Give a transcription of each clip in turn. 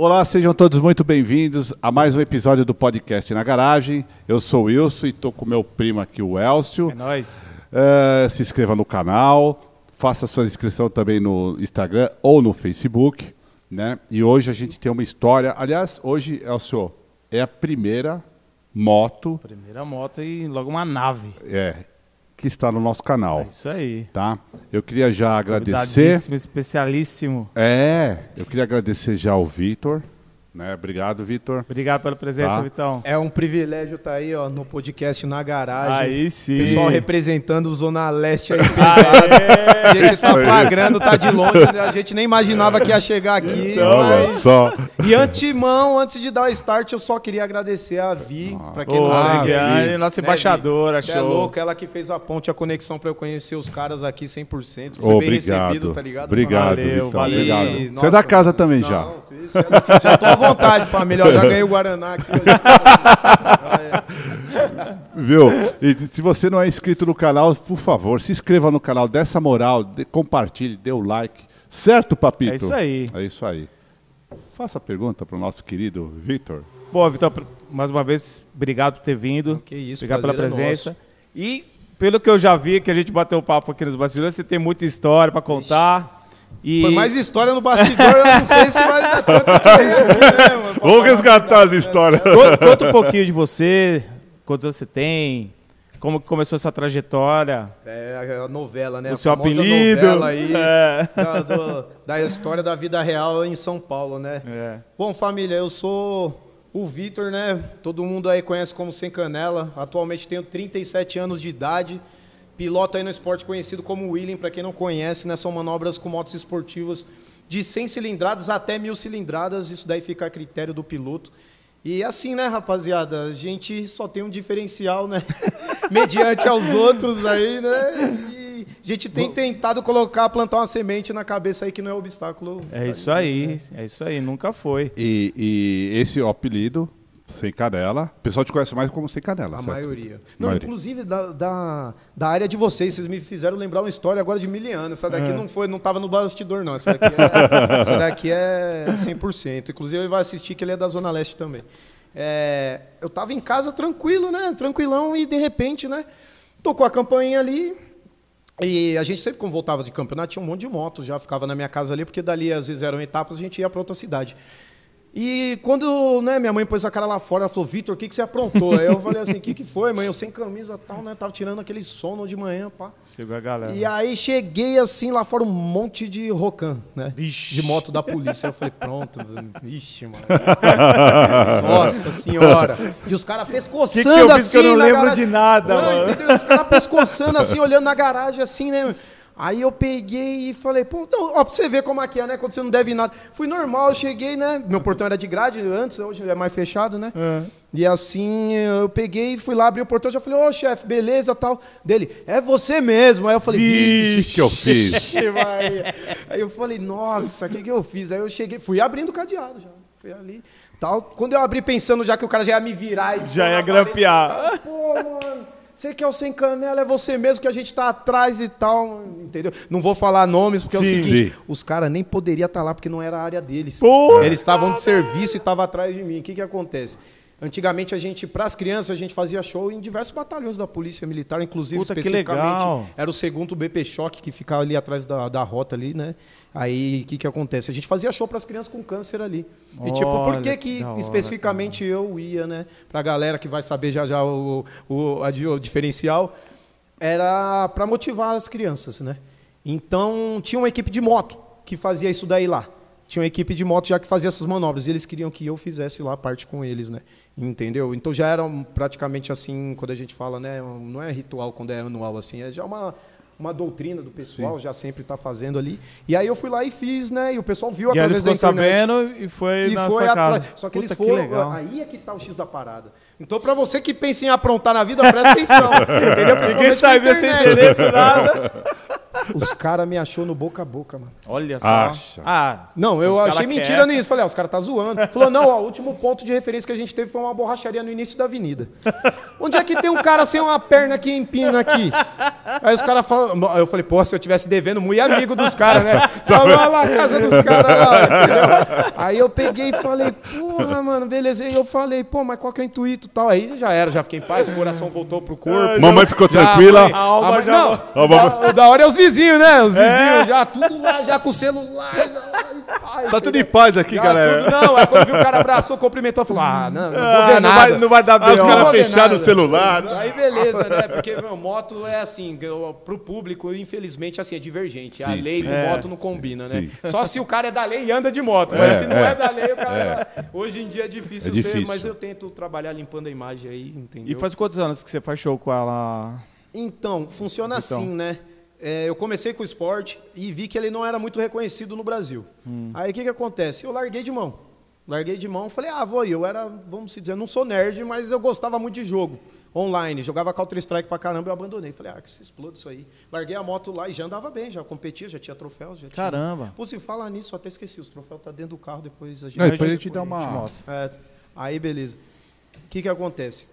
Olá, sejam todos muito bem-vindos a mais um episódio do podcast na garagem. Eu sou o Wilson e estou com meu primo aqui, o Elcio. É nóis. Uh, se inscreva no canal, faça sua inscrição também no Instagram ou no Facebook. Né? E hoje a gente tem uma história. Aliás, hoje, Elcio, é a primeira moto. Primeira moto e logo uma nave. É que está no nosso canal. É isso aí. Tá? Eu queria já agradecer. Especialíssimo. É, eu queria agradecer já ao Vitor. Né? Obrigado, Vitor. Obrigado pela presença, tá. Vitão. É um privilégio estar tá aí ó, no podcast na garagem. Aí sim. Pessoal representando Zona Leste aí pesado. a gente tá flagrando, tá de longe. Né? A gente nem imaginava que ia chegar aqui. Então, mas... só. E antemão, antes de dar o start, eu só queria agradecer a Vi, ah, para quem oh, não segue. A né, Vi, nossa embaixadora, né, Vi? Você é louca, ela que fez a ponte, a conexão para eu conhecer os caras aqui 100%. Foi oh, bem obrigado. recebido, tá ligado? Obrigado, Valeu, Vitão. Valeu. E, nossa, Você é da casa também não, já. Isso, é já tô vontade, família. Eu já ganhei o Guaraná aqui. Viu? E se você não é inscrito no canal, por favor, se inscreva no canal, dê essa moral, dê, compartilhe, dê o like. Certo, Papito? É isso aí. É isso aí. Faça a pergunta para o nosso querido Vitor. Bom, Vitor, mais uma vez, obrigado por ter vindo. Que isso, Obrigado pela é presença. É e pelo que eu já vi, que a gente bateu papo aqui nos bastidores, você tem muita história para contar. Ixi. E... Foi mais história no bastidor, eu não sei se vai dar tanto tempo. Né, Vou resgatar as histórias. Conta, conta um pouquinho de você, quantos anos você tem, como que começou essa trajetória? É, a novela, né? O a seu apelido. Aí, é. da, do, da, história da vida real em São Paulo, né? É. Bom, família, eu sou o Vitor, né? Todo mundo aí conhece como Sem Canela. Atualmente tenho 37 anos de idade. Piloto aí no esporte conhecido como wheeling, para quem não conhece, né? São manobras com motos esportivas de 100 cilindradas até 1000 cilindradas, isso daí fica a critério do piloto. E é assim, né, rapaziada? A gente só tem um diferencial, né? Mediante aos outros aí, né? E a gente tem tentado colocar, plantar uma semente na cabeça aí que não é obstáculo. É isso aí, é isso aí, nunca foi. E, e esse apelido sem canela. O pessoal te conhece mais como sem canela. A certo? maioria. Não, maioria. inclusive da, da, da, área de vocês, vocês me fizeram lembrar uma história agora de miliano. Essa daqui é. não foi, não estava no bastidor, não. Essa daqui é, essa daqui é 100%. Inclusive, ele vai assistir que ele é da Zona Leste também. É, eu estava em casa tranquilo, né? Tranquilão, e de repente, né? Tocou a campainha ali, e a gente sempre, quando voltava de campeonato, tinha um monte de motos, já ficava na minha casa ali, porque dali às vezes eram etapas, a gente ia para outra cidade. E quando né, minha mãe pôs a cara lá fora, ela falou, Vitor, o que, que você aprontou? Aí eu falei assim, o que, que foi, mãe? Eu sem camisa tal, né? Tava tirando aquele sono de manhã, pá. Chegou a galera. E aí cheguei assim, lá fora um monte de rocan, né? Vixe. De moto da polícia. Eu falei, pronto, vixe, mano. Nossa senhora. E os caras pescoçando que que eu assim. Que eu assim não lembro garagem. de nada, não, mano. Entendeu? Os caras pescoçando assim, olhando na garagem assim, né? Aí eu peguei e falei, pô, não, ó, pra você ver como é que é, né? Quando você não deve nada. Fui normal, eu cheguei, né? Meu portão era de grade antes, hoje é mais fechado, né? É. E assim, eu peguei, fui lá, abri o portão, já falei, ô chefe, beleza, tal. Dele, é você mesmo. Aí eu falei, vixe, que eu fiz. Aí eu falei, nossa, o que, que eu fiz? Aí eu cheguei, fui abrindo o cadeado já. Fui ali, tal. Quando eu abri pensando já que o cara já ia me virar e... Já ia grampear. pô, mano... Você que é o sem canela, é você mesmo que a gente está atrás e tal, entendeu? Não vou falar nomes, porque sim, é o seguinte, sim. os caras nem poderiam estar tá lá porque não era a área deles. Porra, Eles estavam de serviço e estavam atrás de mim. O que, que acontece? Antigamente a gente, para as crianças, a gente fazia show em diversos batalhões da Polícia Militar, inclusive Puta, especificamente era o segundo BP Choque que ficava ali atrás da, da rota ali, né? Aí o que, que acontece? A gente fazia show para as crianças com câncer ali. Olha, e tipo, por que, que hora, especificamente cara. eu ia, né? Para a galera que vai saber já já o, o, a, o diferencial, era para motivar as crianças, né? Então tinha uma equipe de moto que fazia isso daí lá tinha uma equipe de moto já que fazia essas manobras. E eles queriam que eu fizesse lá parte com eles, né? Entendeu? Então já era praticamente assim, quando a gente fala, né? Não é ritual quando é anual, assim, é já uma, uma doutrina do pessoal, Sim. já sempre está fazendo ali. E aí eu fui lá e fiz, né? E o pessoal viu e através da internet. sabendo e foi e na foi atrás. Só que Puta, eles foram. Que aí é que tá o X da parada. Então, para você que pensa em aprontar na vida, presta atenção. entendeu? Ninguém sabia sem interesse nada. Os caras me achou no boca a boca, mano. Olha só. Acha. Ah, não, eu achei mentira quer. nisso. Falei, ah, os caras tá zoando. Falou, não, ó, o último ponto de referência que a gente teve foi uma borracharia no início da avenida. Onde é que tem um cara sem uma perna que empina aqui? Aí os caras falam, eu falei, pô, se eu tivesse devendo, muito amigo dos caras, né? falou tá vai lá, casa dos caras lá, Aí eu peguei e falei, porra, mano, beleza. E eu falei, pô, mas qual que é o intuito e tal? Aí já era, já fiquei em paz, o coração voltou pro corpo. Mamãe ficou já, tranquila. Mãe, a alma a, já... Não, da, o da hora é os vizinhos vizinhos, né? Os é. vizinhos é. já tudo lá, já com o celular. Já, tá tudo em paz aqui, já galera. Tudo, não, aí é quando viu o cara abraçou, cumprimentou, falou: ah, não, não vou ah, ver ah, nada. Não vai, não vai dar bem. Ah, os caras fecharam o celular. Não. Né? Aí beleza, né? Porque, meu, moto é assim, pro público, infelizmente, assim, é divergente. Sim, a lei com é. moto não combina, né? Sim. Só se o cara é da lei e anda de moto. É, mas se não é. é, da lei, o cara. Hoje em dia é difícil, difícil, ser, mas eu tento trabalhar limpando a imagem aí, entendeu? E faz quantos anos que você faz show com ela? Então, funciona então. assim, né? é, eu comecei com o esporte e vi que ele não era muito reconhecido no Brasil. Hum. Aí o que, que acontece? Eu larguei de mão. Larguei de mão, falei, ah, vou aí. Eu era, vamos se dizer, não sou nerd, mas eu gostava muito de jogo online. Jogava Counter-Strike pra caramba, e eu abandonei. Falei, ah, que se exploda isso aí. Larguei a moto lá e já andava bem, já competia, já tinha troféu. Já caramba. Tinha... Pô, se falar nisso, até esqueci. Os troféus tá dentro do carro, depois a gente... Não, depois a gente dá uma... É, aí, beleza. O que que acontece?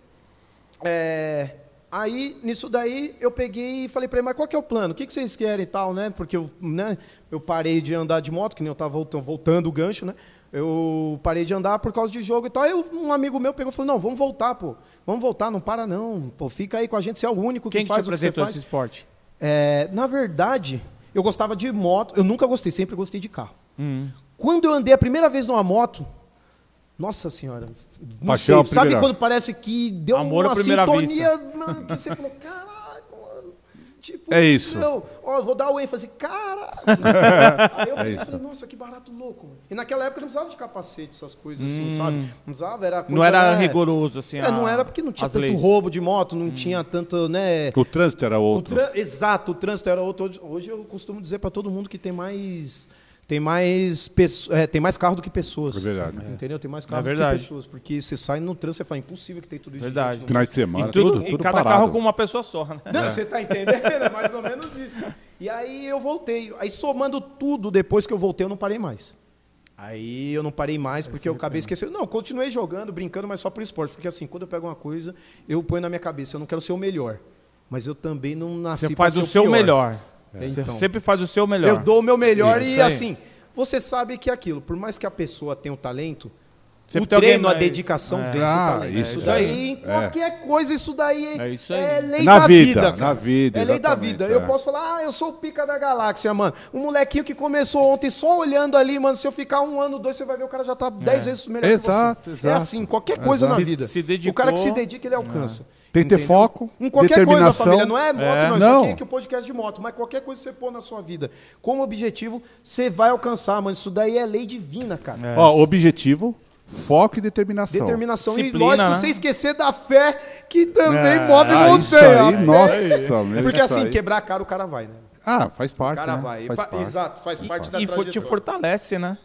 É... Aí, nisso daí, eu peguei e falei para ele, mas qual que é o plano? O que, que vocês querem e tal, né? Porque eu, né, eu parei de andar de moto, que nem eu estava voltando, voltando o gancho, né? Eu parei de andar por causa de jogo e tal. Aí um amigo meu pegou e falou: Não, vamos voltar, pô. Vamos voltar, não para não. Pô, fica aí com a gente, você é o único que Quem faz que te apresentou que esse esporte? É, na verdade, eu gostava de moto. Eu nunca gostei, sempre gostei de carro. Hum. Quando eu andei a primeira vez numa moto, nossa senhora. Não Paixão sei, sabe quando parece que deu Amor uma sintonia mano, que você falou, caralho, mano. Tipo, é isso. Meu, ó, vou dar o ênfase, cara. É Aí eu é falei, nossa, que barato louco. E naquela época não usava de capacete, essas coisas assim, hum. sabe? Não usava, era Não era, né? rigoroso, assim. É, a... não era porque não tinha As tanto leis. roubo de moto, não hum. tinha tanto, né? O trânsito era outro. O tra... Exato, o trânsito era outro. Hoje eu costumo dizer para todo mundo que tem mais tem mais, é, tem mais carro do que pessoas. É verdade. É. Entendeu? Tem mais é carro é do que pessoas. Porque você sai no trânsito e fala, impossível que tem tudo isso. Verdade. De Final de semana, e tudo, tudo, e cada parado. carro com uma pessoa só, né? Não, é. você tá entendendo? É mais ou menos isso. E aí eu voltei. Aí somando tudo, depois que eu voltei, eu não parei mais. Aí eu não parei mais porque eu acabei esquecendo. Não, continuei jogando, brincando, mas só pro esporte. Porque assim, quando eu pego uma coisa, eu ponho na minha cabeça, eu não quero ser o melhor. Mas eu também não nasci Você faz o seu pior. melhor. É. Então, você sempre faz o seu melhor. Eu dou o meu melhor Isso, e assim, você sabe que é aquilo, por mais que a pessoa tenha o talento, Sempre o treino, a dedicação é. vence ah, o talento. Isso, isso daí, é. qualquer coisa, isso daí é, é isso é lei na da vida. vida na vida, É lei da vida. Eu posso falar, ah, eu sou o pica da galáxia, mano. Um molequinho que começou ontem só olhando ali, mano, se eu ficar um ano, dois, você vai ver o cara já tá dez vezes melhor exato, que você. Exato. É assim, qualquer coisa exato. na vida. Se, se dedicou, o cara que se dedica, ele alcança. Tem que ter foco, Em qualquer coisa, determinação. família. Não é moto, É. não. Isso Não. aqui é que o podcast de moto. Mas qualquer coisa que você pôr na sua vida como objetivo, você vai alcançar, mano. Isso daí é lei divina, cara. É. Ó, objetivo, foco e determinação. Determinação. e Disciplina, lógico, né? sem esquecer da fé que também É, move ah, isso montanha. aí, né? nossa, é. meu, Porque isso assim, aí. quebrar a cara, o cara vai, né? Ah, faz parte. O cara né? vai. Faz parte. Exato, faz parte da E te fortalece, né?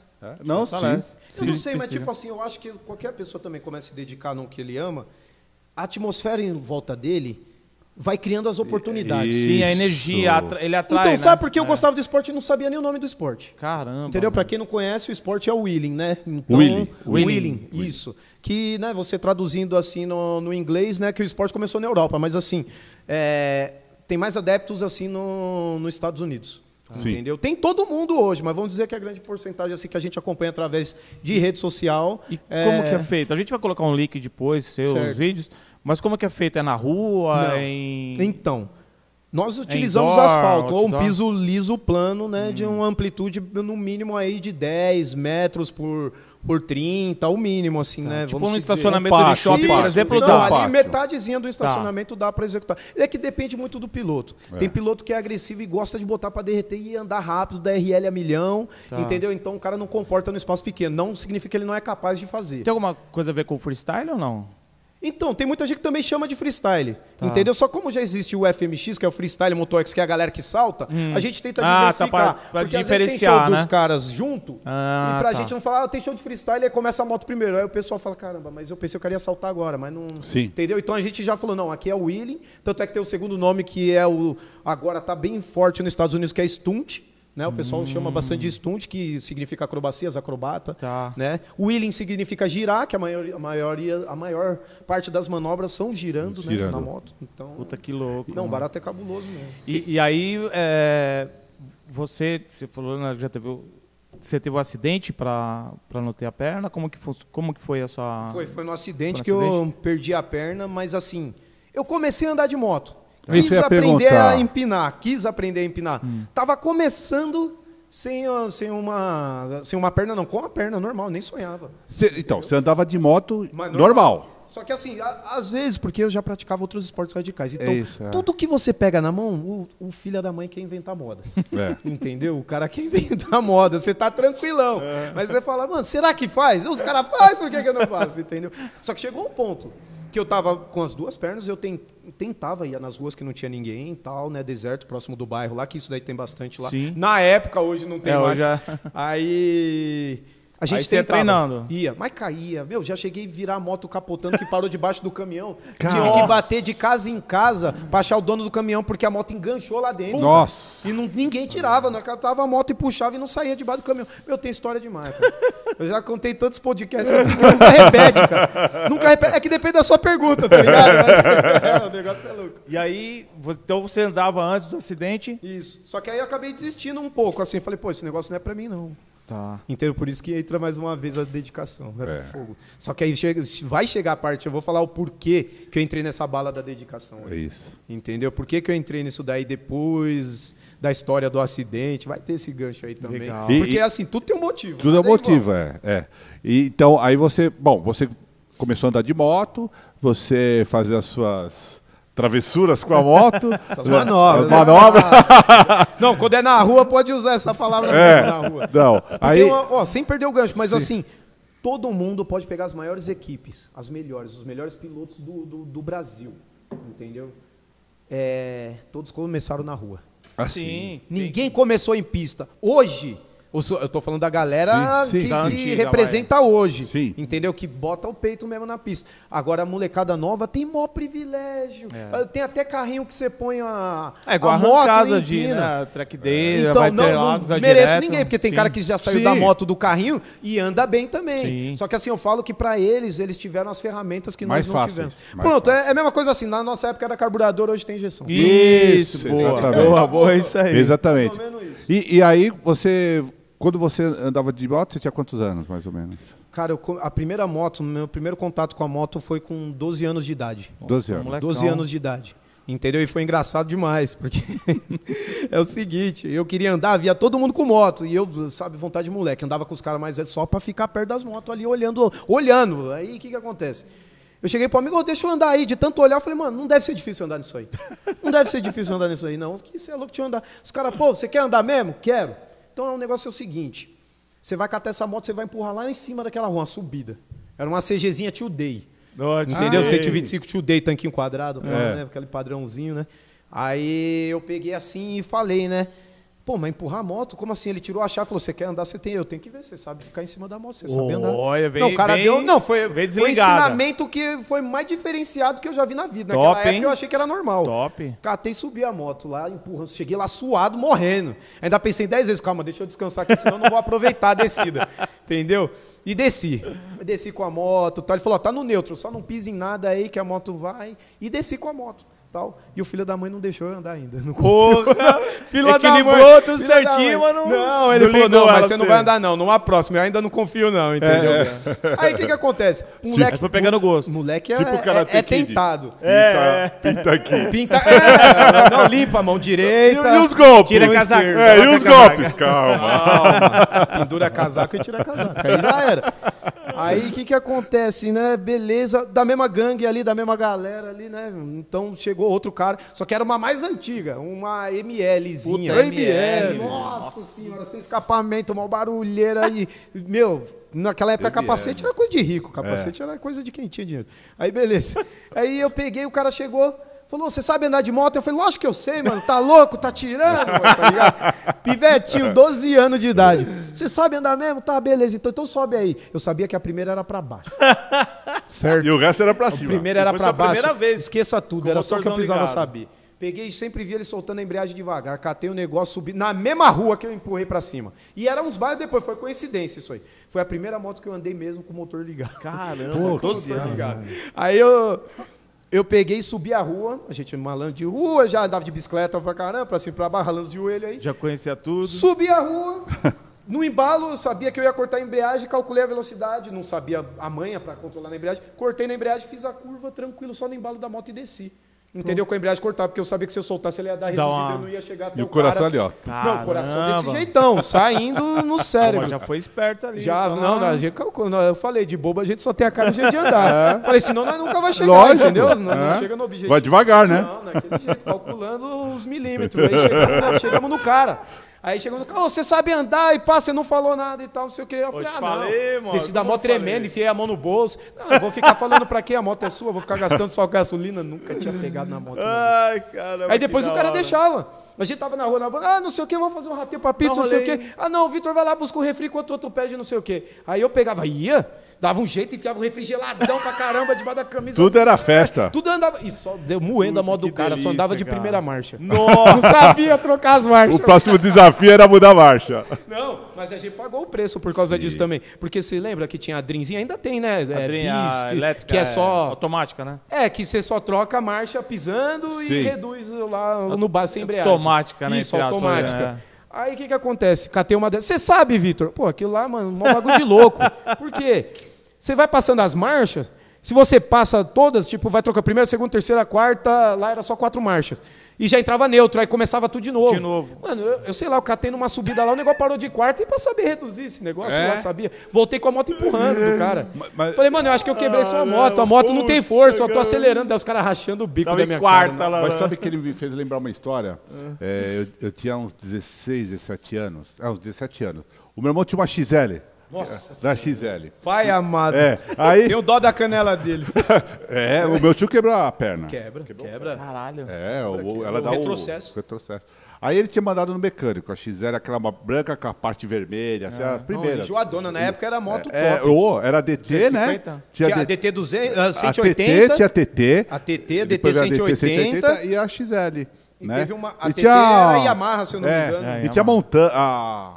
Não, sim. Fortalece. Eu não sei, mas tipo assim, eu acho que qualquer pessoa também começa a se dedicar no que ele ama, a atmosfera em volta dele vai criando as oportunidades. Isso. Sim, a energia, atra ele atrai. Então, né? sabe por que eu é. gostava do esporte e não sabia nem o nome do esporte? Caramba. Entendeu? Para quem não conhece, o esporte é o Wheeling, né? Então, Wheeling. Wheeling, isso. Que, né, você traduzindo assim no, no, inglês, né, que o esporte começou na Europa, mas assim, é, tem mais adeptos assim no, nos Estados Unidos. Sim. Entendeu? Tem todo mundo hoje, mas vamos dizer que a grande porcentagem assim que a gente acompanha através de rede social. E é... como que é, é feito? A gente vai colocar um link depois, seus certo. vídeos, mas como que é feito? É na rua? É em... Então, nós é utilizamos Indoor, asfalto, ou um piso liso plano, né? Hum. De uma amplitude no mínimo aí de 10 metros por por 30, o mínimo, assim, tá. né? Tipo Vamos um estacionamento dizer, um de shopping, por exemplo, não, dá. Ali, metadezinha do tá. estacionamento tá. dá para executar. É que depende muito do piloto. É. Tem piloto que é agressivo e gosta de botar para derreter e andar rápido, RL a milhão, tá. entendeu? Então o cara não comporta no espaço pequeno. Não significa que ele não é capaz de fazer. Tem alguma coisa a ver com freestyle ou não? Então, tem muita gente que também chama de freestyle. Tá. Entendeu? Só como já existe o FMX, que é o freestyle motox, que é a galera que salta, hum. a gente tenta ah, tá, diversificar. Tá pra, pra porque diferenciar, às vezes tem show né? dos caras junto, ah, e pra tá. gente não falar, ah, tem show de freestyle, aí começa a moto primeiro. Aí o pessoal fala, caramba, mas eu pensei que eu queria saltar agora, mas não. Sim. Entendeu? Então a gente já falou, não, aqui é o Willing, tanto é que tem o segundo nome que é o. Agora tá bem forte nos Estados Unidos, que é Stunt. Né? O pessoal hum. chama bastante de hum. stunt, que significa acrobacias, acrobata. Tá. Né? Wheeling significa girar, que a, maior, a, maioria, a maior parte das manobras são girando, né, girando. Né, na moto. Então, Puta que louco. Não, mano. barato é cabuloso mesmo. E, e aí, é, você, você falou, né, já teve, você teve um acidente para não ter a perna? Como que, foi, como que foi a sua... Foi, foi no acidente foi que acidente? eu perdi a perna, mas assim, eu comecei a andar de moto. Quis aprender a empinar, quis aprender a empinar. Hum. Tava começando sem, sem, uma, sem uma perna, não, com a perna normal, nem sonhava. Cê, então, você andava de moto normal. normal. Só que assim, a, às vezes, porque eu já praticava outros esportes radicais. Então, é isso, é. tudo que você pega na mão, o, o filho da mãe quer inventar moda. É. Entendeu? O cara quer inventar moda. Você tá tranquilão. É. Mas você fala, mano, será que faz? Os caras fazem, por que, que eu não faço? Entendeu? Só que chegou um ponto que eu tava com as duas pernas, eu tentava ir nas ruas que não tinha ninguém tal, né? Deserto próximo do bairro lá, que isso daí tem bastante lá. Sim. Na época, hoje não tem é, mais. É. Aí a gente Aí você tentava, treinando. Ia, mas caía. Meu, já cheguei a virar a moto capotando que parou debaixo do caminhão. Tive que bater de casa em casa pra achar o dono do caminhão, porque a moto enganchou lá dentro. Nossa. E não, ninguém tirava, né? Catava a moto e puxava e não saía debaixo do caminhão. Meu, tem história demais, cara. Eu já contei tantos podcasts assim que nunca repete, cara. Nunca repete. É que depende da sua pergunta, tá ligado? Mas, é, o negócio é louco. E aí, então você andava antes do acidente? Isso. Só que aí eu acabei desistindo um pouco, assim. Falei, pô, esse negócio não é pra mim, não. Tá. por isso que entra mais uma vez a dedicação. Né? É. Fogo. Só que aí chega, vai chegar a parte, eu vou falar o porquê que eu entrei nessa bala da dedicação. É isso. Entendeu? Por que, que eu entrei nisso daí depois da história do acidente? Vai ter esse gancho aí também. Legal. Porque, e, assim, tudo tem um motivo. Tudo é, é motivo, é, é. E, então, aí você... Bom, você começou a andar de moto, você fazer as suas Travessuras com a moto. As manobras. As manobras. Não, quando é na rua, pode usar essa palavra é, na rua. Não. aí... ó, sem perder o gancho, mas Sim. assim, todo mundo pode pegar as maiores equipes, as melhores, os melhores pilotos do, do, do Brasil. Entendeu? É, todos começaram na rua. Assim. Ninguém começou em pista. Hoje, eu tô falando da galera sim, sim, que, da que representa hoje. Sim. Entendeu? Que bota o peito mesmo na pista. Agora a molecada nova tem maior privilégio. É. Ah, tem até carrinho que você põe a. É igual a, a moto de né, track day, é. Então, vai não, ter não desmereço ninguém, porque tem cara que já saiu da moto do carrinho e anda bem também. Só que assim, eu falo que para eles, eles tiveram as ferramentas que Mais nós não tivemos. Pronto, é, é, a mesma coisa assim. Na nossa época era carburador, hoje tem injeção. Isso, boa, boa, boa, é isso aí. Exatamente. Isso. E, e aí você quando você andava de moto, você tinha quantos anos, mais ou menos? Cara, eu, a primeira moto, meu primeiro contato com a moto foi com 12 anos de idade. Nossa, 12 anos. Molecão. 12 anos de idade. Entendeu? E foi engraçado demais, porque é o seguinte, eu queria andar, via todo mundo com moto, e eu, sabe, vontade de moleque, andava com os caras mais velhos só para ficar perto das motos ali, olhando, olhando. Aí o que que acontece? Eu cheguei pro amigo, oh, deixa eu andar aí. De tanto olhar, eu falei, mano, não deve ser difícil andar nisso aí. Não deve ser difícil andar nisso aí, não. Que você é louco de andar. Os caras, pô, você quer andar mesmo? Quero. Então o negócio é o seguinte: você vai catar essa moto, você vai empurrar lá em cima daquela rua, uma subida. Era uma CGzinha Tio Day. Entendeu? 125 Tio Day, tanquinho quadrado, é. né? aquele padrãozinho, né? Aí eu peguei assim e falei, né? Pô, mas empurrar a moto? Como assim? Ele tirou a chave e falou: Você quer andar? Você tem. Eu tenho que ver. Você sabe ficar em cima da moto. Você oh, sabe andar. Olha, vem, não, o cara vem, deu. Não, foi, foi o ensinamento que foi mais diferenciado que eu já vi na vida. Naquela Top, época hein? eu achei que era normal. Top. Catei subir a moto lá, empurrando. Cheguei lá suado, morrendo. Ainda pensei dez vezes: Calma, deixa eu descansar aqui, senão eu não vou aproveitar a descida. Entendeu? E desci. Desci com a moto. Tal. Ele falou: Tá no neutro, só não pise em nada aí que a moto vai. E desci com a moto tal. E o filho da mãe não deixou eu andar ainda. Não Porra! filho da mãe! tudo certinho, mas não. Não, ele não falou, não, mas você não vai andar, não. Não há próximo. Eu ainda não confio, não, entendeu? É. Aí o que, que acontece? Tipo, moleque. Tipo, pegando gosto. Moleque é, tipo é, é tentado. É. Pinta, pinta aqui. Pinta. É, não, limpa a mão direita. E, e os golpes? Tira casaco. É, e os golpes? Calma. Calma. Pendura casaco e tira casaco. Aí já era. Aí o que, que acontece, né? Beleza, da mesma gangue ali, da mesma galera ali, né? Então chegou outro cara, só que era uma mais antiga, uma MLzinha. Puta, ML. Nossa, nossa senhora, sem escapamento, uma barulheira aí. Meu, naquela época ML. capacete era coisa de rico, capacete é. era coisa de quem tinha dinheiro. Aí beleza. Aí eu peguei, o cara chegou Falou, você sabe andar de moto? Eu falei, lógico que eu sei, mano. Tá louco, tá tirando, mano, tá Pivetinho, 12 anos de idade. Você sabe andar mesmo? Tá, beleza. Então, então sobe aí. Eu sabia que a primeira era para baixo. certo? E o resto era para cima. A primeira era para baixo. Primeira vez, Esqueça tudo, era só que eu precisava ligado. saber. Peguei e sempre vi ele soltando a embreagem devagar. Catei o um negócio, subi na mesma rua que eu empurrei para cima. E era uns bairros depois, foi coincidência isso aí. Foi a primeira moto que eu andei mesmo com o motor ligado. Caramba, Pô, com o motor ligado. Aí eu eu peguei e subi a rua, a gente malandro de rua, já andava de bicicleta pra caramba, pra cima pra barra, lança os joelhos aí. Já conhecia tudo. Subi a rua, no embalo eu sabia que eu ia cortar a embreagem, calculei a velocidade, não sabia a manha para controlar na embreagem. Cortei na embreagem, fiz a curva tranquilo, só no embalo da moto e desci. Entendeu? Com a embreagem cortada, porque eu sabia que se eu soltasse, ele ia dar reduzida, uma... eu não ia chegar até E o coração cara. ali, ó. Caramba. Não, o coração desse jeitão, saindo no cérebro. Mas já foi esperto ali. Já, não, a gente, eu falei, de bobo a gente só tem a cara de andar. É. Falei, senão nós nunca vai chegar, Lógico. entendeu? É. Não, chega no objetivo. Vai devagar, né? Não, daquele jeito, calculando os milímetros. Aí chegamos, chegamos no cara. Aí chegou no carro, você sabe andar e pá, você não falou nada e tal, não sei o quê. Eu falei, ah, falei, não. Mano, Desci da moto tremendo, enfiei a mão no bolso. Não, vou ficar falando pra quê? A moto é sua, vou ficar gastando só gasolina. Nunca tinha pegado na moto. Ai, caramba, Aí depois o cara hora. deixava. A gente tava na rua, na banca, ah, não sei o quê, vou fazer um rateio pra pizza, não, não sei o quê. Ah, não, o Vitor vai lá buscar o refri enquanto o outro pede não sei o quê. Aí eu pegava, ia... Dava um jeito, enfiava um refrigeradão pra caramba debaixo da camisa. Tudo era festa. tudo andava. E só deu moendo a moda do cara, delícia, só andava de cara. primeira marcha. Nossa. Não sabia trocar as marchas. O próximo desafio era mudar a marcha. Não, mas a gente pagou o preço por causa Sim. disso também. Porque você lembra que tinha a Drinzinha, ainda tem, né? É, a, é, Drin, a elétrica, que é, é só. automática, né? É, que você só troca a marcha pisando Sim. e reduz lá no bar sem embreagem. Automática, né? Isso, automática. Né? Aí o que, que acontece? Catei uma dessas. Você sabe, Vitor? Pô, aquilo lá, mano, um bagulho de louco. Por quê? Você vai passando as marchas, se você passa todas, tipo, vai trocar primeira, segunda, terceira, quarta, lá era só quatro marchas. E já entrava neutro, aí começava tudo de novo. De novo. Mano, eu, eu sei lá, o cara tem numa subida lá, o negócio parou de quarta e pra saber reduzir esse negócio, é? eu sabia. Voltei com a moto empurrando do cara. Mas, Falei, mano, eu acho que eu quebrei ah, moto. a moto não tem força, eu tô acelerando. Aí os caras rachando o bico Tava da minha quarta, cara. Lá, mas né? sabe que ele me fez lembrar uma história? É. É, eu, eu, tinha uns 16, 17 anos. É, uns 17 anos. O meu irmão tinha uma XL. Nossa é, Da XL. Pai é, amado. É, aí... Tem o dó da canela dele. é, o meu tio quebrou a perna. Quebra, quebrou quebra. Caralho. É, quebra, o, quebra. ela dá retrocesso. o retrocesso. Aí ele tinha mandado no mecânico. A XL era aquela branca com a parte vermelha. Assim, é. Ah. a primeira. Não, enjoadona. Na época era moto é, é top. É, oh, era DT, 250. né? Tinha, tinha a DT 200, 180. A TT, tinha a TT. A TT, DT 180. 180. E a XL. E né? teve uma... A e TT tinha... era a Yamaha, se eu não é, me engano. É, e tinha a montanha... A...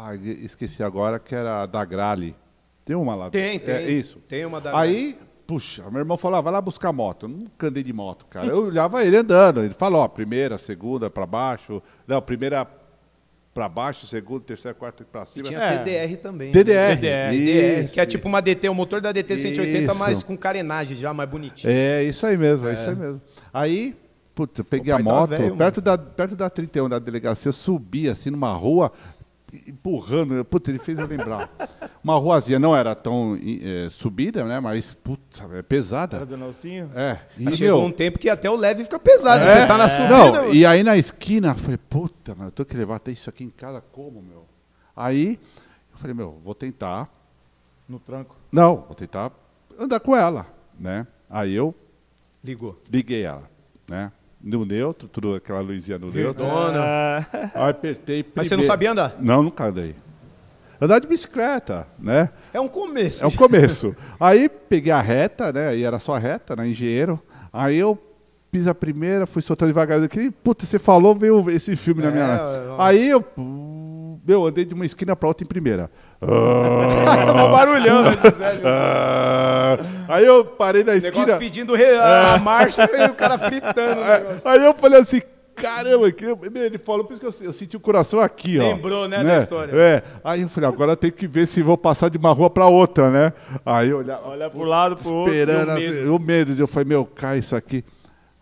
Ah, esqueci agora que era da Grale. Tem uma lá. Tem, é tem. É isso. Tem uma da Aí, puxa, meu irmão falou, ah, vai lá buscar moto. Eu nunca andei de moto, cara. Eu olhava ele andando. Ele falou, ó, primeira, segunda, para baixo. Não, primeira para baixo, segunda terceira quarta para cima. E tinha é. TDR também. TDR. Né? TDR. TDR que é tipo uma DT, o motor da DT 180, isso. mas com carenagem já mais bonitinho. É, isso aí mesmo, é, é isso aí é. mesmo. Aí, puta, peguei a tá moto, velho, perto, da, perto da 31 da delegacia, subi assim numa rua, empurrando. Né? Putz, ele fez eu lembrar. Uma ruazinha não era tão é, subida, né? Mas, putz, é pesada. Era do Nelsinho? É. E chegou um tempo que até o leve fica pesado. É, você tá na é. subida. Não, e aí na esquina, eu falei, puta, eu tenho que levar até isso aqui em casa como, meu? Aí, eu falei, meu, vou tentar. No tranco? Não, vou tentar andar com ela, né? Aí eu... Ligou. Liguei ela, né? no neutro, tudo aquela luzinha no neutro. Aí ah, apertei. Primeiro. Mas você não sabia andar? Não, nunca andei. Andar de bicicleta, né? É um começo. É um começo. aí peguei a reta, né? E era só reta, né? Engenheiro. Aí eu fiz a primeira, fui soltando devagar. Que, puta, você falou, veio esse filme é, na minha. Eu... Aí eu. Meu, andei de uma esquina pra outra em primeira. Ah, barulhão, né, ah. ah, aí eu parei na esquina. Negócio pedindo re... a ah. marcha e o cara fritando. O aí eu falei assim, caramba, que... ele falou, por isso que eu, eu senti o coração aqui, Lembrou, ó. Lembrou, né, né, da história. É. Aí eu falei, agora tem que ver se vou passar de uma rua para outra, né? Aí eu olhava. Olha pro lado, pro esperando, outro. Esperando assim, o medo. Assim, o medo. Eu falei, meu, cai isso aqui.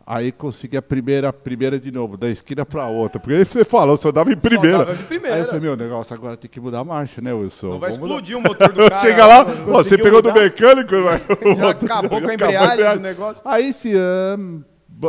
Aí consegui a primeira, a primeira de novo, da esquina para outra. Porque aí você falou, só dava em primeira. Só dava em primeira. Aí eu falei, meu negócio, agora tem que mudar a marcha, né, Wilson? Não vai Vamos explodir mudar. o motor do carro. Chega lá, ó, você pegou mudar. do mecânico, mas... já acabou com a embreagem do negócio. Aí se. Um...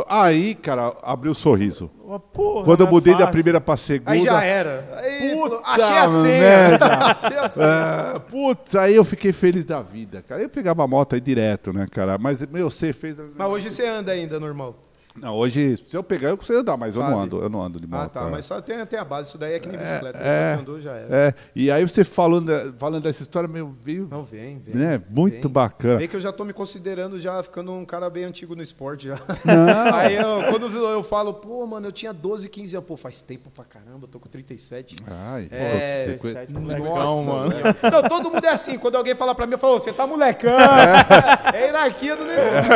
Ah, aí, cara, abriu o um sorriso. Porra, Quando eu né, mudei da primeira pra segunda. Aí já era. Aí, puta, achei a senha. achei a senha. É, putz, aí eu fiquei feliz da vida, cara. Eu pegava a moto aí direto, né, cara? Mas, meu, você fez. Mas hoje você anda ainda normal. Não, hoje, se eu pegar, eu consigo andar, mas Sabe? eu não ando, eu não ando de ah, moto. Ah, tá, é. mas só tem, tem a base, isso daí é que nem é, bicicleta. É, é, andou, já era. É. E aí você falando, eh, falando dessa história, meio veio. Não, vem, vem. Né? Muito vem. bacana. Vem que eu já estou me considerando já ficando um cara bem antigo no esporte já. Não. aí eu, quando eu falo, pô, mano, eu tinha 12, 15 anos, pô, faz tempo pra caramba, eu tô com 37. Ai, é, 37, nossa, mano. Não, todo mundo é assim, quando alguém fala pra mim, eu falo, você tá molecão. É, é hierarquia do negócio.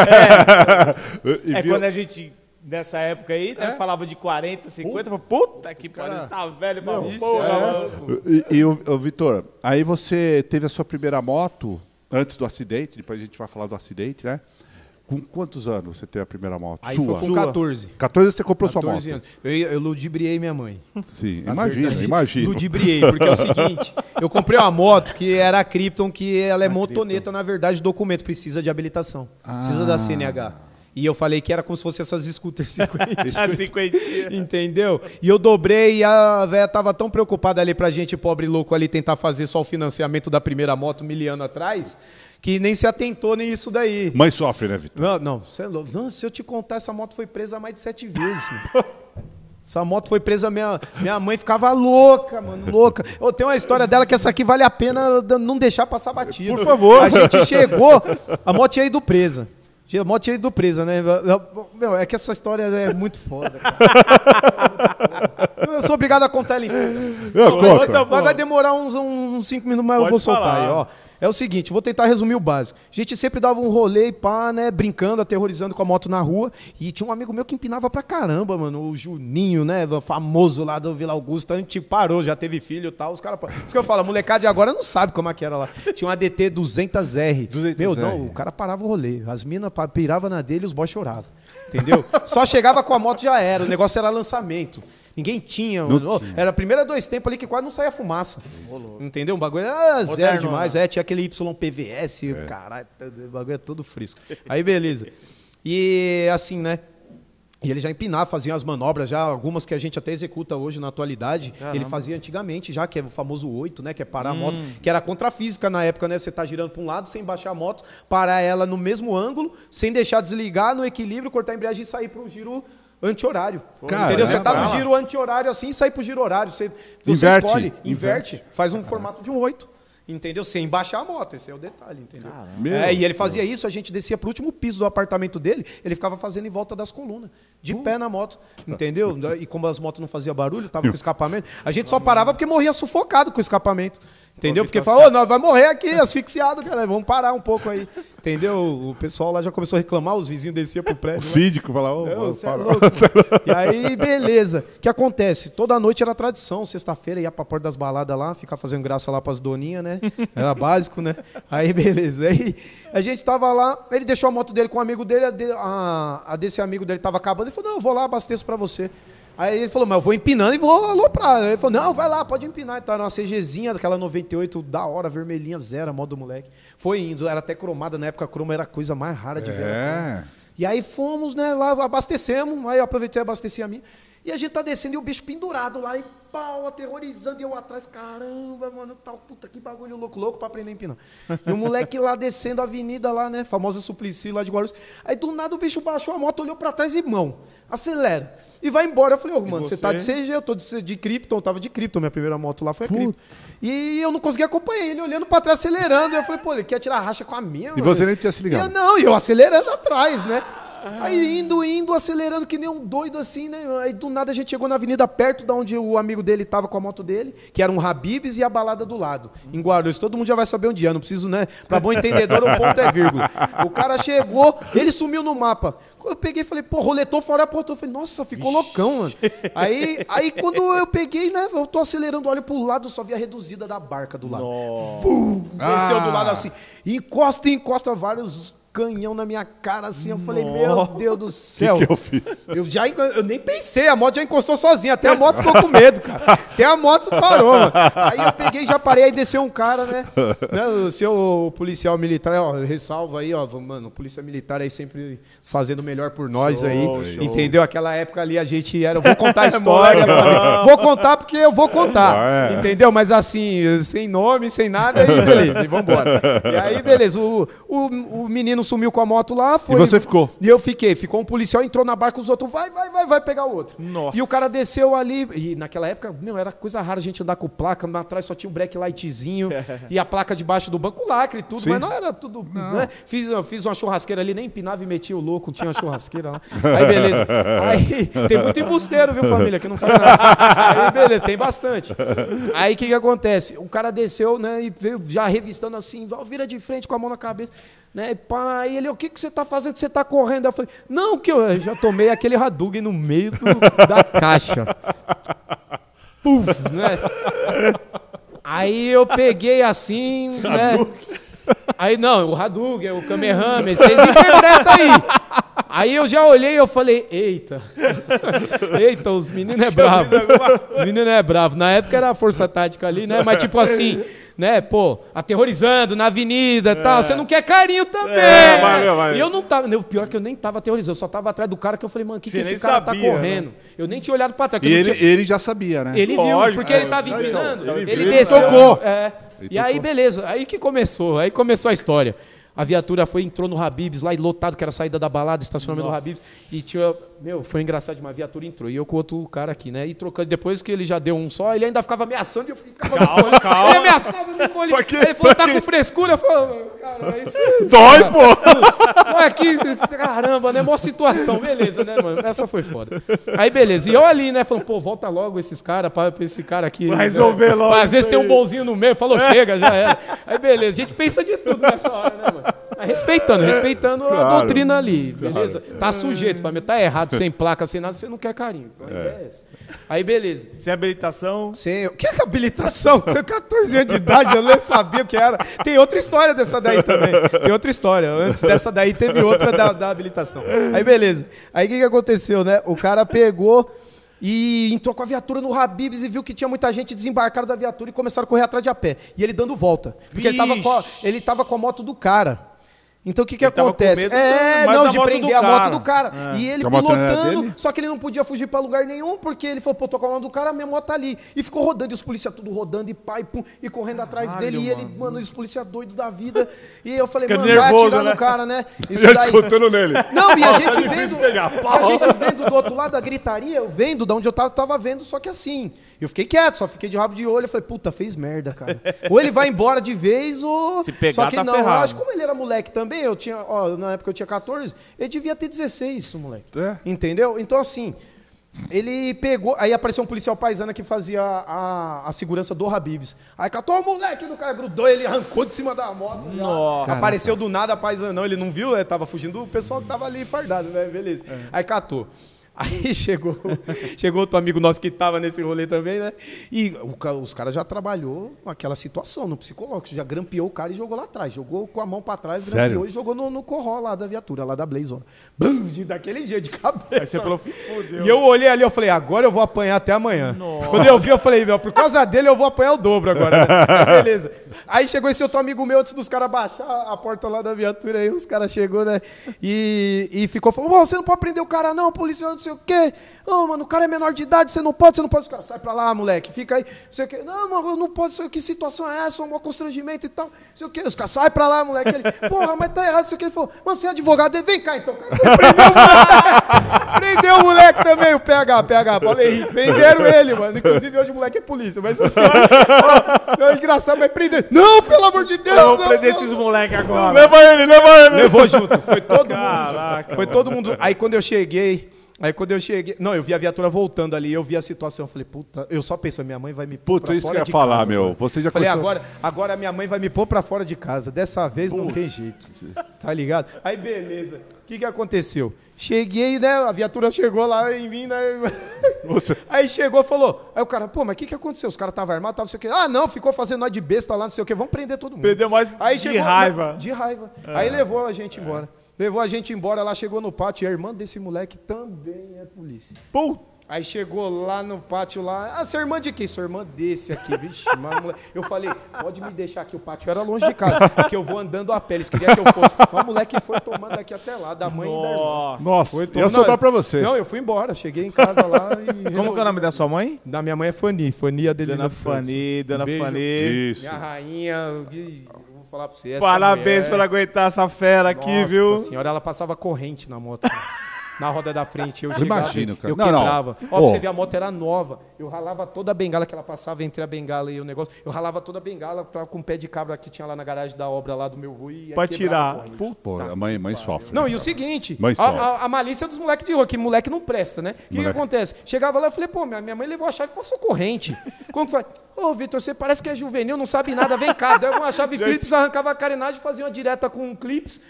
É, é, é quando a gente dessa época aí, né? É. Falava de 40, 50, puta, puta que pariu, você tá velho mano. porra, é. E, e o, o Vitor, aí você teve a sua primeira moto antes do acidente, depois a gente vai falar do acidente, né? Com quantos anos você teve a primeira moto? Aí sua? Foi com 14. 14 você comprou 14 sua moto? Anos. Eu, eu ludibriei minha mãe. Sim, imagina, imagina. Ludibriei, porque é o seguinte, eu comprei uma moto que era a Krypton, que ela é a montoneta, Krypton. na verdade, documento, precisa de habilitação. Ah. Precisa da CNH. E eu falei que era como se fosse essas scooters 50. 50. Entendeu? E eu dobrei e a véia tava tão preocupada ali pra gente, pobre louco, ali tentar fazer só o financiamento da primeira moto miliano atrás que nem se atentou nem isso daí. Mas sofre, né, Vitor? Não, não, você é louco. Não, se eu te contar, essa moto foi presa mais de sete vezes, mano. Essa moto foi presa, minha, minha mãe ficava louca, mano, louca. Eu tenho uma história dela que essa aqui vale a pena não deixar passar batido. Por favor. A gente chegou, a moto tinha ido presa. Tira, mó tira do presa, né? Meu, é que essa história é muito foda, Eu sou obrigado a contar ela inteira. Vai, demorar uns, uns cinco minutos, mas Pode eu vou soltar falar. aí, ó. É o seguinte, vou tentar resumir o básico. A gente sempre dava um rolê e pá, né? Brincando, aterrorizando com a moto na rua. E tinha um amigo meu que empinava pra caramba, mano. O Juninho, né? Famoso lá do Vila Augusta. Antes parou, já teve filho e tal. Os caras. Isso que eu falo, a molecada de agora não sabe como é que era lá. Tinha um ADT 200R. 200 meu, não, o cara parava o rolê. As minas piravam na dele e os boys choravam. Entendeu? Só chegava com a moto já era. O negócio era lançamento. Ninguém tinha. Não tinha. Era a primeira dois tempos ali que quase não saía fumaça. Entendeu? O bagulho era zero né? demais. Né? É, tinha aquele YPVS, é. caralho, o bagulho é todo frisco. Aí, beleza. E assim, né? E ele já empinava, fazia as manobras, já algumas que a gente até executa hoje na atualidade. Caramba. Ele fazia antigamente, já que é o famoso 8, né? Que é parar hum. a moto, hum. que era contra física na época, né? Você tá girando para um lado sem baixar a moto, parar ela no mesmo ângulo, sem deixar desligar no equilíbrio, cortar a embreagem e sair para um giro anti-horário. entendeu? você tá no giro anti-horário assim e sai pro giro horário. Você, você inverte, escolhe, inverte, inverte, faz um formato de um 8. Entendeu? Sem baixar a moto, esse é o detalhe, entendeu? É, e ele fazia isso, a gente descia pro último piso do apartamento dele, ele ficava fazendo em volta das colunas, de uh. pé na moto, entendeu? E como as motos não faziam barulho, tava com escapamento, a gente só parava porque morria sufocado com o escapamento. Entendeu? Porque então, falou, oh, tá vai morrer aqui, asfixiado, cara. Vamos parar um pouco aí. Entendeu? O pessoal lá já começou a reclamar, os vizinhos desciam pro prédio. O né? síndico falava, ô, é E aí, beleza. O que acontece? Toda noite era tradição. Sexta-feira ia pra porta das baladas lá, ficar fazendo graça lá pras doninhas, né? Era básico, né? Aí, beleza. Aí a gente tava lá, ele deixou a moto dele com um amigo dele, a, desse amigo dele tava acabando. Ele falou, não, eu vou lá, abasteço pra você. Aí ele falou, mas eu vou empinando e vou aloprar. Ele falou, não, vai lá, pode empinar. Então era uma CGzinha, daquela 98, da hora, vermelhinha, zero, modo moleque. Foi indo, era até cromada, na época a croma era a coisa mais rara de né? é. ver. E aí fomos, né, lá abastecemos, aí eu aproveitei e abasteci a minha. E a gente tá descendo e o bicho pendurado lá e pau, aterrorizando, e eu atrás, caramba, mano, tal, puta, que bagulho louco, louco pra aprender a empinar. E o moleque lá descendo a avenida lá, né, famosa Suplicy lá de Guarulhos. Aí do nada o bicho baixou a moto, olhou pra trás e mão, acelera. E vai embora. Eu falei, ô, oh, mano, você? você tá de CG, eu tô de, de eu tava de cripto minha primeira moto lá foi cripto E eu não consegui acompanhar ele, olhando pra trás, acelerando. E eu falei, pô, ele quer tirar racha com a minha, E mano. você nem tinha se ligado. E eu, não, e eu acelerando atrás, né? Aí indo, indo, acelerando que nem um doido assim, né? Aí do nada a gente chegou na avenida perto da onde o amigo dele estava com a moto dele, que era um Habibs e a balada do lado, em Guarulhos. Todo mundo já vai saber onde é, não preciso, né? Pra bom entendedor, o ponto é vírgula. O cara chegou, ele sumiu no mapa. Quando eu peguei, falei, pô, roletou fora a porta. Eu falei, nossa, ficou Ixi. loucão, mano. Aí, aí quando eu peguei, né? Eu tô acelerando, olho pro lado, só vi a reduzida da barca do lado. Vum, desceu ah. do lado assim. Encosta, encosta vários canhão na minha cara, assim. Eu falei, meu Deus do céu. Que que eu, fiz? eu já eu nem pensei, a moto já encostou sozinha. Até a moto ficou com medo, cara. Até a moto parou, mano. Aí eu peguei, já parei, aí desceu um cara, né? né o seu policial militar, ó, ressalva aí, ó, mano, polícia militar aí sempre fazendo o melhor por nós show, aí. Show. Entendeu? Aquela época ali a gente era, vou contar a é história, vou contar porque eu vou contar. Ah, é. Entendeu? Mas assim, sem nome, sem nada, aí beleza, e vambora. E aí, beleza, o, o, o menino menino sumiu com a moto lá, foi. E você ficou? E eu fiquei. Ficou um policial, entrou na barca, os outros, vai, vai, vai, vai pegar o outro. Nossa. E o cara desceu ali. E naquela época, meu, era coisa rara a gente andar com placa. Atrás só tinha um black lightzinho é. e a placa debaixo do banco, lacre e tudo, Sim. mas não era tudo. Não. Né? Fiz, fiz uma churrasqueira ali, nem empinava e metia o louco, tinha uma churrasqueira lá. Aí beleza. Aí tem muito embusteiro, viu, família? Que não faz nada. Aí beleza, tem bastante. Aí o que, que acontece? O cara desceu, né? E veio já revistando assim, vira de frente com a mão na cabeça né? Pai, ele, o que, que você está fazendo? Você está correndo? Eu falei, não, que eu já tomei aquele Hadouken no meio do, da caixa. Puf, né? Aí eu peguei assim, né? Aí não, o Hadouken, o Kamehameha, vocês interpretam aí. Aí eu já olhei e eu falei, eita, eita, os meninos é bravo. Os meninos é bravo. Na época era a força tática ali, né? Mas tipo assim, né, pô, aterrorizando na avenida e é. tal. Você não quer carinho também. É, vai, vai. E eu não tava. O pior é que eu nem tava aterrorizando, eu só tava atrás do cara que eu falei, mano, o que, que esse cara tá sabia, tá correndo? Né? Eu nem tinha olhado pra trás. E ele, tinha... ele já sabia, né? Ele Lógico, viu, porque é, ele tava empinando. Então, ele, ele, ele desceu. Tocou. É, e tocou. aí, beleza. Aí que começou, aí começou a história. A viatura foi, entrou no Habibs, lá lotado, que era a saída da balada, estacionamento Nossa. do Habibs, e tinha meu, foi engraçado, uma viatura entrou e eu com outro cara aqui, né? E trocando, depois que ele já deu um só, ele ainda ficava ameaçando e eu ficava. Calma, calma. Ele ameaçava no colo. Ele, falou, tá com frescura. Eu falei, cara, é isso. Dói, cara, pô! Olha aqui, é caramba, né? Mó situação, beleza, né, mano? Essa foi foda. Aí, beleza. E eu ali, né? Falando, pô, volta logo esses caras, pra, pra, esse cara aqui. Vai resolver né? logo. Mas, às vezes aí. tem um bonzinho no meio, falou, chega, já era. Aí, beleza. A gente pensa de tudo nessa hora, né, mano? Mas tá respeitando, respeitando a doutrina ali, claro. beleza? Tá é. sujeito, vai tá errado, sem placa, sem nada, você não quer carinho. Então, é. é Aí beleza. Sem habilitação. Sem. O que é habilitação? Com 14 anos de idade, eu nem sabia o que era. Tem outra história dessa daí também. Tem outra história. Antes dessa daí teve outra da, da habilitação. Aí beleza. Aí o que, que aconteceu, né? O cara pegou e entrou com a viatura no Habibs e viu que tinha muita gente desembarcada da viatura e começaram a correr atrás de a pé. E ele dando volta. Porque ele estava com, a, ele tava com a moto do cara. Então o que, que ele acontece? É, não, de prender a moto do cara. É. E ele é pilotando, né? só que ele não podia fugir para lugar nenhum, porque ele falou, pô, tô com a mão do cara, minha moto tá ali. E ficou rodando, e os policiais tudo rodando, e pai, pum, e correndo atrás Caralho, dele. Mano. E ele, mano, os policiais doidos da vida. E eu falei, Fica mano, nervoso, vai atirar né? no cara, né? Isso eu daí... escutando nele. Não, e a gente vendo. a gente vendo do outro lado a gritaria, eu vendo de onde eu tava, tava vendo, só que assim. Eu fiquei quieto, só fiquei de rabo de olho. Eu falei, puta, fez merda, cara. ou ele vai embora de vez, ou. Se pegar, só que tá não, ferrado. acho como ele era moleque também também, eu tinha, ó, na época eu tinha 14, ele devia ter 16, o moleque. É. Entendeu? Então, assim, ele pegou. Aí apareceu um policial paisana que fazia a, a, a segurança do Habibs. Aí catou o moleque do cara, grudou, ele arrancou de cima da moto. Nossa. Apareceu do nada a paisana. Não, ele não viu, né? Tava fugindo do pessoal que tava ali fardado, né? Beleza. É. Aí catou. Aí chegou, chegou outro amigo nosso que estava nesse rolê também, né? E o, os caras já trabalhou com aquela situação no psicológico, já grampeou o cara e jogou lá atrás. Jogou com a mão para trás, Sério? grampeou e jogou no, no corró lá da viatura, lá da Blazona. Bum, de, daquele jeito, de cabeça. Aí você falou, E eu olhei ali, eu falei, agora eu vou apanhar até amanhã. Nossa. Quando eu vi, eu falei, meu, por causa dele eu vou apanhar o dobro agora. Né? Beleza. Aí chegou esse outro amigo meu antes dos caras baixar a porta lá da viatura, aí os caras chegou, né? E, e ficou falando, você não pode prender o cara não, policial, não sei o quê. Ô, oh, mano, o cara é menor de idade, você não pode, você não pode. Os caras, sai pra lá, moleque, fica aí, não sei o quê. Não, mano, eu não posso, o que situação é essa? É um constrangimento e tal, não sei o quê. Os caras, sai pra lá, moleque. Ele, porra, mas tá errado, não sei o quê. Ele falou, mano, você é advogado, vem cá então, Prendeu o moleque. Prendeu o moleque também, o PH, PH, Falei, Prenderam ele, mano. Inclusive hoje o moleque é polícia, mas assim, ó, ó, é engraçado, mas prendeu. Não, pelo amor de Deus! Eu vou prender esses moleques agora. Leva ele, leva ele! Levou junto. Foi todo Caraca, mundo. Foi todo mundo. Aí quando eu cheguei. Aí quando eu cheguei. Não, eu vi a viatura voltando ali, eu vi a situação. Eu falei, puta, eu só penso, minha mãe vai me pôr. Puta, isso fora que eu ia falar, casa, meu. Você já Falei, começou... agora, agora minha mãe vai me pôr pra fora de casa. Dessa vez não tem jeito. Tá ligado? Aí beleza. O que, que aconteceu? Cheguei, né? A viatura chegou lá em mim, né? Nossa. Aí chegou, falou. Aí o cara, pô, mas o que, que aconteceu? Os caras estavam armados, tava não sei o quê. Ah, não, ficou fazendo nó de besta lá, não sei o quê. Vamos prender todo mundo. Prendeu mais aí de chegou, raiva. De raiva. É. Aí levou a gente embora. É. Levou a gente embora, lá chegou no pátio. E a irmã desse moleque também é polícia. Puta! Aí chegou lá no pátio lá, ah, sua irmã de quem? Sua irmã desse aqui, vixe, uma Eu falei, pode me deixar aqui, o pátio era longe de casa, porque eu vou andando a pé, eles queriam que eu fosse. Mas o moleque foi tomando aqui até lá, da mãe Nossa. e da irmã. Nossa, foi tomando... eu sou dar pra você. Não, eu fui embora, cheguei em casa lá e... Como que é o nome da sua mãe? Da minha mãe é Fani, Fani Adelina Dona Fani, Dona um Fani. Isso. Minha rainha... Vou falar pra você, Parabéns mulher... por aguentar essa fera aqui, Nossa viu? Nossa senhora, ela passava corrente na moto. na roda da frente. Eu, eu imagino, cara. Eu não, quebrava. Não. Ó, oh. você ver, a moto era nova. Eu ralava toda a bengala que ela passava entre a bengala e o negócio. Eu ralava toda a bengala pra, com o pé de cabra que tinha lá na garagem da obra lá do meu avô. pra tirar. Pô, Pô a mãe, mãe sofre. Não, né, e o seguinte, a, a, a, malícia é dos moleques de rua, que moleque não presta, né? O que, que, acontece? Chegava lá e falei, pô, minha, minha mãe levou a chave e passou corrente. Como que foi? Ô, Vitor, você parece que é juvenil, não sabe nada, vem cá. Deu uma chave Phillips, arrancava a carenagem, fazia uma direta com um clips.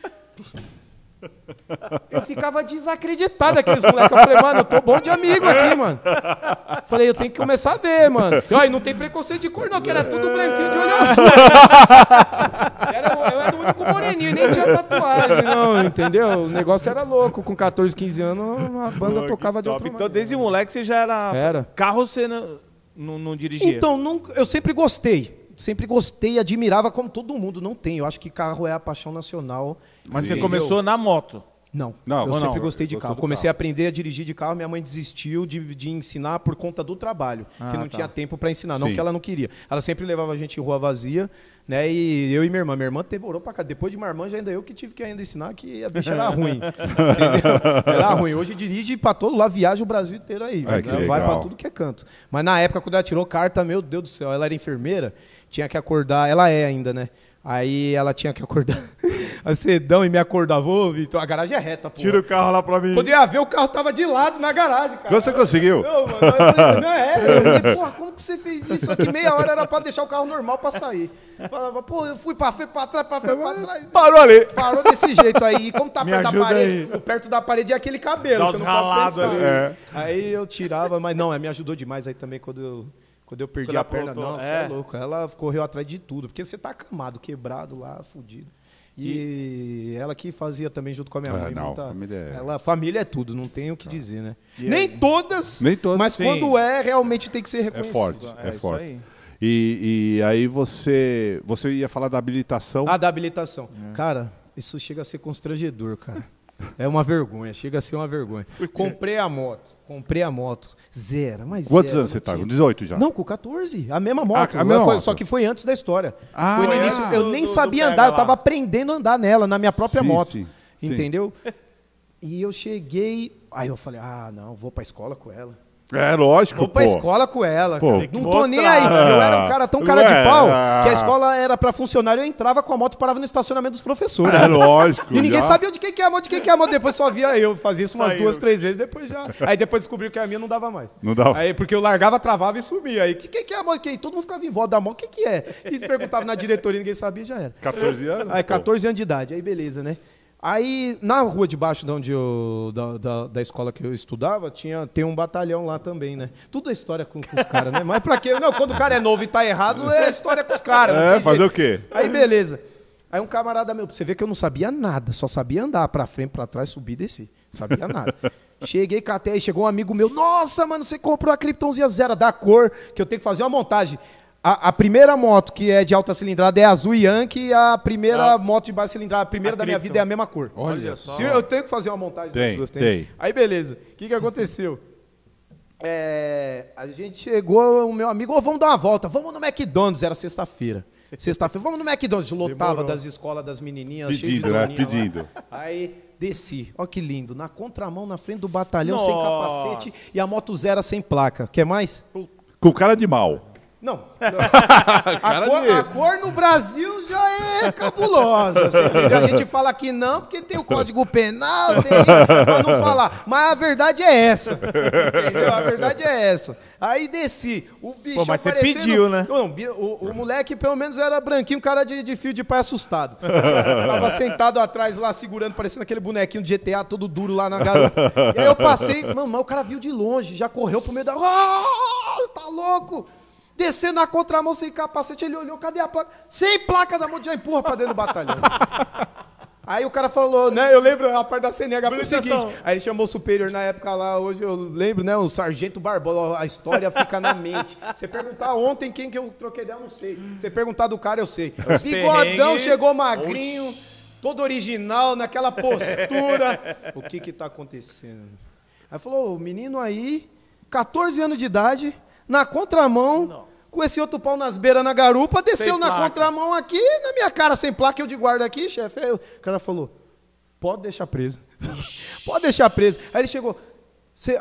Eu ficava desacreditado aqueles moleques. Eu falei, mano, eu tô bom de amigo aqui, mano. falei, eu tenho que começar a ver, mano. E, não tem preconceito de cor, não, que era tudo branquinho de olho azul. Era, eu era o único moreninho, nem tinha tatuagem, não, entendeu? O negócio era louco. Com 14, 15 anos, a banda Pô, tocava de outro Então, desde moleque você já era. Era. Carro você não, não, não dirigia? Então, nunca, eu sempre gostei sempre gostei, admirava como todo mundo. Não tem, eu acho que carro é a paixão nacional. Mas você começou na moto? Não, não eu não, sempre gostei de carro. Comecei carro. a aprender a dirigir de carro, minha mãe desistiu de, de ensinar por conta do trabalho, ah, que não tá. tinha tempo para ensinar, não que ela não queria. Ela sempre levava a gente em rua vazia, né? E eu e minha irmã, minha irmã demorou para cá. Depois de minha irmã já ainda eu que tive que ainda ensinar que a bicha era ruim. Era ruim. Hoje dirige para todo lá, viaja o Brasil inteiro aí, né? vai para tudo que é canto. Mas na época quando ela tirou carta, meu Deus do céu, ela era enfermeira tinha que acordar, ela é ainda, né? Aí ela tinha que acordar cedão e me acordava, ô Vitor, a garagem é reta, pô. Tira o carro lá pra mim. Podia ver, o carro tava de lado na garagem, cara. Você conseguiu? Não, mano, eu falei, não é, eu falei, porra, como que você fez isso? Aqui meia hora era pra deixar o carro normal pra sair. Falava, pô, eu fui pra frente, pra trás, pra frente, pra trás. Parou ali. Parou desse jeito aí. E como tá me perto da parede, aí. perto da parede é aquele cabelo, Dá você não Ali. É. Aí eu tirava, mas não, é, me ajudou demais aí também quando eu quando eu perdi Quando a perna, pronto, não, você é. é. louco. Ela correu atrás de tudo, porque você tá acamado, quebrado lá, fudido. E, e, ela que fazia também junto com a minha ah, mãe. não, muita... família é... Ela, família é tudo, não tem o que tá. dizer, né? nem, todas, nem todas, mas sim. quando é, realmente tem que ser é reconhecido. É forte, é, é forte. Aí. E, e, aí você, você ia falar da habilitação. Ah, da habilitação. É. Cara, isso chega a ser constrangedor, cara. É uma vergonha, chega a ser uma vergonha. Comprei a moto, comprei a moto. Zero, mas. Quantos anos você tá? Com 18 já? Não, com 14. A mesma moto. Ah, a mesma foi, moto. Só que foi antes da história. Ah, foi no início. Eu nem do, sabia do andar, lá. eu tava aprendendo a andar nela, na minha própria sim, moto. Sim, entendeu? Sim. E eu cheguei. Aí eu falei, ah, não, vou pra escola com ela. É, lógico. Vou pra escola com ela. Pô, cara. Não tô mostrar. nem aí. Eu era um cara tão cara de é. pau que a escola era pra funcionário, eu entrava com a moto e parava no estacionamento dos professores. É lógico. E ninguém já. sabia de quem que é a moto, de quem que é a moto. Depois só via eu. Fazia isso umas Saiu. duas, três vezes, depois já. Aí depois descobriu que a minha não dava mais. Não dava. Aí, porque eu largava, travava e sumia. Aí, quem que é a moto? Quem? Todo mundo ficava em volta da moto? o que, que é? E perguntava na diretoria, ninguém sabia, já era. 14 anos? Aí, 14 anos de idade. Aí, beleza, né? Aí, na rua de baixo de onde eu, da, da, da, escola que eu estudava, tinha, tem um batalhão lá também, né? Tudo é história com, com os caras, né? Mas pra quê? Não, quando o cara é novo e tá errado, é história com os caras. É, fazer o quê? Aí, beleza. Aí um camarada meu, pra você ver que eu não sabia nada, só sabia andar pra frente, pra trás, subir e descer. Não sabia nada. Cheguei, catei, chegou um amigo meu. Nossa, mano, você comprou a Kryptonzinha Zero da cor, que eu tenho que fazer uma montagem. A, a, primeira moto que é de alta cilindrada é azul Yankee e a primeira ah. moto de baixa cilindrada, a primeira a da minha vida é a mesma cor. Olha só. eu tenho que fazer uma montagem tem, das duas. Tem. tem. Aí beleza. O que, que aconteceu? É, a gente chegou, o meu amigo, oh, vamos dar uma volta, vamos no McDonald's, era sexta-feira. Sexta-feira, vamos no McDonald's, lotava Demorou. das escolas das menininhas, pedindo, cheio de né? pedindo. Lá. Aí desci, ó que lindo, na contramão, na frente do batalhão, Nossa. sem capacete e a moto zero sem placa. Quer mais? Com cara de mal. Não. a, cor, a, cor, no Brasil já é cabulosa. Assim, a gente fala que não, porque tem o código penal, tem isso, pra não falar. Mas a verdade é essa. Entendeu? A verdade é essa. Aí desci. O bicho Pô, mas aparecendo... você pediu, né? Não, o, o, moleque, pelo menos, era branquinho, cara de, de fio de pai assustado. Tava sentado atrás lá, segurando, parecendo aquele bonequinho de GTA todo duro lá na garota. E aí eu passei, Mamãe, mas o cara viu de longe, já correu pro meio da. Oh, tá louco! descendo na contramão sem capacete. Ele olhou, cadê a placa? Sem placa da mão, já empurra para dentro do batalhão. Aí o cara falou, né? Eu lembro a parte da CNH foi o seguinte. Aí ele chamou o superior na época lá, hoje eu lembro, né? O sargento Barbosa, a história fica na mente. Você perguntar ontem quem que eu troquei dela, eu não sei. Você perguntar do cara, eu sei. Os Bigodão chegou magrinho, Oxi. todo original, naquela postura. o que que tá acontecendo? Aí falou, o menino aí, 14 anos de idade, na contramão. Não com esse outro pau nas beiras na garupa, desceu sem na placa. contramão aqui, na minha cara sem placa, eu de guarda aqui, chefe. o cara falou: pode deixar preso. pode deixar preso. Aí ele chegou,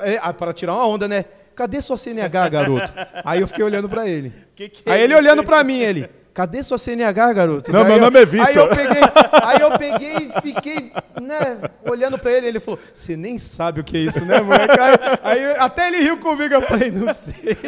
é, ah, para tirar uma onda, né? Cadê sua CNH, garoto? Aí eu fiquei olhando para ele. Que que é aí ele isso? olhando para mim, ele. Cadê sua CNH, garoto? Não, não meu nome é Vitor. Aí eu peguei, aí eu peguei e fiquei, né, olhando para ele, ele falou: "Você nem sabe o que é isso, né, moleque?" Aí, aí até ele riu comigo, eu falei: "Não sei".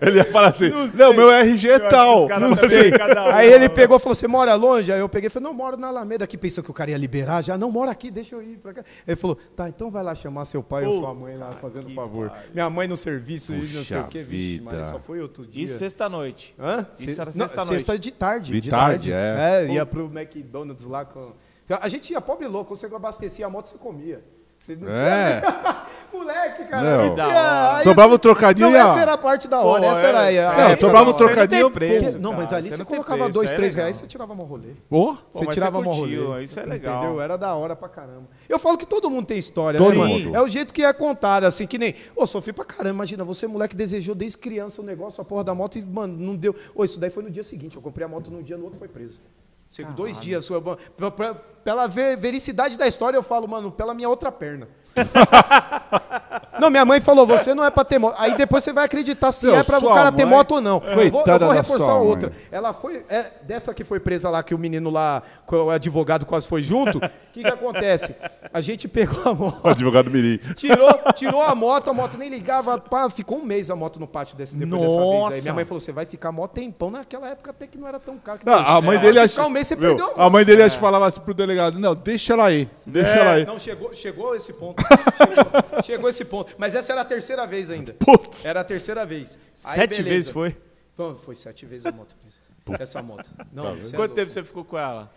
Ele ia falar assim: "Não, não meu RG é tal". Não tá sei. Um, aí né, ele pegou e falou: "Você mora longe?" Aí eu peguei e falei: "Não, moro na Alameda aqui". Pensou que o cara ia liberar já. "Não, moro aqui, deixa eu ir para cá". Ele falou: "Tá, então vai lá chamar seu pai ou sua mãe lá fazendo um favor". Pai. Minha mãe no serviço, Puxa não sei o que. vixe, mas só foi outro dia. Isso sexta noite. Hã? Isso era sexta noite história é de tarde. De, de tarde, tarde, é. é. Ia pro McDonald's lá com... A gente ia pobre louco, você abastecia a moto, você comia não é. Moleque, cara. Não. Tinha... Sobrava o trocadilho. Não, essa era a parte da hora. Pô, essa era é, aí. Não, é, sobrava o trocadinho. Não, preço, não mas ali você, você colocava preço, dois, é três legal. reais e você tirava uma rolê. Oh? Você Pô, tirava você uma rolê. Isso é legal. Entendeu? Era da hora pra caramba. Eu falo que todo mundo tem história. Né, todo assim, mundo. É o jeito que é contado, assim, que nem. Ô, sofri pra caramba. Imagina, você, moleque, desejou desde criança o um negócio, a porra da moto, e, mano, não deu. Ô, isso daí foi no dia seguinte. Eu comprei a moto num dia, no outro foi preso. Caralho. Dois dias. Pra, pra, pela vericidade da história, eu falo, mano, pela minha outra perna. Não, minha mãe falou, você não é pra ter moto. Aí depois você vai acreditar se Meu, é pra o cara mãe... ter moto ou não. eu vou, eu vou reforçar outra. Mãe. Ela foi. É, dessa que foi presa lá, que o menino lá, o advogado quase foi junto. O que, que acontece? A gente pegou a moto. O advogado Mirim. Tirou, tirou a moto, a moto nem ligava. Pá, ficou um mês a moto no pátio desse depois Nossa. dessa vez. Aí minha mãe falou: você vai ficar mó tempão. Naquela época até que não era tão caro. Não, a mãe é, dele acha. Um mês, você Meu, perdeu a, a mãe dele é. acha falava assim pro delegado: não, deixa ela aí. Deixa é, ela aí. Não, chegou, chegou esse ponto. chegou, chegou esse ponto. Mas essa era a terceira vez ainda. Putz. Era a terceira vez. sete vezes foi? Bom, foi sete vezes a moto. essa é moto. Não, tá é Quanto é tempo você ficou com ela?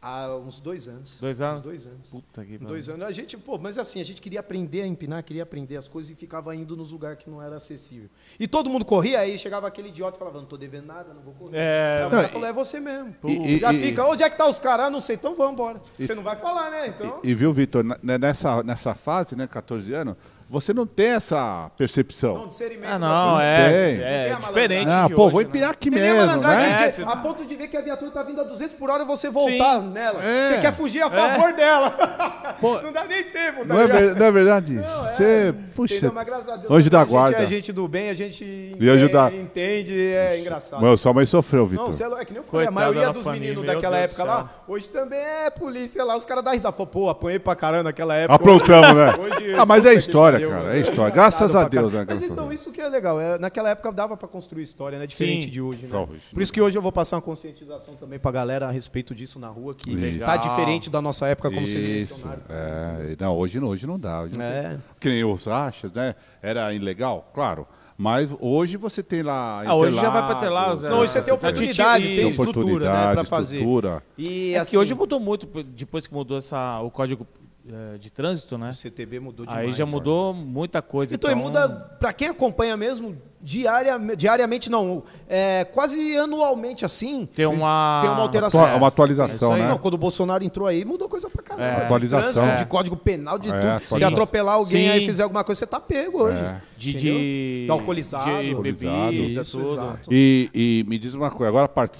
Há uns dois anos. Dois anos? Uns dois anos. Puta que pariu. Dois anos. A gente, pô, mas assim, a gente queria aprender a empinar, queria aprender as coisas e ficava indo nos lugares que não era acessível. E todo mundo corria, aí chegava aquele idiota e falava, não tô devendo nada, não vou correr. É, aí, não, e, falou, é você mesmo. e, Já fica, onde é que tá os caras? Ah, não sei, então vamos embora. Você não vai falar, né? Então... E, viu, Vitor, nessa, nessa fase, né, 14 anos, você não tem essa percepção. Não, discernimento. Ah, não, é, tem. é, é diferente. Ah, pô, hoje, vou empinar aqui mesmo. né? de, a ponto de ver que a viatura tá vindo a 200 por hora e você voltar Sim. nela. É. Você quer fugir a favor é. dela. Pô, não dá nem tempo, tá não, é, não é verdade? Não, é. você, puxa. Mas a Deus, hoje da a guarda. gente é gente do bem, a gente entende, ajudar. entende é engraçado. Meu, sua mãe sofreu, Vitor. Não, cê, é, é que nem eu falei, a maioria dos meninos daquela época lá, hoje também é polícia lá, os caras da risada. Pô, apanhei pra caramba naquela época. Aprontamos, né? Ah, mas é história história, cara. É história. Graças a Deus, né? Mas então, isso que é legal. É, naquela época dava para construir história, né? Diferente Sim. de hoje, né? Talvez. Por isso que hoje eu vou passar uma conscientização também pra galera a respeito disso na rua, que legal. tá diferente da nossa época, como isso. vocês mencionaram. É. Não, hoje, hoje não dá. Hoje não é. Que nem os achas, né? Era ilegal, claro. Mas hoje você tem lá. Ah, hoje já vai para Interlagos. É. Não, hoje você tem oportunidade, tem, tem estrutura, né, para fazer. Estrutura. E é assim, que hoje mudou muito depois que mudou essa, o código eh, de trânsito, né? O CTB mudou demais. Aí já mudou né? muita coisa. Então, então... muda, para quem acompanha mesmo, diária diariamente não, é, quase anualmente assim. Tem uma, tem uma alteração. uma atualização, é né? Não, quando o Bolsonaro entrou aí, mudou coisa pra caramba. É. Atualização. De, trânsito, de é. código penal, de é, tudo. Se atropelar alguém Sim. aí fizer alguma coisa, você tá pego hoje. É. De, de, de alcoolizado. De bebida, tudo. E, e, me diz uma coisa, agora part,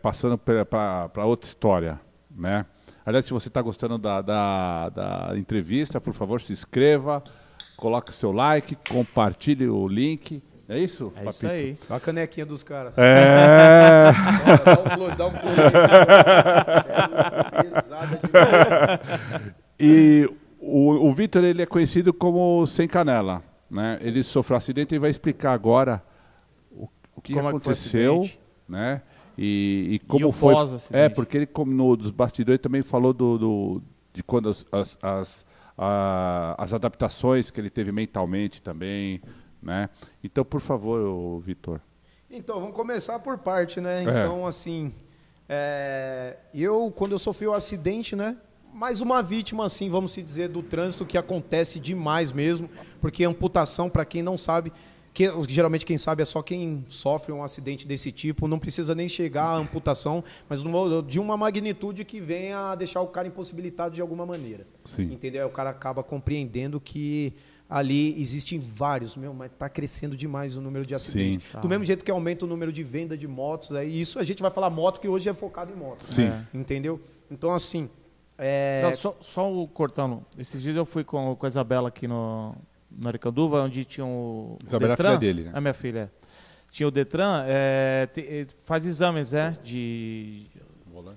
passando para outra história, né? Aliás, se você está gostando da, da, da entrevista, por favor, se inscreva, coloque seu like, compartilhe o link. É isso? É papito? isso aí. Olha a canequinha dos caras. É. Bora, dá um close, dá um close. Aí, Pesada E o, o Vitor ele é conhecido como sem canela, né? Ele sofreu acidente e vai explicar agora o, o que como é aconteceu, né? E, e como e foi? É porque ele no, dos bastidores também falou do, do de quando as, as, as, a, as adaptações que ele teve mentalmente também, né? Então, por favor, Vitor. Então, vamos começar por parte, né? É. Então, é. assim, é, eu, quando eu sofri o um acidente, né? Mais uma vítima, assim, vamos se dizer, do trânsito que acontece demais mesmo, porque é amputação, para quem não sabe, que, geralmente quem sabe é só quem sofre um acidente desse tipo, não precisa nem chegar à amputação, mas de uma magnitude que venha a deixar o cara impossibilitado de alguma maneira. Sim. Entendeu? O cara acaba compreendendo que ali existem vários, meu, mas está crescendo demais o número de acidentes. Sim, tá. Do mesmo jeito que aumenta o número de venda de motos, aí isso a gente vai falar moto que hoje é focado em motos. Sim. É. Entendeu? Então assim, é... então, só, só cortando, esses dias eu fui com, com a Isabela aqui no, Maricanduva, onde tinha o. Isabel Detran, é a filha dele. Né? É a minha filha. É. Tinha o Detran, é, te, é, faz exames, né? De,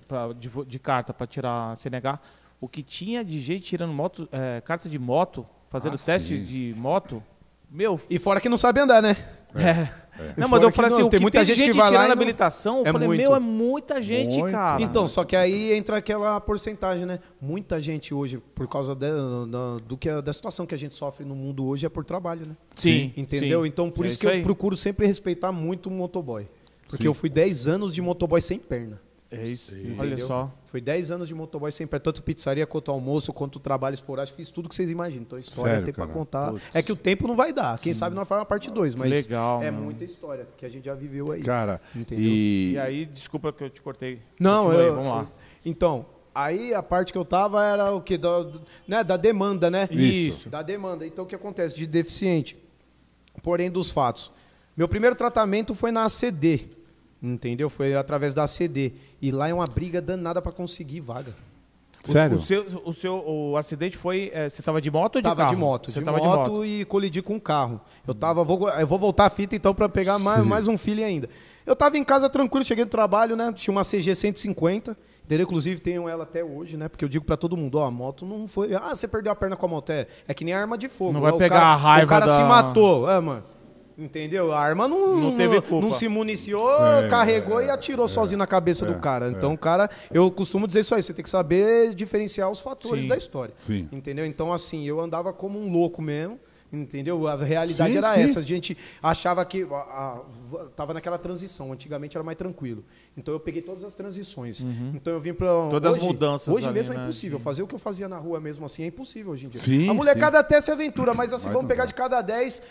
pra, de, de, carta para tirar CNH. O que tinha de gente tirando moto, é, carta de moto, fazendo ah, teste sim. de moto, meu. E fora que não sabe andar, né? É. É. Não, mas eu falei assim, não, tem muita tem gente, gente que vai lá. habilitação, é eu falei, muito. meu, é muita gente, muito. cara. Então, só que aí entra aquela porcentagem, né? Muita gente hoje, por causa de, da, do que, da situação que a gente sofre no mundo hoje, é por trabalho, né? Sim. Entendeu? Sim. Então, por é Sim, isso, que eu procuro sempre respeitar muito o motoboy. Porque Sim. eu fui 10 anos de motoboy sem perna. É isso. Sim. Olha Entendeu? só. Foi 10 anos de motoboy sempre, tanto pizzaria quanto almoço, quanto trabalho esporádico, fiz tudo que vocês imaginam. Então, história Sério, é tem para contar. É que o tempo não vai dar. Sim. Quem sabe nós faz uma parte 2, mas Legal, é mano. muita história que a gente já viveu aí. Cara, entendeu? E... e aí, desculpa que eu te cortei. Não, eu, aí, vamos lá. então, Aí a parte que eu tava era o que da, né, da demanda, né? Isso. Da demanda. Então o que acontece de deficiente? Porém dos fatos. Meu primeiro tratamento foi na ACD, Entendeu? Foi através da CD. E lá é uma briga danada para conseguir vaga. Sério? O, o, seu, o seu o acidente foi. É, você estava de moto ou de tava carro? De moto, você de tava moto, de moto e colidi com um carro. Eu tava. Vou, eu vou voltar a fita então para pegar mais, mais um filho ainda. Eu tava em casa tranquilo, cheguei do trabalho, né? Tinha uma CG 150. Inclusive, tenho ela até hoje, né? Porque eu digo para todo mundo, ó, a moto não foi. Ah, você perdeu a perna com a moto. É, é que nem arma de fogo. Não vai o pegar cara, a raiva. O cara da... se matou. É, mano. Entendeu? A arma não, não, teve culpa. não se municiou, é, carregou é, e atirou é, sozinho na cabeça do é, cara. É. Então, o cara, eu costumo dizer isso aí, você tem que saber diferenciar os fatores sim, da história. Sim. Entendeu? Então, assim, eu andava como um louco mesmo. Entendeu? A realidade sim, era essa. A gente achava que. A, a, tava naquela transição. Antigamente era mais tranquilo. Então eu peguei todas as transições. Uhum. Então eu vim para todas hoje, as mudanças. Hoje mesmo é né? impossível uhum. fazer o que eu fazia na rua mesmo assim é impossível hoje em dia. Sim, a molecada até se aventura, mas assim Vai vamos pegar de cada 10,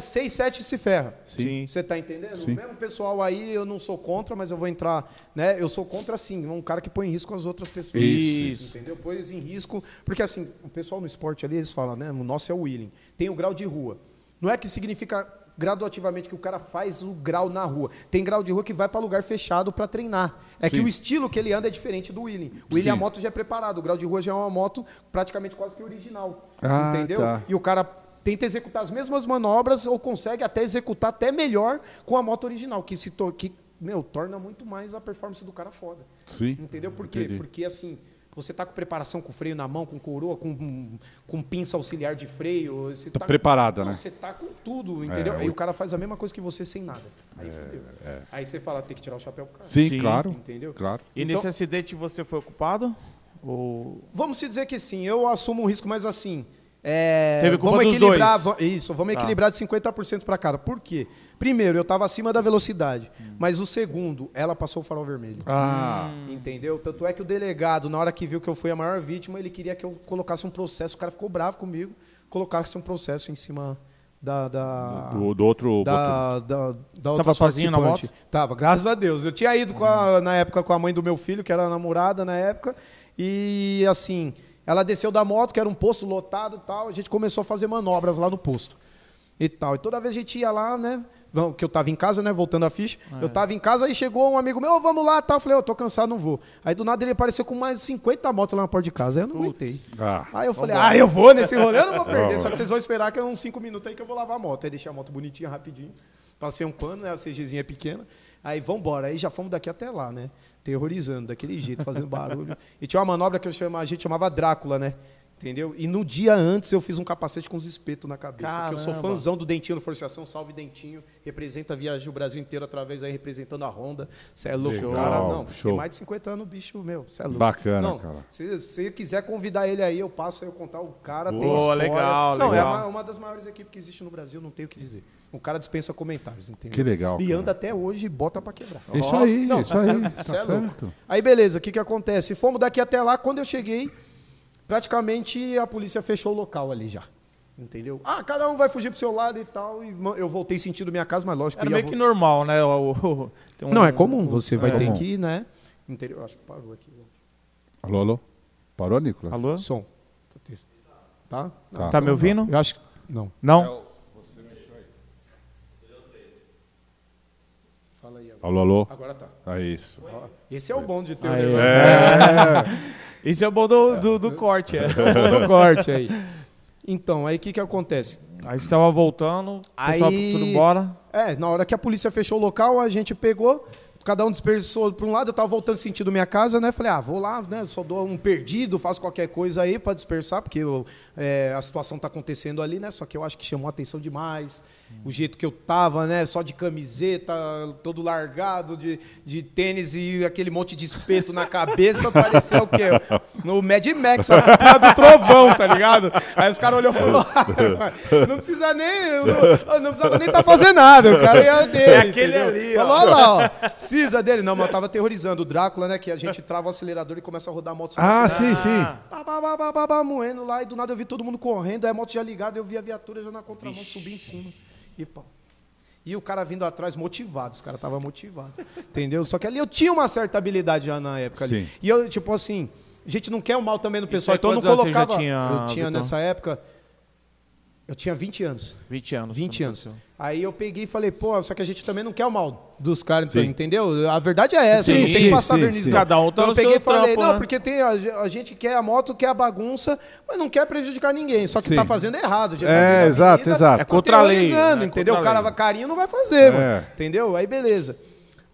6, 7 se ferra. Sim. Você tá entendendo? Sim. O mesmo pessoal aí eu não sou contra, mas eu vou entrar, né? Eu sou contra sim, um cara que põe em risco as outras pessoas. Isso. Entendeu? Põe em risco, porque assim, o pessoal no esporte ali eles falam, né, o nosso é o willing. Tem o grau de rua. Não é que significa graduativamente que o cara faz o grau na rua. Tem grau de rua que vai para lugar fechado para treinar. É Sim. que o estilo que ele anda é diferente do William. O William a moto já é o grau de rua já é uma moto praticamente quase que original. Ah, entendeu? Tá. E o cara tenta executar as mesmas manobras ou consegue até executar até melhor com a moto original, que se to... que meu, torna muito mais a performance do cara foda. Sim. Entendeu por quê? Entendi. Porque assim, você está com preparação com freio na mão, com coroa, com, com pinça auxiliar de freio. Você tá, preparada, com, então né? Você está com tudo, é, entendeu? É, Aí o... o cara faz a mesma coisa que você sem nada. Aí é, fudeu. É. Aí você fala, tem que tirar o chapéu pro cara. Sim, sim. claro. Entendeu? Claro. E então, nesse acidente você foi ocupado? Ou... Vamos se dizer que sim. Eu assumo um risco, mas assim. É, vamos equilibrar, dois. Isso, vamos tá. equilibrar de 50% para cada. Por quê? Primeiro, eu estava acima da velocidade. Hum. Mas o segundo, ela passou o farol vermelho. Ah. Entendeu? Tanto é que o delegado, na hora que viu que eu fui a maior vítima, ele queria que eu colocasse um processo. O cara ficou bravo comigo, colocasse um processo em cima da. da do, do, outro. Da, da, da, da outra Estava sozinho na moto? Tava, graças a Deus. Eu tinha ido a, na época com a mãe do meu filho, que era namorada na época. E assim, ela desceu da moto, que era um posto lotado e tal. A gente começou a fazer manobras lá no posto. E tal. E toda vez a gente ia lá, né? que eu tava em casa, né? Voltando a ficha. É. eu tava em casa e chegou um amigo meu, oh, vamos lá, tal. Eu falei, eu oh, tô cansado, não vou. Aí do nada ele apareceu com mais 50 motos lá na porta de casa. Aí eu não voltei. aguentei. Ah, aí eu falei, ah, eu vou nesse rolê, eu não vou perder. Só que vocês vão esperar que é uns 5 minutos aí que eu vou lavar a moto. Aí deixei a moto bonitinha, rapidinho. Passei um pano, né? A CGzinha é pequena. Aí vambora. Aí já fomos daqui até lá, né? Terrorizando, daquele jeito, fazendo barulho. e tinha uma manobra que eu chamava, a gente chamava Drácula, né? Entendeu? E no dia antes eu fiz um capacete com os espetos na cabeça. Caramba. Que eu sou fãzão do Dentinho do Forçação, salve Dentinho. Representa, viaja o Brasil inteiro através aí, representando a Honda. Você é louco, Legal, cara. Não, show. tem mais de 50 anos, bicho meu. Você é louco. Bacana, não, cara. Se você quiser convidar ele aí, eu passo aí eu contar. O cara Boa, tem história. legal, Não, é legal. é uma, uma, das maiores equipes que existe no Brasil, não tenho o que dizer. O cara dispensa comentários, entendeu? Que legal. E cara. anda até hoje e bota pra quebrar. Isso oh, aí, não, isso aí. É tá é certo. Louco. Aí beleza, o que, que acontece? Fomos daqui até lá, quando eu cheguei praticamente a polícia fechou o local ali já. Entendeu? Ah, cada um vai fugir pro seu lado e tal. E eu voltei sentido minha casa, mas lógico. Era meio vo... que normal, né? O, o, um... Não, é comum. Você vai é ter que, né? Entendeu? Eu acho que parou aqui. Alô, alô? Parou, Nicolas? Alô? Som. Tá? Não, tá? tá, tá me ouvindo? Eu acho que. Não. Não? É você mexeu aí. Fala aí. Agora. Alô, alô? Agora tá. É isso. Esse é o bom de ter o um negócio. É. é. Isso é o bom do, é. do, do corte, é. o do corte aí. Então, aí o que, que acontece? Aí você tava voltando, o pessoal aí... tudo embora. É, na hora que a polícia fechou o local, a gente pegou cada um dispersou para um lado, eu estava voltando sentido minha casa, né? Falei, ah, vou lá, né? Só dou um perdido, faço qualquer coisa aí para dispersar, porque eu, é, a situação está acontecendo ali, né? Só que eu acho que chamou atenção demais. Hum. O jeito que eu tava, né? Só de camiseta, todo largado, de, de tênis e aquele monte de espeto na cabeça, parecia o quê? No Mad Max, a do trovão, tá ligado? Aí os caras olhou e falou, não precisa nem, não, não precisava nem estar tá fazendo nada, o cara ia é dele. É aquele entendeu? ali, ó. Falou, lá, ó precisa dele. Não, mas eu tava terrorizando o Drácula, né? Que a gente trava o acelerador e começa a rodar a moto. Ah, sim, sim. Bah, moendo lá e do nada eu vi todo mundo correndo, aí a moto já ligada, eu vi a viatura já na contramão, Vixe. subi em cima. E pau. E o cara vindo atrás motivado, os caras estavam motivados. entendeu? Só que ali eu tinha uma certa habilidade já na época ali. Sim. E eu, tipo assim, a gente não quer o mal também do pessoal, então eu não colocava. Tinha, eu tinha nessa época eu tinha 20 anos. 20 anos. 20 anos. Aí eu peguei e falei, pô, só que a gente também não quer o mal dos caras, então, entendeu? A verdade é essa, sim, não tem que passar sim, verniz. Sim. Cada um tá então eu peguei e falei, não, né? porque tem a, a, gente quer a moto, quer a bagunça, mas não quer prejudicar ninguém, só que sim. tá fazendo errado. Já é, tá exato, vida, exato. É contra a lei. Né? É entendeu? É o cara carinho não vai fazer, é. mano, entendeu? Aí beleza.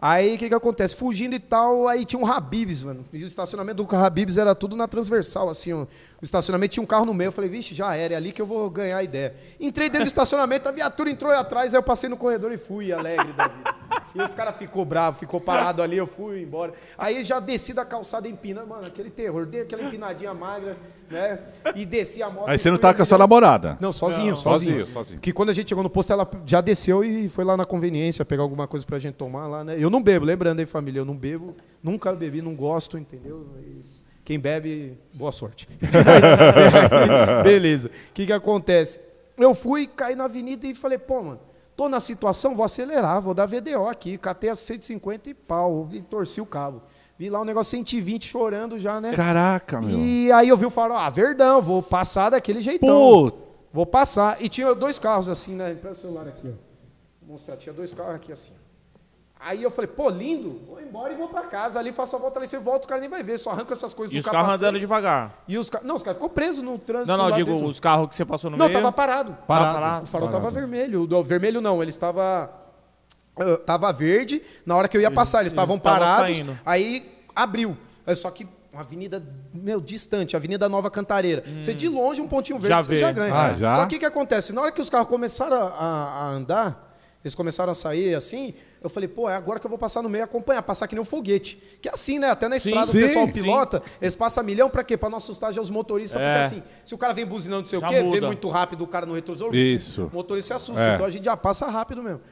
Aí o que que acontece? Fugindo e tal, aí tinha um Habibs, mano. E o estacionamento do Habibs era tudo na transversal, assim, ó estacionamento, tinha um carro no meio. Eu falei, vixe, já era, é ali que eu vou ganhar a ideia. Entrei dentro do estacionamento, a viatura entrou atrás, aí eu passei no corredor e fui, alegre da vida. E os caras ficou bravo, ficou parado ali, eu fui embora. Aí já desci da calçada empina, mano, aquele terror, dei aquela empinadinha magra, né? E desci a moto. Aí você não tava tá com a sua namorada? Não, sozinho, não, sozinho. Sozinho, sozinho. Que quando a gente chegou no posto, ela já desceu e foi lá na conveniência pegar alguma coisa pra gente tomar lá, né? Eu não bebo, lembrando aí, família, eu não bebo, nunca bebi, não gosto, entendeu? É isso. Quem bebe, boa sorte. Beleza. O que, que acontece? Eu fui, caí na avenida e falei, pô, mano, tô na situação, vou acelerar, vou dar VDO aqui. Catei a 150 e pau, e torci o cabo. Vi lá um negócio 120 chorando já, né? Caraca, meu. E aí eu vi o farol, ah, verdão, vou passar daquele jeitão. Puto, Vou passar. E tinha dois carros assim, né? Pega o celular aqui, ó. Vou mostrar, tinha dois carros aqui assim. Aí eu falei, pô, lindo, vou embora e vou para casa. Ali faço a volta ali, você volta, o cara nem vai ver, só arranca essas coisas e do carro. E os carros andando devagar. E os Não, os caras ficou preso no trânsito. Não, não, digo, dentro. os carros que você passou no não, meio. Não, tava parado. Parado. parado o farol parado. tava vermelho. Não, vermelho não, ele estava. Uh, tava verde, na hora que eu ia passar, eles, estavam parados. Saindo. Aí abriu. É só que uma avenida, meu, distante, Avenida Nova Cantareira. Hum. Você de hum. longe, um pontinho verde, já você vê. já ganha. Ah, já? Só que o que acontece? Na hora que os carros começaram a, a andar, eles começaram a sair assim, eu falei, pô, é agora que eu vou passar no meio e acompanhar, passar que nem um foguete. Que é assim, né? Até na estrada sim, o pessoal pilota, sim. eles passam milhão para quê? Para não assustar já os motoristas, é. porque assim, se o cara vem buzinando não sei já o quê, muda. vê muito rápido o cara no retrovisor, Isso. o motorista se assusta. É. Então a gente já passa rápido mesmo.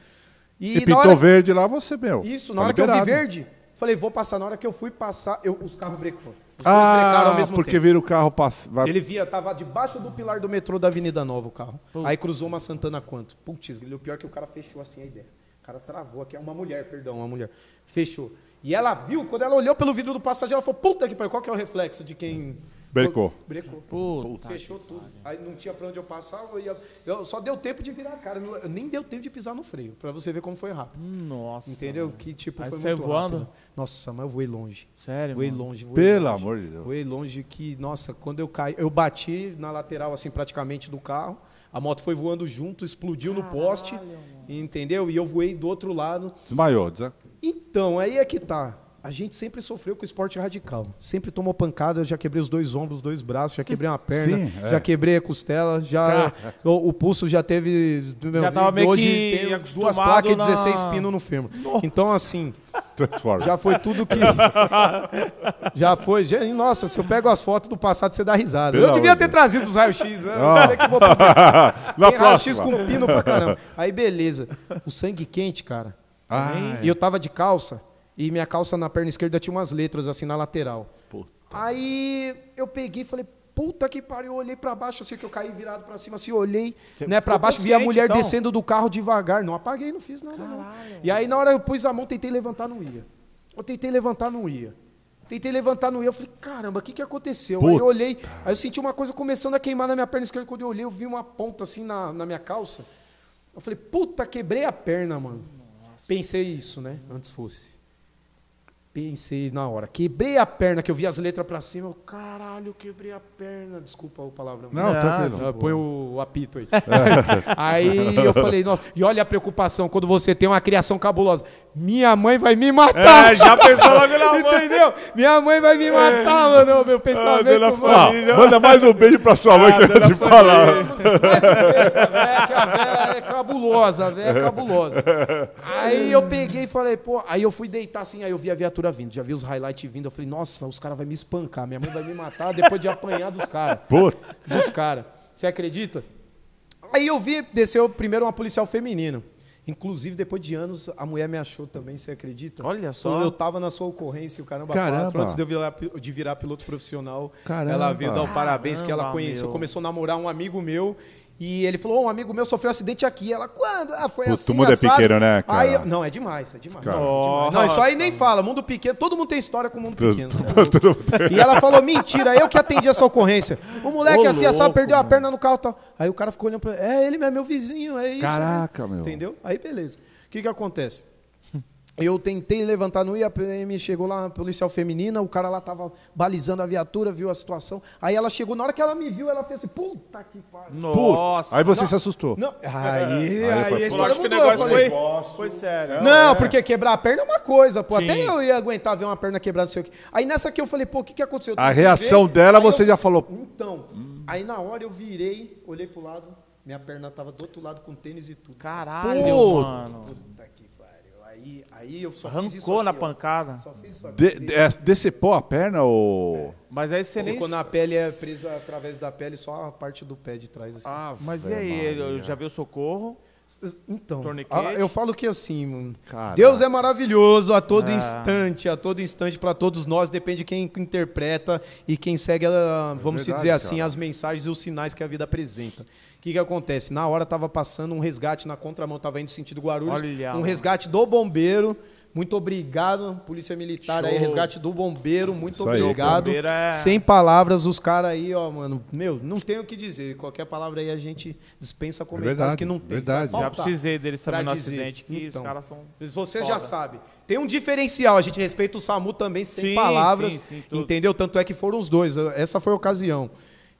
E, e pintou hora... verde lá, você, meu. Isso, na tá hora liberado. que eu vi verde, falei, vou passar. Na hora que eu fui passar, eu, os carros brecou. Os ah, porque tempo. vira o carro passar. Ele via, tava debaixo do pilar do metrô da Avenida Nova o carro. Putz. Aí cruzou uma Santana quanto? Putz, o pior é que o cara fechou assim a ideia cara travou aqui. É uma mulher, perdão, uma mulher. Fechou. E ela viu, quando ela olhou pelo vidro do passageiro, ela falou, puta que pariu, qual que é o reflexo de quem... Brecou. Brecou. Puta Fechou tudo. Aí não tinha pra onde eu passar, eu ia... eu só deu tempo de virar a cara. Nem deu tempo de pisar no freio, pra você ver como foi rápido. Nossa. Entendeu? Mano. Que tipo, Aí foi muito voando? rápido. Nossa, mas eu voei longe. Sério? Voei mano? longe. Voei Pelo longe. amor de Deus. Voei longe que, nossa, quando eu caí, eu bati na lateral, assim, praticamente do carro. A moto foi voando junto, explodiu Caralho, no poste, mano. entendeu? E eu voei do outro lado. Desmaiou, desacordou. Então, aí é que tá a gente sempre sofreu com esporte radical. Sempre tomou pancada, já quebrei os dois ombros, os dois braços, já quebrei uma perna, Sim, é. já quebrei a costela, já o, o, pulso já teve. Já tava meio hoje que tem duas placas na... e 16 pinos no fêmur. Nossa. Então, assim. Transforma. Já foi tudo que. já foi. Já... Nossa, se eu pego as fotos do passado, você dá risada. Pela eu devia ter trazido os raios-x, né? Não. Que vou tem raio-x com pino pra caramba. Aí, beleza. O sangue quente, cara. Ah, e eu é. tava de calça. E minha calça na perna esquerda tinha umas letras assim na lateral. Puta. Aí eu peguei e falei, puta que pariu, eu olhei para baixo, assim que eu caí virado para cima, assim, olhei, Você né, para baixo, vi a mulher então? descendo do carro devagar, não apaguei, não fiz nada. Caralho. Não. E aí na hora eu pus a mão, tentei levantar, não ia. Eu tentei levantar, não ia. Tentei levantar, não ia. Eu falei, caramba, o que, que aconteceu? Puta. Aí eu olhei, aí eu senti uma coisa começando a queimar na minha perna esquerda. Quando eu olhei, eu vi uma ponta assim na, na minha calça. Eu falei, puta, quebrei a perna, mano. Nossa. Pensei isso, né? Antes fosse. Pensei na hora, quebrei a perna, que eu vi as letras para cima, eu, caralho, quebrei a perna, desculpa o palavrão. Não, não tranquilo. Tipo, ah, põe o, o apito aí. É. aí eu falei, nossa, e olha a preocupação quando você tem uma criação cabulosa. Minha mãe vai me matar. É, já pensou logo na mãe. Entendeu? Minha mãe vai me é. matar, é. mano, meu ah, pensamento. Ah, Manda mais um beijo pra sua ah, mãe ah, que eu te falar. Mais um beijo pra véia, que a véia, é cabulosa, velho, é cabulosa. Aí eu peguei e falei, pô. Aí eu fui deitar assim, aí eu vi a viatura vindo, já vi os highlights vindo. Eu falei, nossa, os caras vão me espancar, minha mãe vai me matar depois de apanhar dos caras. Dos caras. Você acredita? Aí eu vi, desceu primeiro uma policial feminina. Inclusive, depois de anos, a mulher me achou também, você acredita? Olha só. Quando eu tava na sua ocorrência, o Caramba, Caramba. 4, antes de eu virar, de virar piloto profissional, Caramba. ela veio dar o um parabéns Caramba, que ela conheceu. Meu. Começou a namorar um amigo meu e ele falou: oh, um amigo meu sofreu um acidente aqui. Ela, quando? Ah, foi o assim. O mundo é assado. é pequeno, né? Cara? Aí, não, é demais, é demais. Não, é não, isso aí nem fala. Mundo pequeno, todo mundo tem história com o mundo pequeno. e ela falou: mentira, eu que atendi essa ocorrência. O moleque Ô, assim, louco, assado, perdeu mano. a perna no carro e tal. Aí o cara ficou olhando pra ele: é, ele é meu vizinho, é isso. Né? Caraca, né? meu. Entendeu? Aí beleza. O que, que acontece? eu tentei levantar no IAPM, chegou lá a policial feminina, o cara lá tava balizando a viatura, viu a situação. Aí ela chegou, na hora que ela me viu, ela fez assim, puta que pariu. Nossa. Aí você não, se assustou. Não, aí, é. aí, aí a história mudou. Que o negócio falei, foi, foi sério. Não, não é. porque quebrar a perna é uma coisa, pô. Sim. Até eu ia aguentar ver uma perna quebrada, não sei o quê. Aí nessa aqui eu falei, pô, o que, que aconteceu? A reação ver? dela aí você eu, já falou. Então, hum. aí na hora eu virei, olhei pro lado, minha perna tava do outro lado com tênis e tudo. Caralho, Pô, mano aí, aí eu só Arrancou fiz isso na pancada. Só fiz isso aqui. De, de, decepou a perna ou. É. Mas aí você Porque nem. pele é presa através da pele, só a parte do pé de trás. Assim. Ah, mas e aí? Ele já o socorro? Então, a, ah, eu falo que assim, Caraca. Deus é maravilhoso a todo é. instante, a todo instante para todos nós, depende de quem interpreta e quem segue, ah, é vamos é verdade, dizer assim, cara. as mensagens e os sinais que a vida apresenta. O que, que acontece? Na hora estava passando um resgate na contramão, estava indo sentido Guarulhos. Olha, um resgate do bombeiro. Muito obrigado, Polícia Militar Show. aí, resgate do bombeiro, muito Isso obrigado. Aí, é... Sem palavras, os caras aí, ó, mano, meu, não tenho o que dizer. Qualquer palavra aí a gente dispensa é comentários é verdade, que não tem. Verdade. Já precisei deles saber no dizer. acidente que então, os caras são. Vocês já sabem. Tem um diferencial, a gente respeita o SAMU também sem sim, palavras, sim, sim, entendeu? Tanto é que foram os dois, essa foi a ocasião.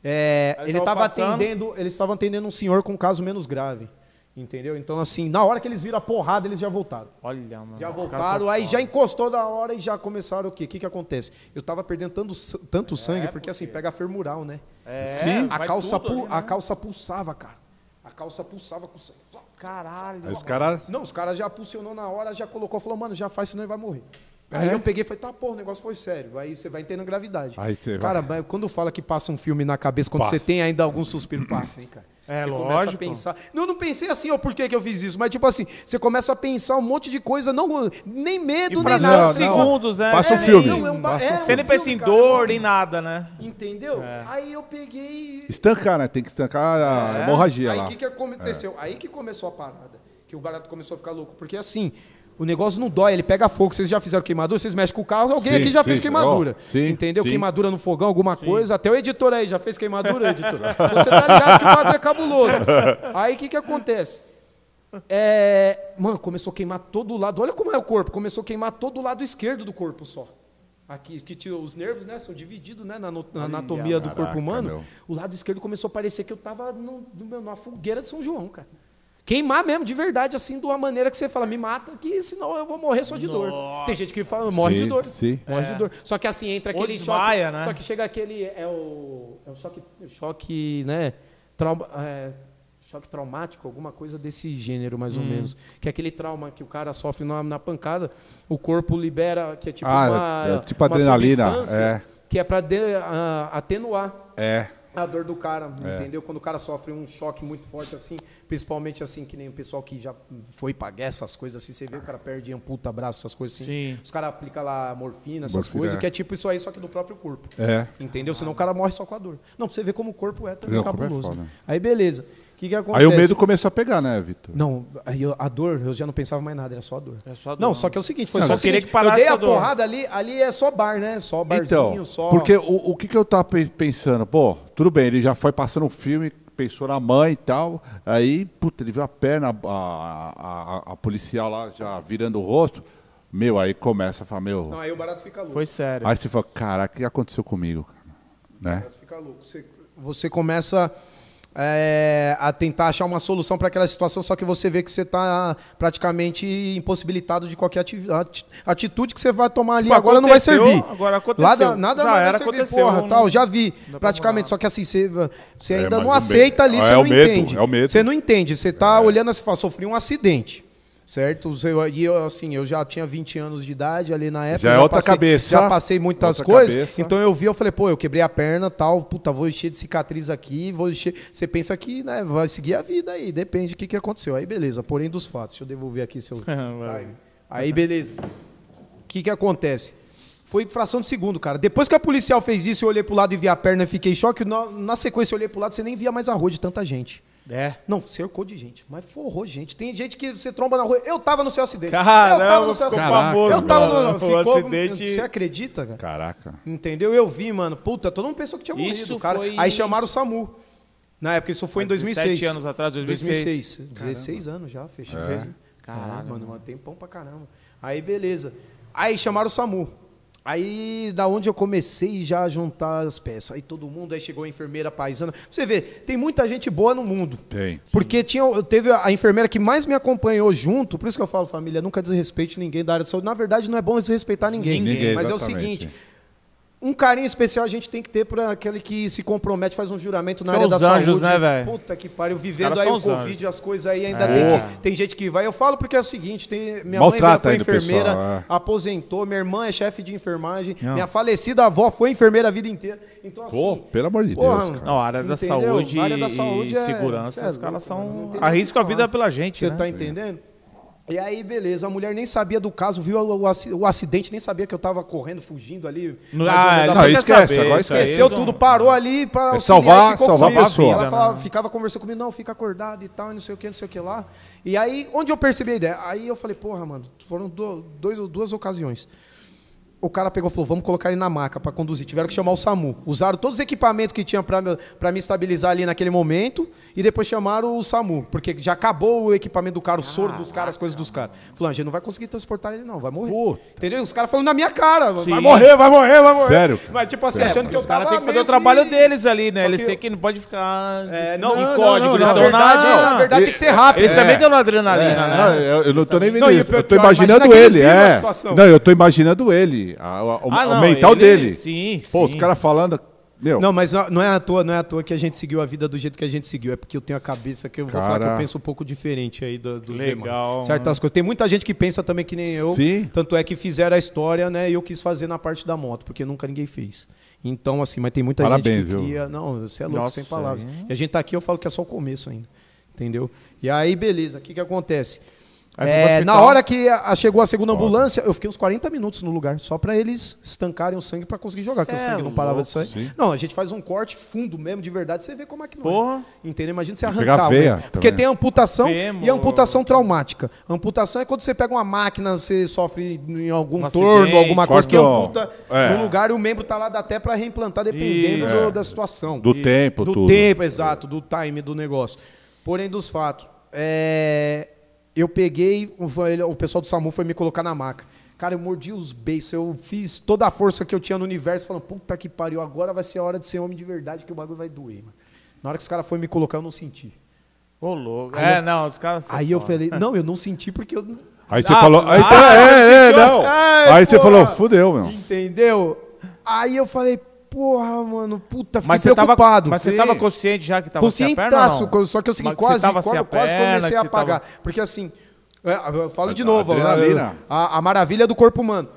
É, ele estava atendendo, eles estavam atendendo um senhor com um caso menos grave. Entendeu? Então, assim, na hora que eles viram a porrada, eles já voltaram. Olha, mano. Já voltaram, aí já encostou da hora e já começaram o quê? O que, que acontece? Eu tava perdendo tanto, tanto é, sangue, porque, porque assim, pega a femural, né? É, Sim. A calça, pu ali, né? a calça pulsava, cara. A calça pulsava com sangue. Caralho. Aí os Não, os caras já pulsionou na hora, já colocou, falou, mano, já faz, senão ele vai morrer. Aí é? eu peguei e falei, tá, pô, o negócio foi sério. Aí você vai entendendo gravidade. Aí você cara, vai... quando fala que passa um filme na cabeça, quando passa. você tem ainda algum suspiro, passa, hein, cara. É, você lógico. começa a pensar. Não, não pensei assim, ó, por que, que eu fiz isso? Mas, tipo assim, você começa a pensar um monte de coisa, não, nem medo, nem nada. Não, segundos, né? Passa o é, filme. Não, é um ba... é, você nem pensa em dor, é nem nada, né? Entendeu? É. Aí eu peguei. Estancar, né? Tem que estancar a hemorragia. Aí o que, que aconteceu? Aí que começou a parada. Que o barato começou a ficar louco. Porque assim o negócio não dói, ele pega fogo. Vocês já fizeram queimadura, vocês mexem com o carro, alguém sim, aqui já sim, fez queimadura. sim, entendeu? Queimadura no fogão, alguma coisa. Até o editor aí já fez queimadura, editor. então você tá ligado que o bagulho é cabuloso. Aí o que, que acontece? É, mano, começou a queimar todo o lado. Olha como é o corpo. Começou a queimar todo o lado esquerdo do corpo só. Aqui, que tinha os nervos né, são divididos né, na, na anatomia Ai, do caraca, corpo humano. Meu. O lado esquerdo começou a parecer que eu tava no, no, na fogueira de São João, cara. Queimar mesmo, de verdade, assim, de uma maneira que você fala, me mata, que senão eu vou morrer só de Nossa. dor. Tem gente que fala, morre sim, de dor. Sim. Morre é. de dor. Só que assim, entra aquele desmaia, choque. Né? Só que chega aquele. É o. É o choque. choque, né? Trauma, é, choque traumático, alguma coisa desse gênero, mais hum. ou menos. Que é aquele trauma que o cara sofre na, na pancada, o corpo libera, que é tipo ah, uma. É, tipo uma adrenalina. É. Que é para uh, atenuar. É a dor do cara, é. entendeu? Quando o cara sofre um choque muito forte assim, principalmente assim, que nem o pessoal que já foi pagué essas coisas assim, você vê o cara perde amputa, braço, essas coisas assim. Sim. Os caras aplicam lá morfina, essas morfina. coisas, é. que é tipo isso aí, só que do próprio corpo. É. Entendeu? Senão o cara morre só com a dor. Não, pra você ver como o corpo é também Não, é cabuloso. É aí beleza que, que acontece? Aí o medo começou a pegar, né, Vitor? Não, aí a dor, eu já não pensava mais nada, era só a dor. É só dor. Não, só que é o seguinte, foi Não, só o eu seguinte, que parasse eu dei a a dor. porrada ali, ali é só bar, né? Só então, barzinho, Então, só... porque o, o que, que eu tava pensando? Pô, tudo bem, ele já foi passando um filme, pensou na mãe e tal. Aí, puta, ele viu a perna, a, a, a- a policial lá já virando o rosto. Meu, aí começa a falar, meu. Não, aí o barato fica louco. Foi sério. Aí você fala, caraca, o que aconteceu comigo? cara?" Né? Fica louco. Você, você começa é, a tentar achar uma solução para aquela situação, só que você vê que você está praticamente impossibilitado de qualquer atitude que você vai tomar ali. Tipo, agora não vai servir. Agora aconteceu. Lá, nada já era, servir, Porra, não, tal, já vi, praticamente. Só que assim, você, você é, ainda é, não aceita ali, é é você não entende. Você não entende, você está olhando, você assim, fala, sofri um acidente certo? Eu, e eu, assim, eu já tinha 20 anos de idade ali na época. Já, é já é outra passei, cabeça. Já passei muitas outra coisas. Cabeça. Então eu vi, eu falei, pô, eu quebrei a perna tal, puta, vou encher de cicatriz aqui, vou encher. Você pensa que né, vai seguir a vida aí, depende do que, que aconteceu. Aí beleza, porém dos fatos. Deixa eu devolver aqui seu. aí, aí beleza. O que, que acontece? Foi fração de segundo, cara. Depois que a policial fez isso, eu olhei pro lado e vi a perna, fiquei em choque. Na, sequência, eu olhei pro lado, você nem via mais a rua de tanta gente. É. Não, cercou de gente, mas forrou gente. Tem gente que você tromba na rua. Eu tava no seu acidente. Caramba, eu tava no seu acidente. Famoso, eu tava no. Mano, ficou, acidente... Você acredita, cara? Caraca. Entendeu? Eu vi, mano. Puta, todo mundo pensou que tinha morrido, isso cara. Foi... Aí chamaram o SAMU. Na época, isso foi em 2006. anos atrás, 2006. 2006. 16 anos já, fechei. É. Caralho, mano, mano, tempão pra caramba. Aí, beleza. Aí chamaram o SAMU. Aí, da onde eu comecei já a juntar as peças. Aí todo mundo, aí chegou a enfermeira paisana. Você vê, tem muita gente boa no mundo. Tem. Porque tinha, teve a enfermeira que mais me acompanhou junto, por isso que eu falo, família, nunca desrespeite ninguém da área de saúde. Na verdade, não é bom desrespeitar ninguém. ninguém mas é o seguinte, um carinho especial a gente tem que ter para aquele que se compromete, faz um juramento na são área da anjos, saúde. Né, velho Puta que pariu, vivendo aí o Covid, anjos. as coisas aí ainda é. tem que. Tem gente que vai. Eu falo porque é o seguinte: tem, minha Maltrata mãe foi enfermeira, pessoal, é. aposentou, minha irmã é chefe de enfermagem, Não. minha falecida avó foi enfermeira a vida inteira. Então, assim. Pô, pelo amor de Deus. Porra, Não, a área da saúde. A área da saúde e é, segurança, é os caras são. Arriscam a vida pela gente. Você né? tá entendendo? E aí, beleza, a mulher nem sabia do caso, viu o, acidente, nem sabia que eu tava correndo, fugindo ali. Ah, não, esquece, saber, agora esqueceu aí, tudo, parou ali para é salvar, salvar a pessoa. Ela falava, ficava conversando comigo, não, fica acordado e tal, não sei o que, não sei o que lá. E aí, onde eu percebi a ideia? Aí eu falei, porra, mano, foram do, dois, duas ocasiões o cara pegou e falou: vamos colocar ele na maca para conduzir. Tiveram que chamar o SAMU. Usaram todos os equipamentos que tinha para me estabilizar ali naquele momento e depois chamaram o SAMU, porque já acabou o equipamento do cara, o soro dos caras, as coisas dos caras. Falou: a gente não vai conseguir transportar ele, não, vai morrer. Puta. Entendeu? Os caras falando na minha cara: Sim. vai morrer, vai morrer, vai morrer. Sério? Mas tipo assim, é, achando que eu Os caras têm que fazer o trabalho de... deles ali, né? Eles têm que... que não pode ficar é, não, não, em código. Não, não, na, verdade, na é. verdade, tem que ser rápido. Eles é. também estão na adrenalina, é. né? eu não tô nem vendo isso. Eu tô imaginando ele. É. Não, eu tô imaginando ele a, a, ah, não, o mental ele, dele. Sim, Pô, sim. os falando. Meu. Não, mas não é à toa, não é à toa que a gente seguiu a vida do jeito que a gente seguiu. É porque eu tenho a cabeça que eu cara... vou falar que eu penso um pouco diferente aí do, dos Legal, demais. Certas mano. coisas. Tem muita gente que pensa também que nem eu. Sim. Tanto é que fizeram a história, né? E eu quis fazer na parte da moto, porque nunca ninguém fez. Então, assim, mas tem muita Parabéns, gente que viu? Não, você é louco, Nossa, sem palavras. E a gente tá aqui, eu falo que é só o começo ainda. Entendeu? E aí, beleza, o que, que acontece? É, na hora que a, a chegou a segunda ambulância, eu fiquei uns 40 minutos no lugar, só para eles estancarem o sangue para conseguir jogar, porque o é, sangue não parava de sair. Sim. Não, a gente faz um corte fundo mesmo, de verdade, você vê como é que não é. Porra. é. Entendeu? Imagina você arrancar. Veia, né? porque né? tem amputação Femo. e amputação traumática. Amputação é quando você pega uma máquina, você sofre em algum um torno, alguma coisa que amputa é. no lugar e o membro tá lá até para reimplantar, dependendo e, do, é. da situação. Do e, tempo, Do tudo. tempo, exato, do time do negócio. Porém, dos fatos. É eu peguei, o pessoal do SAMU foi me colocar na maca. Cara, eu mordi os beiços, eu fiz toda a força que eu tinha no universo, falando, puta que pariu, agora vai ser a hora de ser homem de verdade, que o bagulho vai doer, mano. Na hora que os caras foram me colocar, eu não senti. Ô, louco. Aí é, eu, não, os caras Aí foda. eu falei, não, eu não senti porque eu. É, aí você ah, falou, ah, então, ah, é, é, não. Ai, aí porra, você falou, fudeu, meu. Entendeu? Aí eu falei, porra, mano, puta, fiquei mas preocupado. Tava, mas você estava consciente já que estava sem a perna? Consciente, só que é eu assim, quase, quase, quase perna, comecei a apagar. Tava... Porque assim, é, eu falo de novo, a, a, a maravilha do corpo humano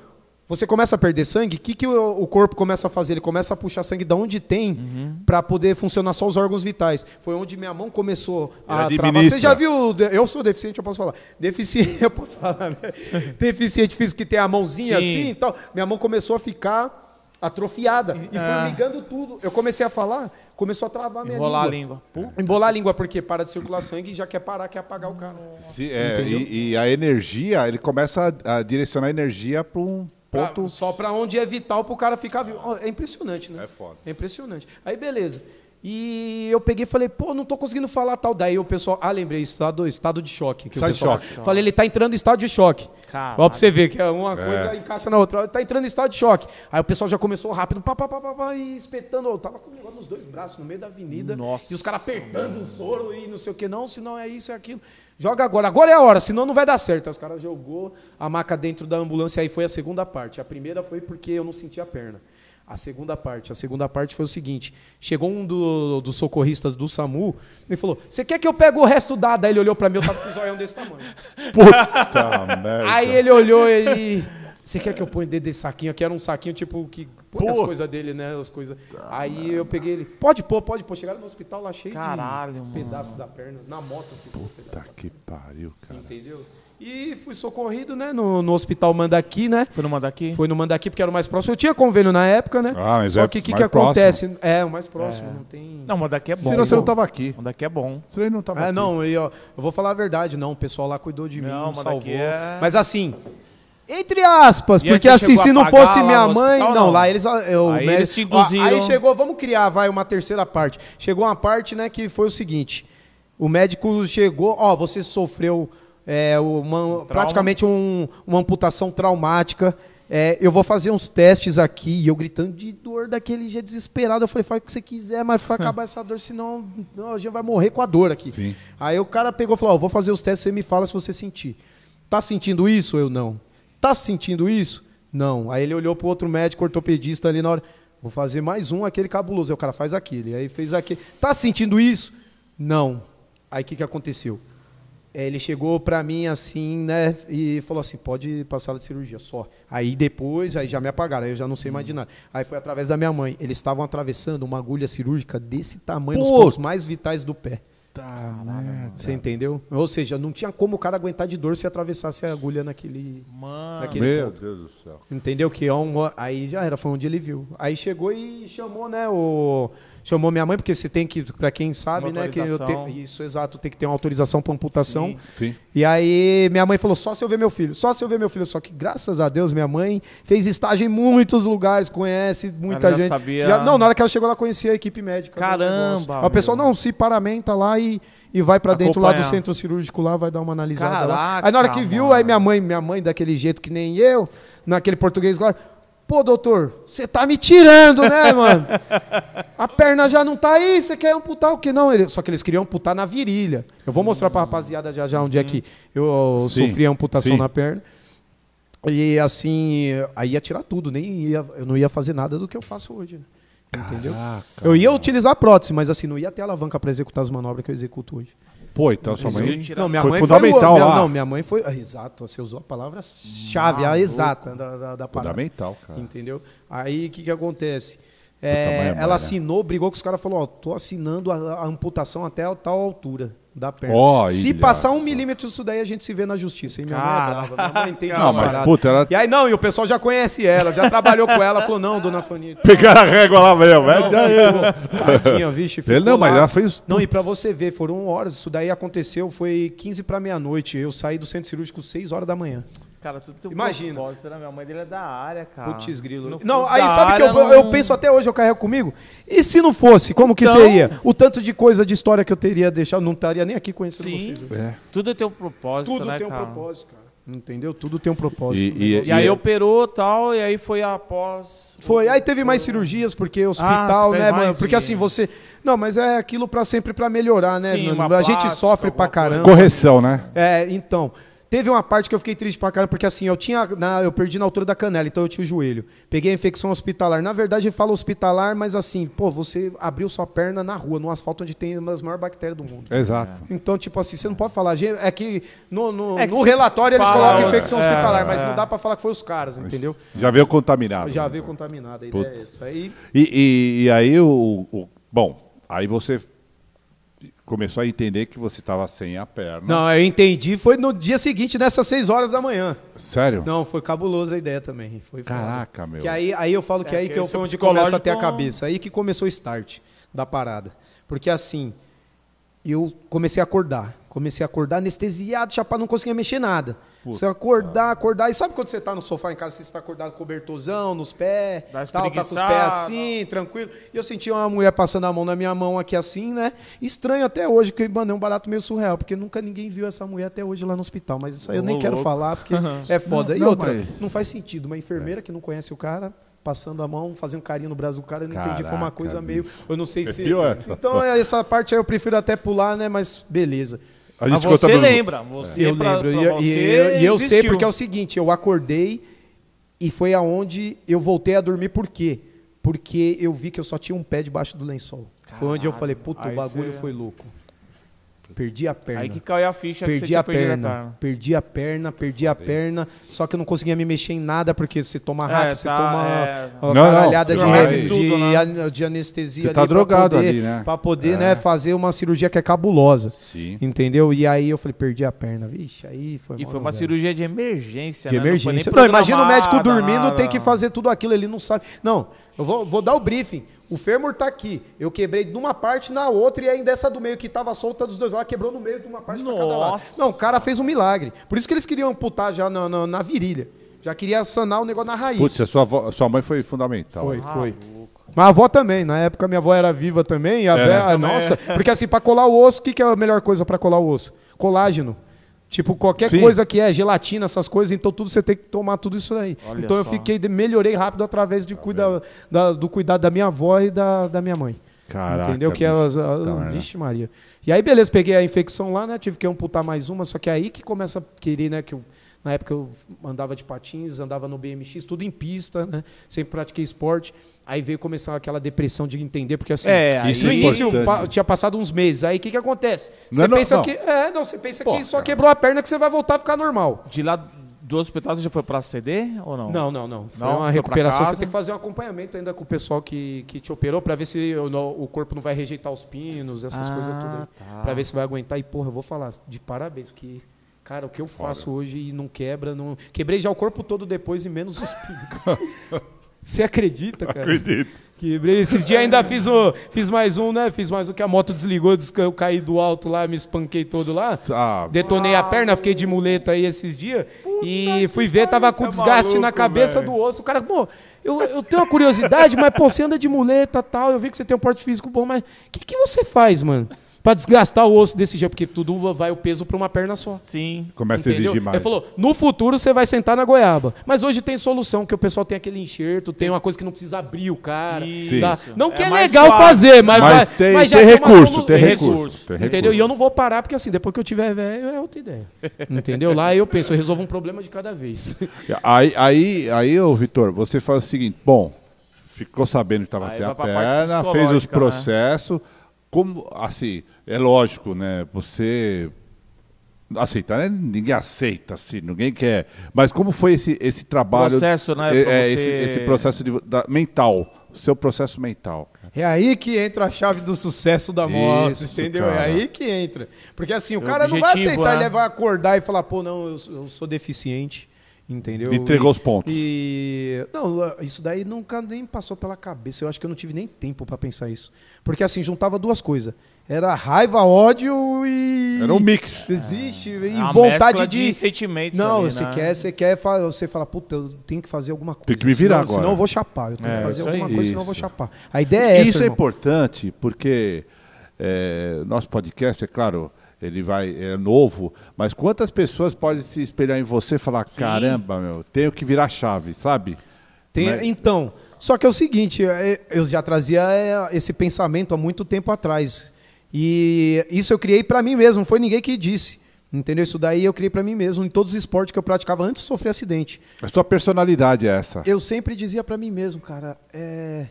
você começa a perder sangue, o que, que o, corpo começa a fazer? Ele começa a puxar sangue de onde tem uhum. para poder funcionar só os órgãos vitais. Foi onde minha mão começou a travar. Você já viu? Eu sou deficiente, eu posso falar. Deficiente, eu posso falar, né? deficiente físico que tem a mãozinha Sim. assim e então, tal. Minha mão começou a ficar atrofiada e ah. formigando é. tudo. Eu comecei a falar, começou a travar minha Embolar língua. a língua. Embolar a língua, porque para de circular sangue e já quer parar, quer apagar o cara. Se, é, e, e, a energia, ele começa a, a direcionar a energia para um ponto... Pra, só para onde é vital para o cara ficar vivo. É impressionante, né? É foda. É impressionante. Aí, beleza. E eu peguei e falei, pô, não tô conseguindo falar tal. Daí o pessoal, ah, lembrei, estado, estado de choque. Que estado de choque. Falei, ele tá entrando em estado de choque. Caraca. Ó, pra você ver que é uma é. coisa encaixa na outra. tá entrando em estado de choque. Aí o pessoal já começou rápido, pá, pá, pá, pá, pá e espetando. Eu tava com o negócio nos dois braços, no meio da avenida. Nossa. E os caras apertando o soro e não sei o que, não, se não é isso, é aquilo. Joga agora, agora é a hora, senão não vai dar certo. Aí os caras jogou a maca dentro da ambulância, aí foi a segunda parte. A primeira foi porque eu não sentia a perna a segunda parte. A segunda parte foi o seguinte: chegou um do, dos socorristas do SAMU e falou: Você quer que eu pegue o resto da? Daí ele olhou para mim, eu tava com um zoião desse tamanho. Puta merda. Aí ele olhou ele. Você quer que eu ponha dentro desse saquinho aqui? Era um saquinho tipo que põe as coisas dele, né? As coisas. Tá Aí eu peguei ele. Pode pôr, pode pôr. Chegaram no hospital lá cheio Caralho, de mano. pedaço da perna. Na moto assim, Puta que pariu, cara. Entendeu? E fui socorrido, né? No, no hospital Mandaqui, né? Foi no Mandaqui? Foi no Mandaqui, porque era o mais próximo. Eu tinha convênio na época, né? Ah, mas Só é que o que, que acontece? É, o mais próximo. É. Não tem. Não, Mandaqui é bom. Senão você não estava aqui. Mandaqui é bom. Você não estava é, aqui. Não, eu, eu vou falar a verdade, não. O pessoal lá cuidou de não, mim, salvou. É... Mas assim. Entre aspas, e porque assim, se não fosse minha mãe. Hospital, não, não, lá eles. Eu, aí, né, eles induziram... aí chegou, vamos criar, vai, uma terceira parte. Chegou uma parte, né, que foi o seguinte: o médico chegou, ó, você sofreu é, uma, praticamente um, uma amputação traumática. É, eu vou fazer uns testes aqui, e eu gritando de dor daquele jeito desesperado. Eu falei, faz o que você quiser, mas vai acabar essa dor, senão não, a gente vai morrer com a dor aqui. Sim. Aí o cara pegou e falou: oh, vou fazer os testes, você me fala se você sentir. Tá sentindo isso? Eu não. Tá sentindo isso? Não. Aí ele olhou pro outro médico ortopedista ali na hora. Vou fazer mais um, aquele cabuloso. Aí o cara faz aquele. Aí fez aquele. Tá sentindo isso? Não. Aí o que, que aconteceu? É, ele chegou para mim assim, né, e falou assim, pode passar de cirurgia só. Aí depois, aí já me apagaram, aí eu já não sei mais de hum. nada. Aí foi através da minha mãe. Eles estavam atravessando uma agulha cirúrgica desse tamanho Pô. nos pontos mais vitais do pé. Tá, Caraca. Você entendeu? Ou seja, não tinha como o cara aguentar de dor se atravessasse a agulha naquele. Mano, naquele meu ponto. Deus do céu. Entendeu? Que é um, aí já era, foi onde ele viu. Aí chegou e chamou, né, o chamou minha mãe, porque você tem que, para quem sabe, uma né? Que te, isso, exato, tem que ter uma autorização para amputação. Sim, sim. E aí minha mãe falou: só se eu ver meu filho, só se eu ver meu filho. Só que graças a Deus, minha mãe fez estágio em muitos lugares, conhece muita ela gente. Já sabia... Já, não, na hora que ela chegou, ela conhecia a equipe médica. Né, Caramba! O pessoal não se paramenta lá e e vai para dentro lá do centro cirúrgico lá, vai dar uma analisada Caraca, lá. Aí na hora que viu, mano. aí minha mãe, minha mãe daquele jeito que nem eu, naquele português lá, Pô, doutor, você tá me tirando, né, mano? A perna já não tá aí, você quer amputar o que não? Só que eles queriam amputar na virilha. Eu vou mostrar para a rapaziada já já onde é que eu sim, sofri a amputação sim. na perna. E assim, aí ia tirar tudo, nem ia, eu não ia fazer nada do que eu faço hoje, né? Entendeu? Caraca, eu ia utilizar prótese, mas assim, não ia ter alavanca para executar as manobras que eu executo hoje. Pô, então sua mãe. Não, minha foi mãe fundamental. Foi, o, meu, não, minha mãe foi. Ah, exato, você usou a palavra-chave, a exata da, da, da parada. Fundamental, cara. Entendeu? Aí o que, que acontece? É, é ela né? assinou, brigou com os caras, falou: Ó, tô assinando a, a amputação até a tal altura da perna. Oh, se ilha. passar um milímetro disso daí, a gente se vê na justiça. E minha Cara. mãe é brava. Minha mãe entende não, mas, puta, ela... E aí, não, e o pessoal já conhece ela, já trabalhou com ela, falou, não, dona Fanny. Pegaram a régua lá mesmo, é, Tadinha, vixe, Ele não, lá. mas ela fez... Não, e pra você ver, foram horas, isso daí aconteceu, foi 15 pra meia-noite, eu saí do centro cirúrgico 6 horas da manhã. Cara, tudo tem um Imagina. propósito, né? Minha mãe dele é da área, cara. Putz grilo. Não, não aí sabe que eu, não... eu, penso até hoje, eu carrego comigo? E se não fosse, como então... que seria? O tanto de coisa, de história que eu teria deixado, não estaria nem aqui conhecendo Sim. vocês. É. Tudo tem um propósito, Tudo né, tem um cara? propósito, cara. Entendeu? Tudo tem um propósito. E, e, né, e, e aí eu é- operou tal, e aí foi após. Foi, aí teve mais cirurgias, porque hospital, ah, né, mano? Porque assim, você. Não, mas é aquilo para sempre para melhorar, né? Sim, a plástica, gente sofre pra caramba. Coisa. Correção, né? É, então. Teve uma parte que eu fiquei triste pra caramba, porque assim, eu tinha. Na, eu perdi na altura da canela, então eu tinha o joelho. Peguei a infecção hospitalar. Na verdade, ele fala hospitalar, mas assim, pô, você abriu sua perna na rua, no asfalto onde tem uma das maiores bactérias do mundo. Exato. É. Então, tipo assim, você não pode falar. É que no, no, é que no relatório eles fala, colocam né? infecção é, hospitalar, mas é. não dá pra falar que foi os caras, entendeu? Já veio contaminado. Já né? veio contaminado, a Putz. é essa. Aí... E, e, e aí o, o. Bom, aí você começou a entender que você estava sem a perna. Não, eu entendi. Foi no dia seguinte, nessas 6 horas da manhã. Sério? Não, foi cabuloso a ideia também. Foi Caraca, meu. Que aí, aí eu falo que é, aí que, que eu começo onde começa a ter a cabeça. Aí que começou o start da parada. Porque assim, eu comecei a acordar. Comecei a acordar anestesiado, chapado, não conseguia mexer nada. Puta. Você acordar, acordar. E sabe quando você tá no sofá em casa, você está acordado cobertozão, nos pés, tal, tá com os pés assim, tranquilo. E eu senti uma mulher passando a mão na minha mão aqui assim, né? Estranho até hoje, porque, mano, é um barato meio surreal, porque nunca ninguém viu essa mulher até hoje lá no hospital. Mas isso aí eu nem quero falar, porque é foda. e outra, não faz sentido. Uma enfermeira que não conhece o cara, passando a mão, fazendo carinho no braço do cara, eu não Caraca, entendi, foi uma coisa meio, eu não sei é se. então é, essa parte aí eu prefiro até pular, né, mas beleza. A gente Mas você lembra. Você é. eu pra, lembro. você e, eu, e eu sei porque é o seguinte, eu acordei e foi aonde eu voltei a dormir por quê? Porque eu vi que eu só tinha um pé debaixo do lençol. Caralho. Foi onde eu falei, puta, o bagulho você... foi louco. Perdi a perna. Aí que caiu a ficha perdi que você a perna, perna, Perdi a perna, perdi a perna. Só que eu não conseguia me mexer em nada, porque você toma hack, é, você tá, toma é... uma não, caralhada não, de, de, né? de, anestesia. Você tá ali tá drogado poder, ali, né? Pra poder é. né, fazer uma cirurgia que é cabulosa. Sim. Entendeu? E aí eu falei, perdi a perna. Vixe, aí foi. E foi uma velho. cirurgia de emergência, De né? emergência. Não, não imagina o médico dormindo, nada, tem que fazer tudo aquilo, ele não sabe. Não, eu vou, vou dar o briefing. O fêmur está aqui. Eu quebrei de uma parte, na outra, e ainda essa do meio que estava solta dos dois lados, quebrou no meio de uma parte para cada lado. Não, o cara fez um milagre. Por isso que eles queriam amputar já na, na, na virilha. Já queria sanar o negócio na raiz. Putz, a sua, avó, sua mãe foi fundamental. Foi, ah, foi. Louco. Mas a avó também, na época minha avó era viva também, e a é, véia, né? nossa, porque assim, para colar o osso, o que, que é a melhor coisa para colar o osso? Colágeno. Tipo, qualquer Sim. coisa que é, gelatina, essas coisas, então tudo você tem que tomar tudo isso aí. Olha então só. eu fiquei, melhorei rápido através de tá cuida, da, do cuidado da minha avó e da, da minha mãe. Caraca, entendeu? Que elas. É então, é, né? Vixe, Maria. E aí, beleza, peguei a infecção lá, né? Tive que amputar mais uma, só que é aí que começa a querer, né? Que eu na época eu andava de patins, andava no BMX, tudo em pista, né? Sempre pratiquei esporte. Aí veio começar aquela depressão de entender, porque assim, é, no é início pa tinha passado uns meses. Aí o que, que acontece? É você não pensa não, que. Não. É, não, você pensa que só quebrou a perna que você vai voltar a ficar normal. De lá do hospital você já foi para CD ou não? Não, não, não. Foi uma recuperação. Você tem que fazer um acompanhamento ainda com o pessoal que, que te operou para ver se o, o, corpo não vai rejeitar os pinos, essas ah, coisas tudo. Tá. Para ver se vai aguentar. E, porra, eu vou falar de parabéns, que Cara, o que eu faço hoje e não quebra, não. Quebrei já o corpo todo depois e menos os pingos. Você acredita, cara? Acredito. Quebrei. Esses dias ainda fiz, um, fiz mais um, né? Fiz mais um que a moto desligou, eu caí do alto lá, me espanquei todo lá. Tá detonei a perna, fiquei de muleta aí esses dias. E fui ver, tava com é desgaste maluco, na cabeça véio. do osso. O cara, pô, eu, eu tenho uma curiosidade, mas pô, você anda de muleta tal, eu vi que você tem um porte físico bom, mas o que, que você faz, mano? para desgastar o osso desse jeito, porque tudo vai o peso para uma perna só. Sim. Começa entendeu? a exigir mais. Ele falou: no futuro você vai sentar na goiaba. Mas hoje tem solução, que o pessoal tem aquele enxerto, tem uma coisa que não precisa abrir o cara. Tá? Não que é, é legal suave. fazer, mas, mas, vai, tem, mas já tem, tem recurso, solu... tem recurso. Tem entendeu? Recurso. E eu não vou parar, porque assim, depois que eu tiver velho, é outra ideia. entendeu? Lá eu penso, eu resolvo um problema de cada vez. aí, aí, aí ô, Vitor, você faz o seguinte: bom, ficou sabendo que estava sem a perna, fez os né? processos. Né? Como, assim, é lógico, né? Você aceitar, né? ninguém aceita, assim, ninguém quer. Mas como foi esse, esse trabalho? Processo, né? É, é você... esse, esse, processo de, da, mental, seu processo mental. É aí que entra a chave do sucesso da morte, Isso, entendeu? É cara. É aí que entra. Porque assim, o, o é cara objetivo, não vai aceitar, né? ele vai acordar e falar, pô, não, eu, eu sou deficiente. Entendeu? Entregou e, os pontos. E. Não, isso daí nunca nem passou pela cabeça. Eu acho que eu não tive nem tempo para pensar isso. Porque assim, juntava duas coisas. Era raiva, ódio e. Era um mix. Existe, é, é vontade de... de. sentimentos. Não, ali, você né? quer, você quer, você fala, puta, eu tenho que fazer alguma coisa. Tem que me virar senão, agora. Senão eu vou chapar. Eu tenho é, que fazer alguma coisa, senão eu vou chapar. A ideia é isso essa. Isso é irmão. importante, porque é, nosso podcast, é claro ele vai é novo, mas quantas pessoas podem se espelhar em você e falar, Sim. caramba, meu, tenho que virar chave, sabe? Tem, mas... Então, só que é o seguinte, é, eu já trazia é, esse pensamento há muito tempo atrás. E isso eu criei para mim mesmo, não foi ninguém que disse. Entendeu? Isso daí eu criei para mim mesmo, em todos os esportes que eu praticava antes de sofrer acidente. A sua personalidade é essa? Eu sempre dizia para mim mesmo, cara, é...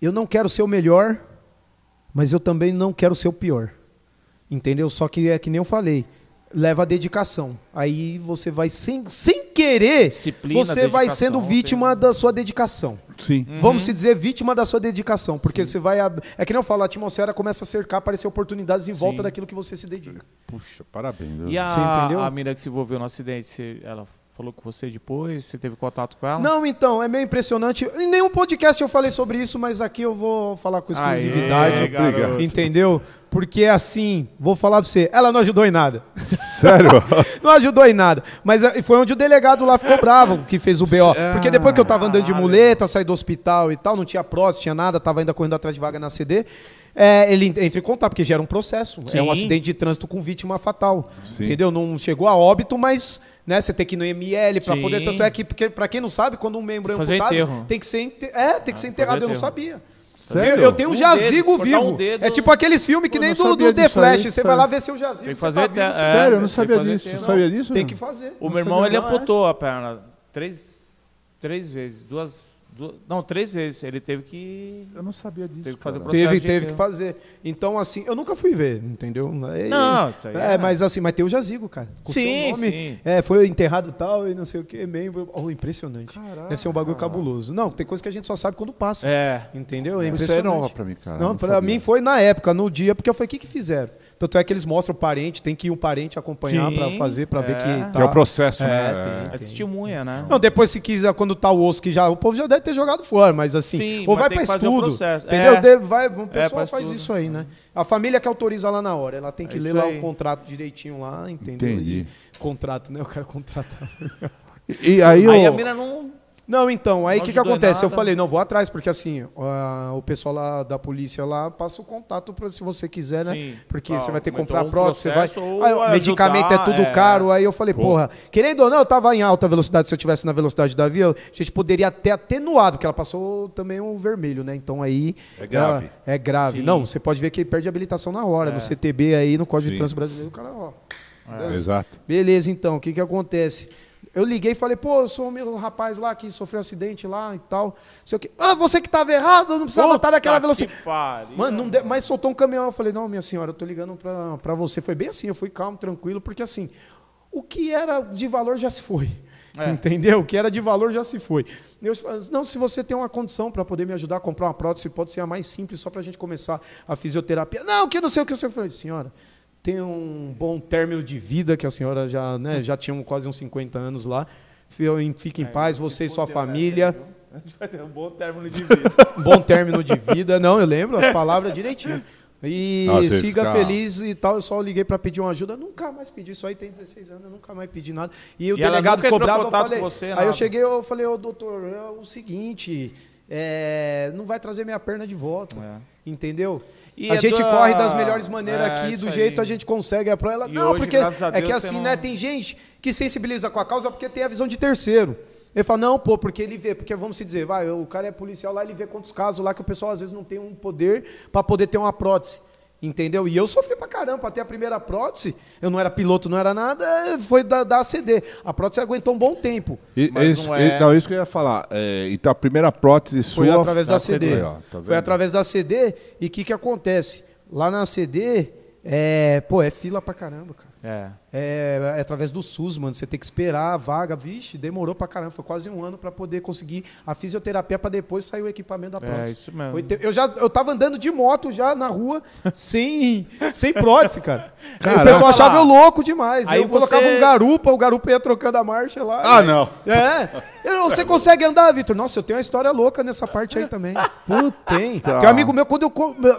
eu não quero ser o melhor, mas eu também não quero ser o pior. Entendeu? Só que é que nem eu falei leva a dedicação. Aí você vai sem, sem querer, Disciplina, você vai sendo vítima tem... da sua dedicação. Sim. Uhum. Vamos uhum. se dizer vítima da sua dedicação, porque Sim. você vai é que nem eu falo, a atmosfera começa a cercar, aparecer oportunidades em Sim. volta daquilo que você se dedica. Puxa, parabéns. E a, você entendeu? a mina que se envolveu no acidente, ela falou com você depois? Você teve contato com ela? Não, então, é meio impressionante. Em nenhum podcast eu falei sobre isso, mas aqui eu vou falar com exclusividade. Aê, entendeu? Porque é assim, vou falar pra você, ela não ajudou em nada. Sério? não ajudou em nada. Mas eh, foi onde o delegado lá ficou bravo, que fez o BO. Porque depois que eu tava andando de ah, muleta, saí do hospital e tal, não tinha próstata, tinha nada, tava ainda correndo atrás de vaga na CD. É, ele entra em contato, porque gera um processo. Sim. É um acidente de trânsito com vítima fatal. Sim. Entendeu? Não chegou a óbito, mas né, você tem que ir no ML para poder. Tanto é que, para quem não sabe, quando um membro é amputado, tem que ser, enter... é, tem que ah, ser enterrado. Eu não sabia. Sério? Eu tenho um, um jazigo dedo, vivo. Um é tipo aqueles filmes que nem do, do The Flash. Aí, você vai lá ver seu jazigo. Tem que tá fazer tá é, Sério, eu não sabia disso. Não. Sabia disso? Tem que fazer. O meu irmão, ele é? amputou a perna três, três vezes. Duas não, três vezes. Ele teve que. Eu não sabia disso. Teve que fazer o processo. Teve, teve que fazer. Então, assim, eu nunca fui ver, entendeu? E, é, não, isso aí. É, é, mas assim, mas tem o jazigo, cara. Com sim, nome, sim. É, foi enterrado tal e não sei o que, membro. Oh, impressionante. Caraca. Deve ser um bagulho cabuloso. Não, tem coisa que a gente só sabe quando passa. É. Entendeu? É impressionante. Isso é nova pra mim, cara. Não, não pra sabia. mim foi na época, no dia, porque eu falei, o que, que fizeram? Tanto é que eles mostram o parente, tem que um parente acompanhar para fazer, para é. ver que tá. Que é o tá. processo, é, né? É testemunha, né? Não, depois se quiser, quando tá o osso que já. O povo já deve ter jogado fora, mas assim. Sim, ou mas vai para estudo. Entendeu? É. vai, o é, pessoal faz isso aí, né? A família que autoriza lá na hora, ela tem que é ler lá aí. o contrato direitinho lá, entendeu? Entendi. E, contrato, né? eu quero contratar. E aí, aí a mina não não, então, aí o que, que acontece? eu falei, não, vou atrás, porque assim, o pessoal lá da polícia lá passa o contato para se você quiser, né? Sim, porque você vai ter que comprar a prótese, você vai. Aí, medicamento é tudo é... caro. Aí eu falei, Pô. porra, querendo ou não, eu tava em alta velocidade. Se eu tivesse na velocidade da via, a gente poderia até atenuado, porque ela passou também o um vermelho, né? Então aí. É grave. é grave. Sim. Não, você pode ver que perde habilitação na hora. É. No CTB aí, no Código Sim. de Trânsito Brasileiro, o cara, ó. É. Exato. Beleza, então, o que, que acontece? eu liguei e falei, pô, eu sou o meu rapaz lá que sofreu um acidente lá e tal. Sei o quê. Ah, você que estava errado, não precisava estar daquela velocidade. Pare, Mano, não de... mas soltou um caminhão. Eu falei, não, minha senhora, eu tô ligando para você. Foi bem assim, eu fui calmo, tranquilo, porque assim, o que era de valor já se foi. É. Entendeu? O que era de valor já se foi. Eu, não, se você tem uma condição para poder me ajudar a comprar uma prótese, pode ser a mais simples, só para a gente começar a fisioterapia. Não, que não sei o que eu falei, senhora tem um bom término de vida, que a senhora já, né, hum. já tinha quase uns 50 anos lá. Fique em é, paz, você e sua família. A gente vai ter um bom término de vida. bom término de vida, não, eu lembro as palavras direitinho. E Nossa, ah, siga feliz e tal. Eu só liguei para pedir uma ajuda. nunca mais pedi isso aí, tem 16 anos, eu nunca mais pedi nada. E, e o delegado cobrava, eu falei. Você, aí eu cheguei, eu falei, ô oh, doutor, é o seguinte, é, não vai trazer minha perna de volta. É. Entendeu? E a gente corre das melhores maneiras é, aqui, do jeito a gente consegue. A Ela, não, hoje, porque é que assim, não... né? Tem gente que sensibiliza com a causa porque tem a visão de terceiro. Ele fala, não, pô, porque ele vê, porque vamos se dizer, vai, o cara é policial lá, ele vê quantos casos lá que o pessoal às vezes não tem um poder para poder ter uma prótese. Entendeu? E eu sofri pra caramba. Até a primeira prótese, eu não era piloto, não era nada, foi da, da ACD. A prótese aguentou um bom tempo. E, isso, não é... não, isso que eu ia falar. É, então a primeira prótese foi sua... através da ACD. Ó, tá foi através da ACD. E o que, que acontece? Lá na ACD, é, pô, é fila pra caramba, cara. É. é. É, através do SUS, mano. Você tem que esperar a vaga. Vixe, demorou pra caramba. Foi quase um ano pra poder conseguir a fisioterapia pra depois sair o equipamento da é, prótese. É, isso mesmo. Te... eu, já, eu tava andando de moto já na rua sem, sem prótese, cara. Caramba. O pessoal achava eu louco demais. Aí eu você... colocava um garupa, o garupa ia trocando a marcha lá. Ah, né? não. É. Eu, você consegue andar, Vitor? Nossa, eu tenho uma história louca nessa parte aí também. Puta, tem. Tá. Tem um amigo meu, quando eu.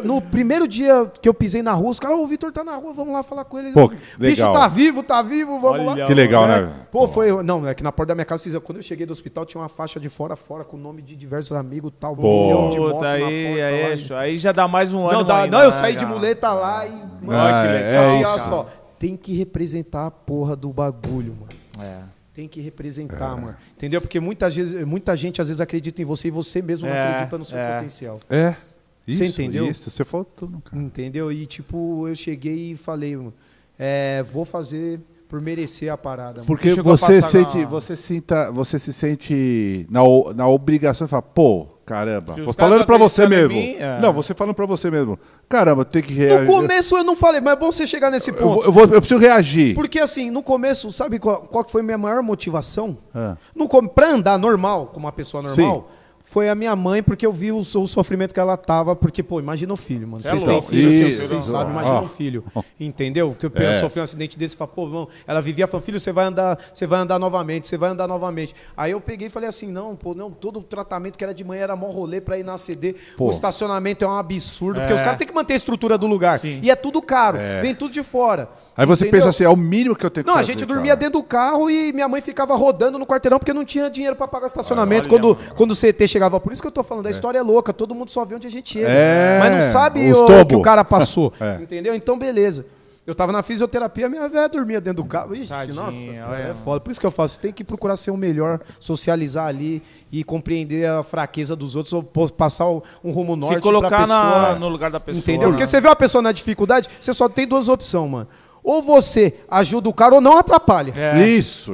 No primeiro dia que eu pisei na rua, os caras, ô, oh, o Vitor tá na rua, vamos lá falar com ele. Pô, bicho tá vivo, tá vivo, vamos Olha lá. Que legal, é. né? Pô, foi. Não, é que na porta da minha casa Quando eu cheguei do hospital, tinha uma faixa de fora fora com o nome de diversos amigos, tal, Pô. milhão de aí, na porta. Aí, é aí já dá mais um ano. Não, dá, não eu né, saí de muleta lá é. e. Mano, ah, que legal. Só que, olha só, tem que representar a porra do bagulho, mano. É tem que representar, é. mano. Entendeu? Porque muita, muita gente às vezes acredita em você e você mesmo é, não acredita no seu é. potencial. É. Isso, você entendeu? Isso, você falou tudo, cara. Entendeu? E tipo, eu cheguei e falei, mano, é, vou fazer por merecer a parada. Porque você, sente, na... você, sinta, você se sente na, na obrigação de falar, pô, caramba, vou falando para você mesmo. Mim, é. Não, você falando para você mesmo. Caramba, tem que reagir. No começo eu não falei, mas é bom você chegar nesse ponto. Eu, eu, vou, eu preciso reagir. Porque assim, no começo, sabe qual, qual que foi a minha maior motivação? É. No, pra andar normal, como uma pessoa normal... Sim foi a minha mãe, porque eu vi o, o sofrimento que ela tava, porque, pô, imagina o filho, mano. Vocês é têm filho, vocês sabem, imagina o ah. filho. Entendeu? Que eu é. sofri um acidente desse, fala, pô, mano, ela vivia falando, filho, você vai andar, você vai andar novamente, você vai andar novamente. Aí eu peguei e falei assim, não, pô, não, todo o tratamento que era de manhã era mó rolê pra ir na CD. Pô. O estacionamento é um absurdo, é. porque os é. caras têm que manter a estrutura do lugar. Sim. E é tudo caro, é. vem tudo de fora. Aí você entendeu? pensa assim, é o mínimo que eu tenho que não, fazer. Não, a gente dormia cara. dentro do carro e minha mãe ficava rodando no quarteirão porque não tinha dinheiro para pagar estacionamento ah, Olha, quando, quando o CT chegava. Por isso que eu tô falando, a é. história é louca, todo mundo só vê onde a gente chega. É. Mas não sabe o, o que o cara passou. é. Entendeu? Então, beleza. Eu tava na fisioterapia, minha velha dormia dentro do carro. Ixi, Tadinha, nossa, é foda. Por isso que eu falo, você tem que procurar ser o melhor, socializar ali e compreender a fraqueza dos outros, ou passar um rumo norte Se colocar pessoa, na, no lugar da pessoa. Entendeu? Né? Porque você vê uma pessoa na dificuldade, você só tem duas opções, mano. Ou você ajuda o cara ou não atrapalha. É. Isso, tá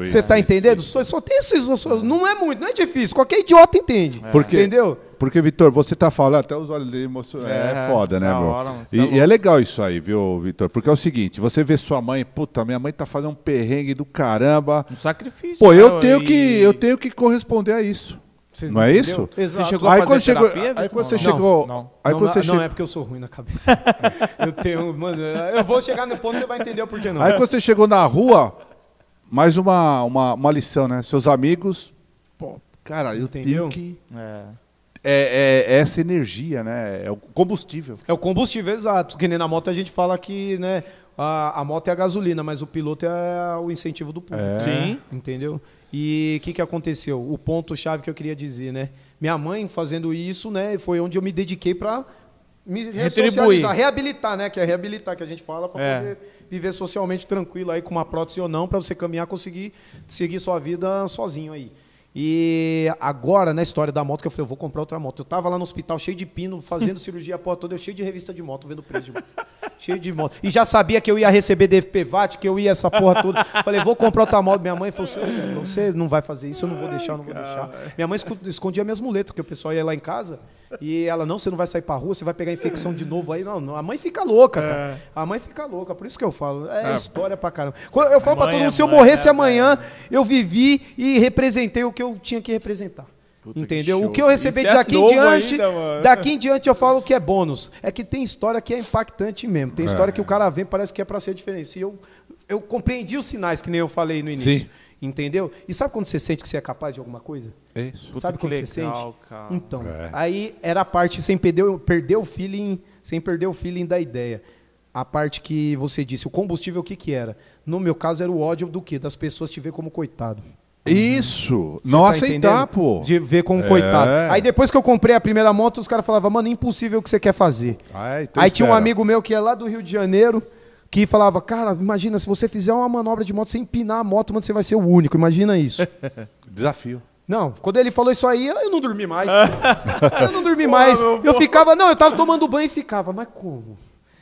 isso. Você está entendendo? Isso, Só, só, tem esses. Não é muito, não é difícil. Qualquer idiota entende. É. Porque, entendeu? Porque, Vitor, você está falando, até os olhos dele emocionados. É, é, foda, né, meu? Hora, e, é e, é legal isso aí, viu, Vitor? Porque é o seguinte: você vê sua mãe, puta, minha mãe tá fazendo um perrengue do caramba. Um sacrifício. Pô, eu, cara, né, tenho, e... que, eu tenho que corresponder a isso. Você não é isso? Exato. Você chegou aí a fazer chegou, terapia? Aí quando você não, chegou... Não, aí não, quando você chegou... não é porque eu sou ruim na cabeça. eu tenho... Mano, eu vou chegar no ponto, você vai entender o porquê não. Aí quando você chegou na rua, mais uma, uma, uma lição, né? Seus amigos... Pô, cara, eu entendeu? tenho que... É. É, é, é, essa energia, né? É o combustível. É o combustível, exato. Que nem na moto a gente fala que né, a, a moto é a gasolina, mas o piloto é o incentivo do público. É. Sim. Entendeu? E o que, que aconteceu? O ponto-chave que eu queria dizer, né? Minha mãe fazendo isso, né? Foi onde eu me dediquei para me retribuir reabilitar, né? Que é reabilitar que a gente fala para é. poder viver socialmente tranquilo aí com uma prótese ou não, para você caminhar, conseguir seguir sua vida sozinho aí. E agora, na história da moto, que eu falei, eu vou comprar outra moto. Eu tava lá no hospital cheio de pino, fazendo cirurgia a porra toda, eu cheio de revista de moto, vendo preço de moto. cheio de moto. E já sabia que eu ia receber DPVAT, que eu ia essa porra toda. Falei, vou comprar outra moto. Minha mãe falou assim, você não vai fazer isso, eu não vou deixar, eu não vou Ai, deixar. Minha mãe escondia minhas letra, porque o pessoal ia lá em casa. E ela, não, você não vai sair pra rua, você vai pegar infecção de novo aí. Não, não. a mãe fica louca, cara. É. A mãe fica louca, por isso que eu falo. É, é. história pra caramba. Quando eu falo mãe pra todo é mundo, se eu morresse né, amanhã, eu vivi e representei o que eu tinha que representar. Puta entendeu? Que o que eu recebi é daqui em diante, ainda, daqui em diante eu falo que é bônus. É que tem história que é impactante mesmo. Tem é. história que o cara vem parece que é para ser diferente. E eu eu compreendi os sinais que nem eu falei no início. Sim. Entendeu? E sabe quando você sente que você é capaz de alguma coisa? É isso. Sabe quando você sente? Cara. Então, é. aí era a parte sem perder, perder o feeling, sem perder o feeling da ideia. A parte que você disse, o combustível o que que era? No meu caso era o ódio do que? Das pessoas te ver como coitado. Isso! Você não tá aceitar, entendendo? pô. De ver como é. coitado. Aí depois que eu comprei a primeira moto, os caras falavam, mano, impossível o que você quer fazer. Ai, ah, então Aí espera. tinha um amigo meu que é lá do Rio de Janeiro, que falava, cara, imagina, se você fizer uma manobra de moto sem empinar a moto, mano, você vai ser o único. Imagina isso. Desafio. Não, quando ele falou isso aí, eu não dormi mais. eu não dormi mais. Eu ficava, não, eu tava tomando banho e ficava, mas como?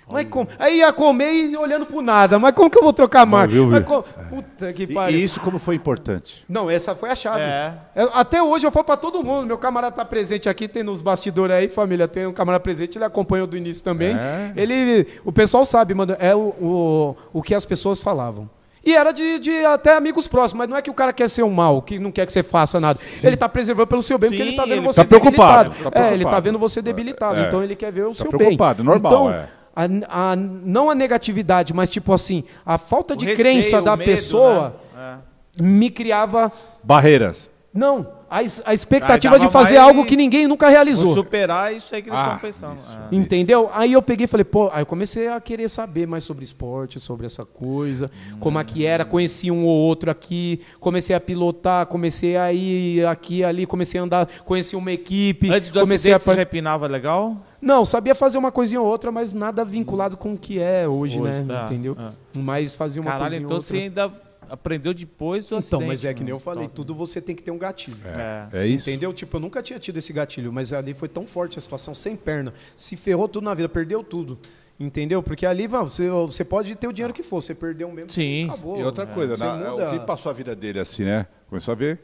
Mas como? Aí ia comer e olhando pro nada. Mas como que eu vou trocar a marca? Viu, viu? Como... É. Puta que pariu. E isso como foi importante? Não, essa foi a chave. É. é até hoje eu falo para todo mundo. Meu camarada tá presente aqui, tem nos bastidores aí, família. Tem um camarada presente, ele acompanhou do início também. É. Ele, o pessoal sabe, mano, é o, o, o que as pessoas falavam. E era de, de, até amigos próximos, mas não é que o cara quer ser um mal, que não quer que você faça nada. Sim. Ele está preservando pelo seu bem, Sim, porque ele está vendo ele você tá preocupado, debilitado. Tá preocupado. É, ele está vendo você debilitado, é, então ele quer ver o tá seu preocupado, bem. Normal, então, é a, a, não a negatividade, mas tipo assim, a falta de crença da medo, pessoa né? É. me criava. Barreiras. Não, a, a expectativa de fazer algo que ninguém nunca realizou. Superar isso aí que eles ah, estão pensando. Ah. Entendeu? Aí eu peguei e falei, pô, aí eu comecei a querer saber mais sobre esporte, sobre essa coisa, hum. como é que era, conheci um ou outro aqui, comecei a pilotar, comecei a ir aqui ali, comecei a andar, conheci uma equipe. Antes do comecei a... você já legal? Não, sabia fazer uma coisinha ou outra, mas nada vinculado com o que é hoje, hoje né? Tá. Entendeu? Ah. Mas fazia uma Caralho, coisinha então outra. você ainda aprendeu depois do então, acidente. Então, mas é que nem né? eu falei, então, tudo você tem que ter um gatilho. É. é. isso. Entendeu? Tipo, eu nunca tinha tido esse gatilho, mas ali foi tão forte a situação, sem perna. Se ferrou tudo na vida, perdeu tudo. Entendeu? Porque ali você, você pode ter o dinheiro que for, você perdeu mesmo. Sim. Acabou. E outra coisa, é. na, muda... o que passou a vida dele assim, né? Começou a ver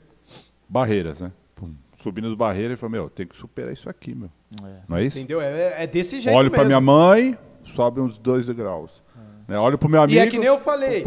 barreiras, né? subindo as barreiras e falou, meu, tem que superar isso aqui, meu. É. Não é isso? Entendeu? É, é desse jeito Olho para minha mãe, sobe uns dois degraus. É, olha pro meu amigo. E é que nem eu falei.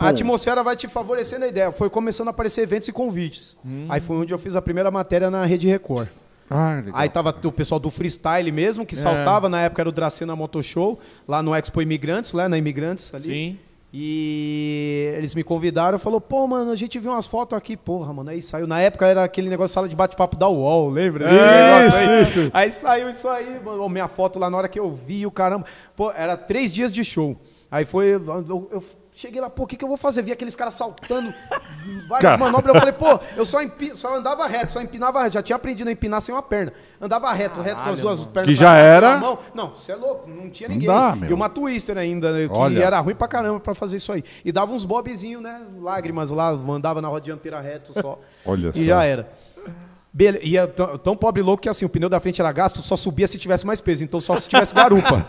a atmosfera vai te favorecendo a ideia. Foi começando a aparecer eventos e convites. Hum. Aí foi onde eu fiz a primeira matéria na Rede Record. Ah, Aí tava o pessoal do freestyle mesmo, que é. saltava, na época era o Dracena Motoshow, lá no Expo Imigrantes, lá na Imigrantes ali. Sim. E eles me convidaram, falou, pô, mano, a gente viu umas fotos aqui, porra, mano, aí saiu. Na época era aquele negócio sala de bate-papo da UOL, lembra? É, isso, aí. aí saiu isso aí, mano, minha foto lá na hora que eu vi, o caramba. Pô, era três dias de show. Aí foi. Eu, eu cheguei lá, pô, o que, que eu vou fazer? Vi aqueles caras saltando várias cara. manobras. Eu falei, pô, eu só, empi, só andava reto, só empinava reto. Já tinha aprendido a empinar sem uma perna. Andava reto, reto com as duas mano. pernas. Que já era. Mão. Não, você é louco, não tinha ninguém. Não dá, E uma twister ainda, né, que Olha. era ruim pra caramba pra fazer isso aí. E dava uns bobzinhos, né? Lágrimas lá, andava na roda dianteira reto só. Olha e só. já era. Bele... E é tão, pobre louco que assim, o pneu da frente era gasto, só subia se tivesse mais peso, então só se tivesse garupa.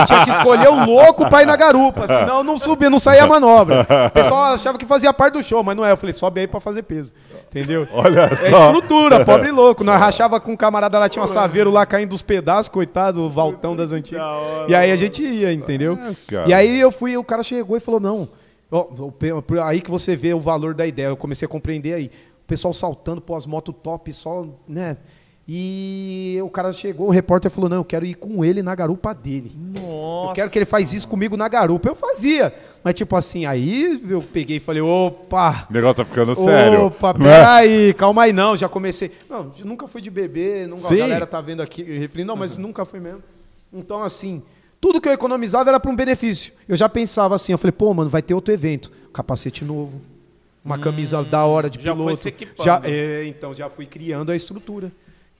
eu tinha que escolher o louco pra ir na garupa, senão não subia, não saía a manobra. O pessoal achava que fazia parte do show, mas não é. Eu falei, sobe aí pra fazer peso. Entendeu? Olha, é estrutura, pobre louco. Nós rachava com um camarada lá, tinha um saveiro lá caindo os pedaços, coitado, o Valtão das antigas. Da e aí a gente ia, entendeu? Ah, e aí eu fui, o cara chegou e falou: não. Aí que você vê o valor da ideia, eu comecei a compreender aí pessoal saltando, pô, as motos top, só, né? E o cara chegou, o repórter falou: Não, eu quero ir com ele na garupa dele. Nossa. Eu quero que ele faz isso comigo na garupa. Eu fazia. Mas, tipo assim, aí eu peguei e falei: Opa! O negócio tá ficando opa, sério. Opa, é? peraí, é? calma aí não. Já comecei. Não, nunca fui de bebê, não a galera tá vendo aqui referindo. Não, mas uhum. nunca fui mesmo. Então, assim, tudo que eu economizava era para um benefício. Eu já pensava assim: Eu falei, pô, mano, vai ter outro evento. Capacete novo uma camisa hum, da hora de já piloto. Foi se já é, então já fui criando a estrutura.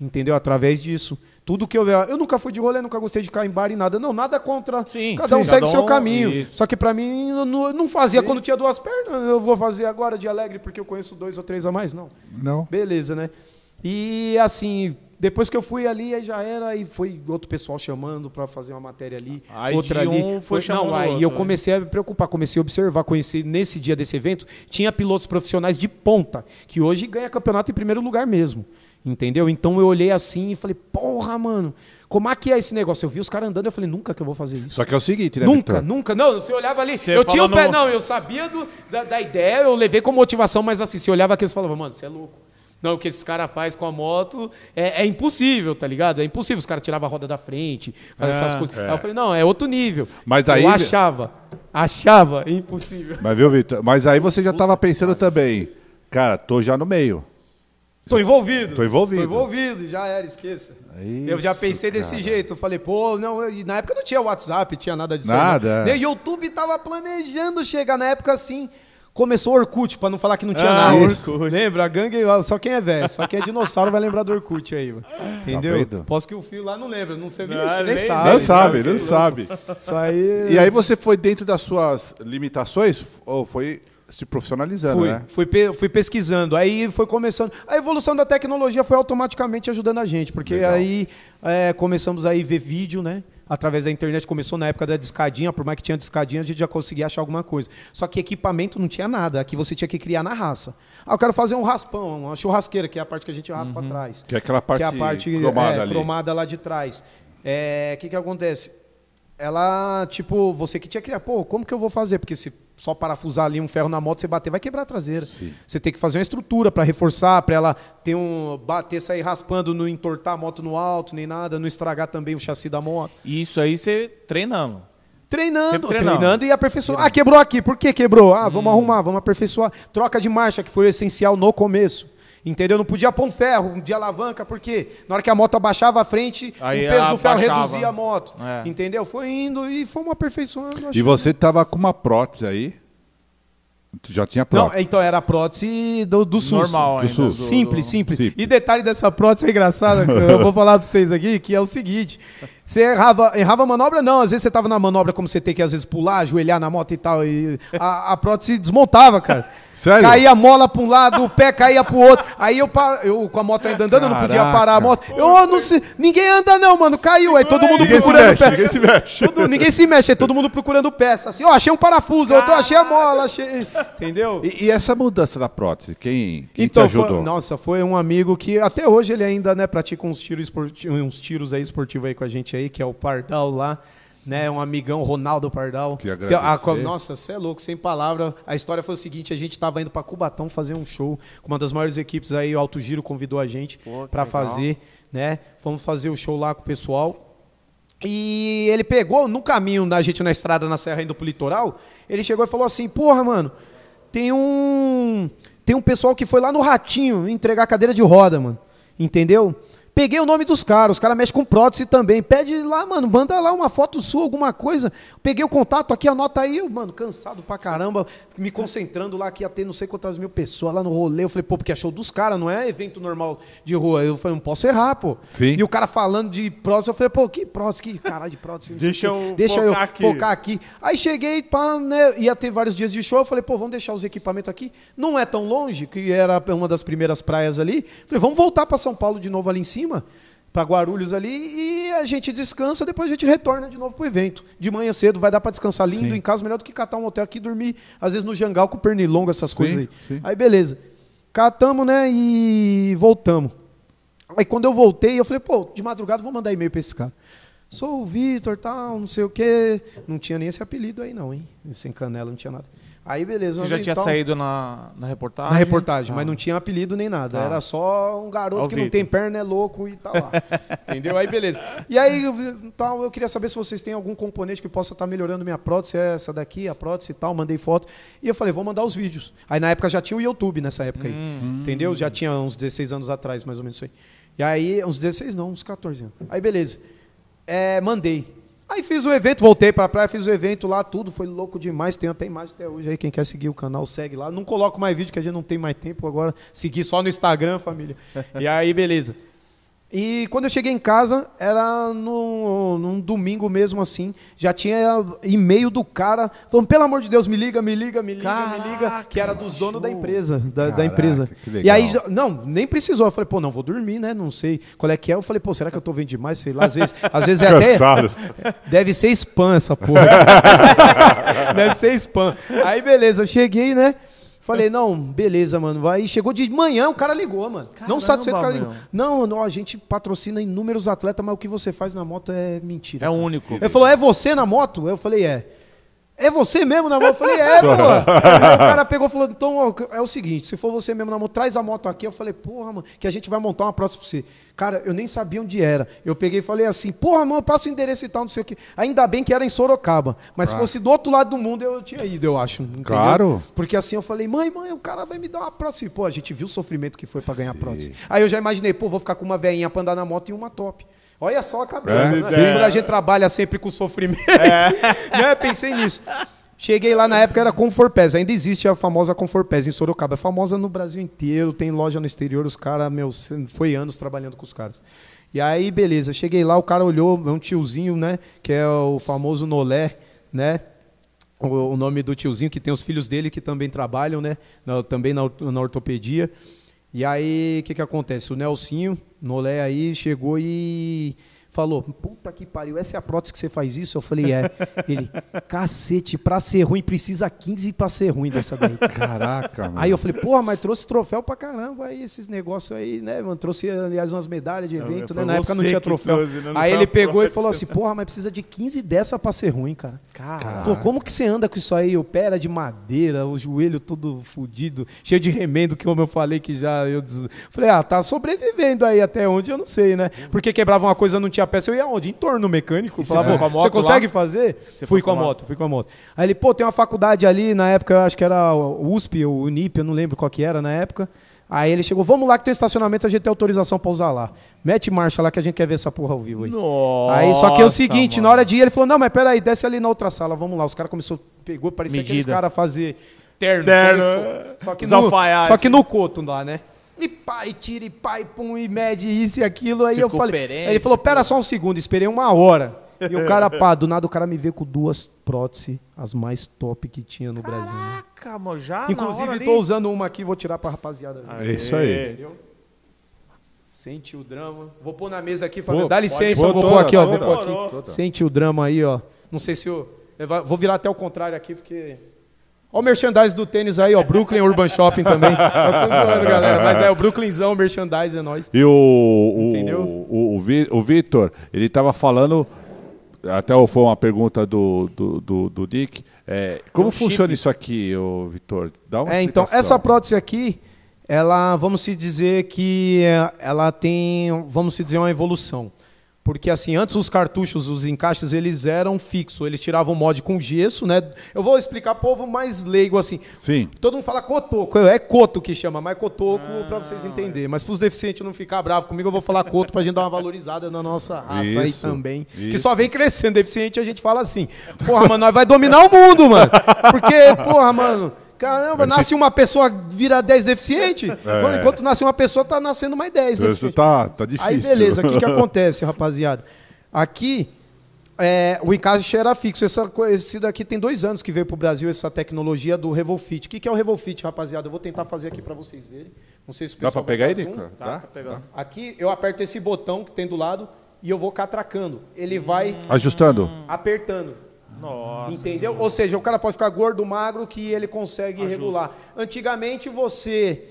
Entendeu? Através disso. Tudo que eu eu nunca fui de rolê, nunca gostei de cair em bar e nada. Não, nada contra. Sim, cada um segue cada seu caminho. Isso. Só que para mim eu não, não fazia sim. quando tinha duas pernas, eu vou fazer agora de alegre porque eu conheço dois ou três a mais, não. Não. Beleza, né? E assim, depois que eu fui ali, aí já era, e foi outro pessoal chamando para fazer uma matéria ali, aí outra ali. Um foi foi, não, aí outro, eu né? comecei a me preocupar, comecei a observar, conheci nesse dia desse evento, tinha pilotos profissionais de ponta, que hoje ganha campeonato em primeiro lugar mesmo. Entendeu? Então eu olhei assim e falei, porra, mano, como é que é esse negócio? Eu vi os caras andando, eu falei, nunca que eu vou fazer isso. Só que é o seguinte, né, Nunca, Victor? nunca. Não, você olhava ali, você eu tinha o pé, no... não, eu sabia do, da, da, ideia, eu levei com motivação, mas assim, você olhava aqui e falava, mano, você é louco. Não, o que esses caras fazem com a moto é, é, impossível, tá ligado? É impossível. Os caras tiravam a roda da frente, faziam essas é. coisas. Aí é. eu falei, não, é outro nível. Mas aí... Eu achava, achava impossível. Mas viu, Vitor? Mas aí você já estava pensando também, cara, tô já no meio. Tô envolvido. Tô envolvido. Tô envolvido, já era, esqueça. Isso, eu já pensei desse cara. jeito. Eu falei, pô, não, eu, na época não tinha WhatsApp, tinha nada disso. Nada. É. E o YouTube tava planejando chegar na época assim. Começou o Orkut, pra não falar que não tinha ah, nada. Orkut. Lembra? A gangue, só quem é velho, só quem é dinossauro vai lembrar do Orkut aí, mano. Tá Entendeu? Tá Posso que o filho lá não lembra, não sei, não, isso, ah, nem, nem, sabe. não sabe, não sabe. Isso aí... E aí você foi dentro das suas limitações, ou foi se profissionalizando, fui, né? Fui, pe fui pesquisando, aí foi começando. A evolução da tecnologia foi automaticamente ajudando a gente, porque Legal. aí é, começamos a ver vídeo, né? através da internet. Começou na época da discadinha, por mais que tinha discadinha, a gente já conseguia achar alguma coisa. Só que equipamento não tinha nada, aqui você tinha que criar na raça. Ah, eu quero fazer um raspão, uma churrasqueira, que é a parte que a gente raspa uhum. atrás. Que é aquela parte, que é a parte cromada, é, cromada lá de trás. O é, que, que acontece? Ela, tipo, você que tinha que criar, pô, como que eu vou fazer? Porque se só parafusar ali um ferro na moto, você bater, vai quebrar a traseira. Sim. Você tem que fazer uma estrutura para reforçar, para ela ter um bater, sair raspando, não entortar a moto no alto, nem nada, não estragar também o chassi da moto. E isso aí você treinando. Treinando, treinando, treinando, e aperfeiçoando. Ah, quebrou aqui. Por que quebrou? Ah, vamos hum. arrumar, vamos aperfeiçoar. Troca de marcha, que foi o essencial no começo. Entendeu? Não podia pôr um ferro, de alavanca, porque na hora que a moto abaixava a frente, Aí o peso do ferro reduzia a moto. É. Entendeu? Foi indo e fomos aperfeiçoando. E você estava com uma prótese aí? já tinha prótese? Não, então era a prótese do, do SUS. Normal, do SUS. Simples, simples, simples, E detalhe dessa prótese é engraçada, eu vou falar para vocês aqui, que é o seguinte: você errava, errava a manobra, não. Às vezes você tava na manobra como você tem que, às vezes, pular, ajoelhar na moto e tal. E a, a prótese desmontava, cara. Sério? Caía a mola pra um lado, o pé caía pro outro. Aí eu, par... eu com a moto ainda andando, eu não podia parar a moto. Eu não sei. Ninguém anda, não, mano. Caiu. Aí todo mundo ninguém procurando mexe, o pé. Ninguém se mexe. Todo... Ninguém se mexe. Aí todo mundo procurando peça. Assim, ó, oh, achei um parafuso, outro achei a mola, achei. Entendeu? E, e essa mudança da prótese, quem, quem então, te ajudou? Foi... Nossa, foi um amigo que até hoje ele ainda, né, pratica uns tiros esportivos, uns tiros aí esportivos aí com a gente aí, que é o Pardal lá né, um amigão, Ronaldo Pardal. Que agradecer. Que, a, a, nossa, você é louco, sem palavra. A história foi o seguinte, a gente estava indo para Cubatão fazer um show com uma das maiores equipes aí, o Alto Giro convidou a gente para fazer, né? Fomos fazer o show lá com o pessoal. E ele pegou no caminho da gente na estrada na serra indo pro litoral, ele chegou e falou assim: "Porra, mano, tem um tem um pessoal que foi lá no Ratinho entregar a cadeira de roda, mano. Entendeu? Peguei o nome dos caras, os caras mexem com prótese também. Pede lá, mano, manda lá uma foto sua, alguma coisa. Peguei o contato aqui, anota aí. Eu, mano, cansado pra caramba, me concentrando lá, que ia ter não sei quantas mil pessoas lá no rolê. Eu falei, pô, porque é show dos caras, não é evento normal de rua. Eu falei, não posso errar, pô. Sim. E o cara falando de prótese, eu falei, pô, que prótese, que caralho de prótese. Deixa eu, deixa focar, eu aqui. focar aqui. Aí cheguei, pá, né, ia ter vários dias de show. Eu falei, pô, vamos deixar os equipamentos aqui. Não é tão longe, que era uma das primeiras praias ali. Falei, vamos voltar para São Paulo de novo ali em cima cima, para Guarulhos ali, e a gente descansa, depois a gente retorna de novo para o evento. De manhã cedo vai dar para descansar lindo sim. em casa, melhor do que catar um hotel aqui e dormir, às vezes no jangal com pernilongo, essas sim, coisas aí. Sim. Aí beleza. Catamos, né, e voltamos. Aí quando eu voltei, eu falei, pô, de madrugada vou mandar e-mail para esse cara. Sou o Vitor, tal, não sei o quê. Não tinha nem esse apelido aí não, hein? Sem canela, não tinha nada. Aí beleza. Você já tinha então... saído na, na reportagem? Na reportagem, ah. mas não tinha apelido nem nada. Ah. Era só um garoto Ao que não tem perna, é louco e tá lá. Entendeu? Aí beleza. E aí, então, eu queria saber se vocês têm algum componente que possa estar tá melhorando minha prótese, é essa daqui, a prótese e tal. Mandei foto. E eu falei, vou mandar os vídeos. Aí na época já tinha o YouTube nessa época aí. Hum, entendeu? Hum. Já tinha uns 16 anos atrás, mais ou menos isso aí. E aí, uns 16 não, uns 14 anos. Aí beleza. É, mandei. Aí fiz o evento, voltei para a praia, fiz o evento lá, tudo foi louco demais. Tem até imagem até hoje aí. Quem quer seguir o canal, segue lá. Não coloco mais vídeo, que a gente não tem mais tempo agora. Seguir só no Instagram, família. E aí, beleza. E quando eu cheguei em casa, era no, num domingo mesmo assim, já tinha e-mail do cara falando, pelo amor de Deus, me liga, me liga, me liga, Caraca, me liga, que era dos donos da empresa, da, Caraca, da empresa. E aí, não, nem precisou. Eu falei, pô, não, vou dormir, né? Não sei qual é que é. Eu falei, pô, será que eu tô vendo demais? Sei lá, às vezes, às vezes é até. Deve ser spam essa porra. Deve ser spam. Aí beleza, eu cheguei, né? Falei, não, beleza, mano. Vai. Chegou de manhã, o cara ligou, mano. Caramba, não satisfeito, o cara ligou. Não, não, a gente patrocina inúmeros atletas, mas o que você faz na moto é mentira. É cara. único. Ele falou, é você na moto? Eu falei, é é você mesmo na moto? Eu falei, é, pô. o cara pegou e falou, então é o seguinte, se for você mesmo na moto, traz a moto aqui. Eu falei, porra, mano, que a gente vai montar uma próxima pra você. Cara, eu nem sabia onde era. Eu peguei e falei assim, porra, mano, eu passo o endereço e tal, não sei o quê. Ainda bem que era em Sorocaba. Mas se ah. fosse do outro lado do mundo, eu tinha ido, eu acho. Entendeu? Claro. Porque assim eu falei, mãe, mãe, o cara vai me dar uma próxima. pô, a gente viu o sofrimento que foi para ganhar a próxima. Aí eu já imaginei, pô, vou ficar com uma veinha pra andar na moto e uma top. Olha só a cabeça. É, né? É. Quando a gente trabalha sempre com sofrimento. É. né? Pensei nisso. Cheguei lá na época, era Comfort Pass. Ainda existe a famosa Comfort Pass em Sorocaba. É famosa no Brasil inteiro, tem loja no exterior. Os caras, meu, foi anos trabalhando com os caras. E aí, beleza, cheguei lá, o cara olhou, é um tiozinho, né? Que é o famoso Nolé, né? O, o nome do tiozinho, que tem os filhos dele que também trabalham, né? Na, também na, na ortopedia. E aí, o que, que acontece? O Nelsinho, Nolé aí, chegou e falou: Puta que pariu, essa é a prótese que você faz isso? Eu falei: É. Ele, cacete, pra ser ruim precisa 15 pra ser ruim dessa daí. Caraca, mano. Aí eu falei: Porra, mas trouxe troféu pra caramba aí, esses negócios aí, né, mano? Trouxe, aliás, umas medalhas de evento, né? Na época não tinha troféu. Trouxe, né? não aí ele pegou prótese. e falou assim: Porra, mas precisa de 15 dessa pra ser ruim, cara. Caraca. Falou: Como que você anda com isso aí? Opera de madeira, o joelho todo fudido, cheio de remendo, que como eu falei que já. Eu des... falei: Ah, tá sobrevivendo aí até onde eu não sei, né? Porque quebrava uma coisa, não tinha a peça, eu ia onde? Em torno mecânico. Falava, é. você consegue lá? fazer? Você fui com a moto, fui com a moto. Aí ele, pô, tem uma faculdade ali, na época, eu acho que era o USP ou UNIP, eu não lembro qual que era na época. Aí ele chegou, vamos lá que tem estacionamento, a gente tem autorização pra usar lá. Mete marcha lá que a gente quer ver essa porra ao vivo aí. Nossa, aí só que é o seguinte, mano. na hora de ir, ele falou, não, mas peraí, desce ali na outra sala, vamos lá. Os caras começou, pegou, parecia Medida. aqueles caras fazer terno. terno. só, que no, só que no coto lá, né? E pai, tira, e pai, pum, e mede isso e aquilo. Aí eu falei. ele falou: pera só um segundo, esperei uma hora. E o cara, pá, do nada o cara me vê com duas próteses, as mais top que tinha no Caraca, Brasil. Né? Caraca, mano, já. Inclusive, estou ali... usando uma aqui, vou tirar pra rapaziada. é isso aí. Entendeu? Sente o drama. Vou pôr na mesa aqui, Fabiano. Dá licença, pode, vou pôr aqui, ó. Vou pôr aqui. Sente o drama aí, ó. Não sei se eu. Vou virar até o contrário aqui, porque. Olha o merchandising do tênis aí, ó. Brooklyn Urban Shopping também. É zoando, galera. Mas é o Brooklynzão, o merchandising é nós. E o, o, o, o, o Vitor, ele estava falando. Até foi uma pergunta do, do, do, do Dick. É, como é um funciona isso aqui, ô, Vitor? Dá uma É, então, essa prótese aqui, ela, vamos se dizer que é, ela tem, vamos se dizer, uma evolução. Porque assim, antes os cartuchos, os encaixes, eles eram fixos. Eles tiravam o mod com gesso, né? Eu vou explicar povo mais leigo assim. Sim. Todo mundo fala cotoco, é coto que chama, mas cotoco ah, para vocês entenderem. Mas para os deficientes não ficar bravo comigo, eu vou falar coto para a gente dar uma valorizada na nossa raça isso, aí também. Isso. Que só vem crescendo deficiente, a gente fala assim: "Porra, mano, nós vai dominar o mundo, mano". Porque, porra, mano, Caramba, nasce uma pessoa, vira 10 deficiente. É. Enquanto nasce uma pessoa, tá nascendo mais 10. Isso tá, tá difícil. Aí, beleza, o que, que acontece, rapaziada? Aqui, é, o encaixe era fixo. Essa, esse daqui tem dois anos que veio para o Brasil, essa tecnologia do Revolfit. O que, que é o Revolfit, rapaziada? Eu vou tentar fazer aqui para vocês verem. Não sei se o pessoal Dá para pegar ele? Tá, tá, tá. Aqui, eu aperto esse botão que tem do lado e eu vou catracando. Ele vai... Hum. Ajustando? Apertando. Nossa. Entendeu? Ou seja, o cara pode ficar gordo, magro, que ele consegue Ajusta. Ah, regular. Antigamente você.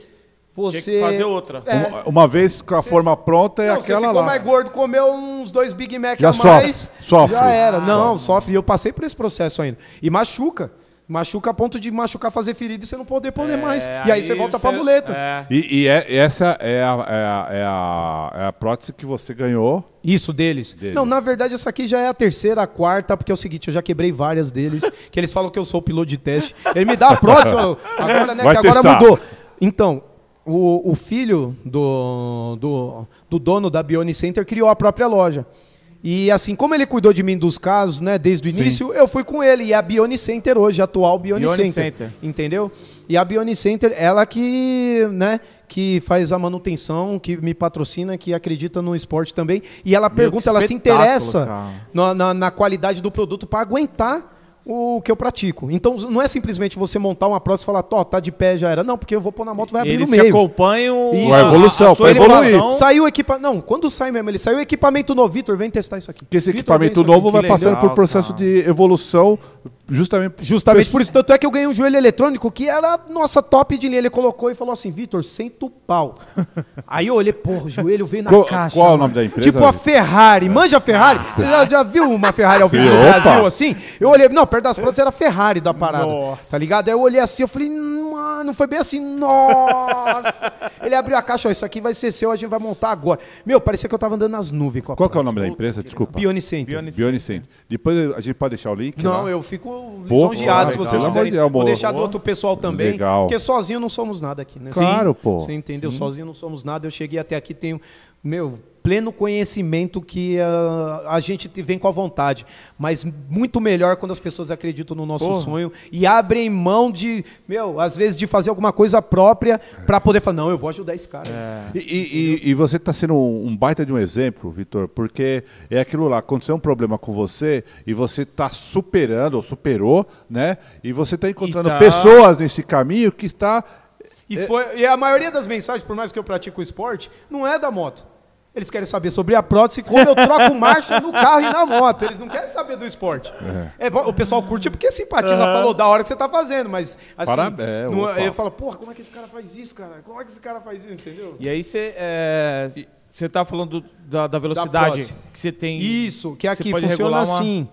Você. Tinha que fazer outra. É. Uma, uma, vez com a você... forma pronta é não, aquela você ficou lá. mais gordo, comeu uns dois Big Mac já a mais. Sofre. Já era. Ah, não, sofre. Eu passei por esse processo ainda. E machuca. Machuca a ponto de machucar, fazer ferida e você não poder pôr é, mais. E aí, você volta para a muleta. É. E, e é, essa é, é a, é, a, é, a, prótese que você ganhou. Isso, deles. deles. Não, na verdade, essa aqui já é a terceira, a quarta, porque é o seguinte, eu já quebrei várias deles, que eles falam que eu sou o piloto de teste. Ele me dá a prótese, agora, né, Vai que agora mudou. Então, o, o filho do, do, do dono da Bione Center criou a própria loja. E assim, como ele cuidou de mim dos casos, né, desde o início, Sim. eu fui com ele. E a Center hoje, atual Bionicenter, Center entendeu? E a Center ela que, né, que faz a manutenção, que me patrocina, que acredita no esporte também. E ela pergunta, ela se interessa na, na, na qualidade do produto para aguentar o que eu pratico. Então não é simplesmente você montar uma prótese e falar, ó, tá de pé já era. Não, porque eu vou pôr na moto vai abrir no meio. Eles acompanham a evolução, a, a evoluir. saiu o equipamento, não, quando sai mesmo, ele saiu o equipamento novo, Vitor, vem testar isso aqui. Porque esse Victor, equipamento novo vai legal, passando por processo de evolução Justamente, Justamente por isso. Tanto é que eu ganhei um joelho eletrônico que era nossa top de linha. Ele colocou e falou assim: Vitor, senta o pau. Aí eu olhei, porra, o joelho veio na caixa. Qual é mano. o nome da empresa? Tipo a Ferrari. Manja a Ferrari? Ah, Você já, já, viu uma Ferrari ao vivo no Brasil assim? Eu olhei, não, perto das portas era a Ferrari da parada. Nossa. Tá ligado? Aí eu olhei assim, eu falei, mano, foi bem assim, nossa. Ele abriu a caixa, ó, isso aqui vai ser seu, a gente vai montar agora. Meu, parecia que eu tava andando nas nuvens. qual que é o nome da empresa? Desculpa. Bionicente. Bionicente. Depois a gente pode deixar o link? Não, lá. Né? eu fico fico lisonjeado se vocês quiserem. Deus, Vou deixar do outro pessoal também. Legal. Porque sozinho não somos nada aqui, né? Claro, Sim. pô. Você entendeu? Sim. Sozinho não somos nada. Eu cheguei até aqui, tenho. Meu, pleno conhecimento que uh, a gente vem com a vontade. Mas muito melhor quando as pessoas acreditam no nosso Porra. sonho e abrem mão de, meu, às vezes de fazer alguma coisa própria para poder falar, não, eu vou ajudar esse cara. É. E, e, e, você está sendo um baita de um exemplo, Vitor, porque é aquilo lá, aconteceu um problema com você e você está superando, ou superou, né? E você está encontrando tá... pessoas nesse caminho que está e, é foi, e a maioria das mensagens, por mais que eu pratico o esporte, não é da moto. Eles querem saber sobre a prótese, como eu troco marcha no carro e na moto. Eles não querem saber do esporte. É. é o pessoal curte porque simpatiza, é. falou da hora que você está fazendo, mas assim. Parabéns, não, é, eu falo, porra, como é que esse cara faz isso, cara? Como é que esse cara faz isso, entendeu? E aí você. É, você tá falando da, da, velocidade da que você tem. Isso, que aqui funciona assim.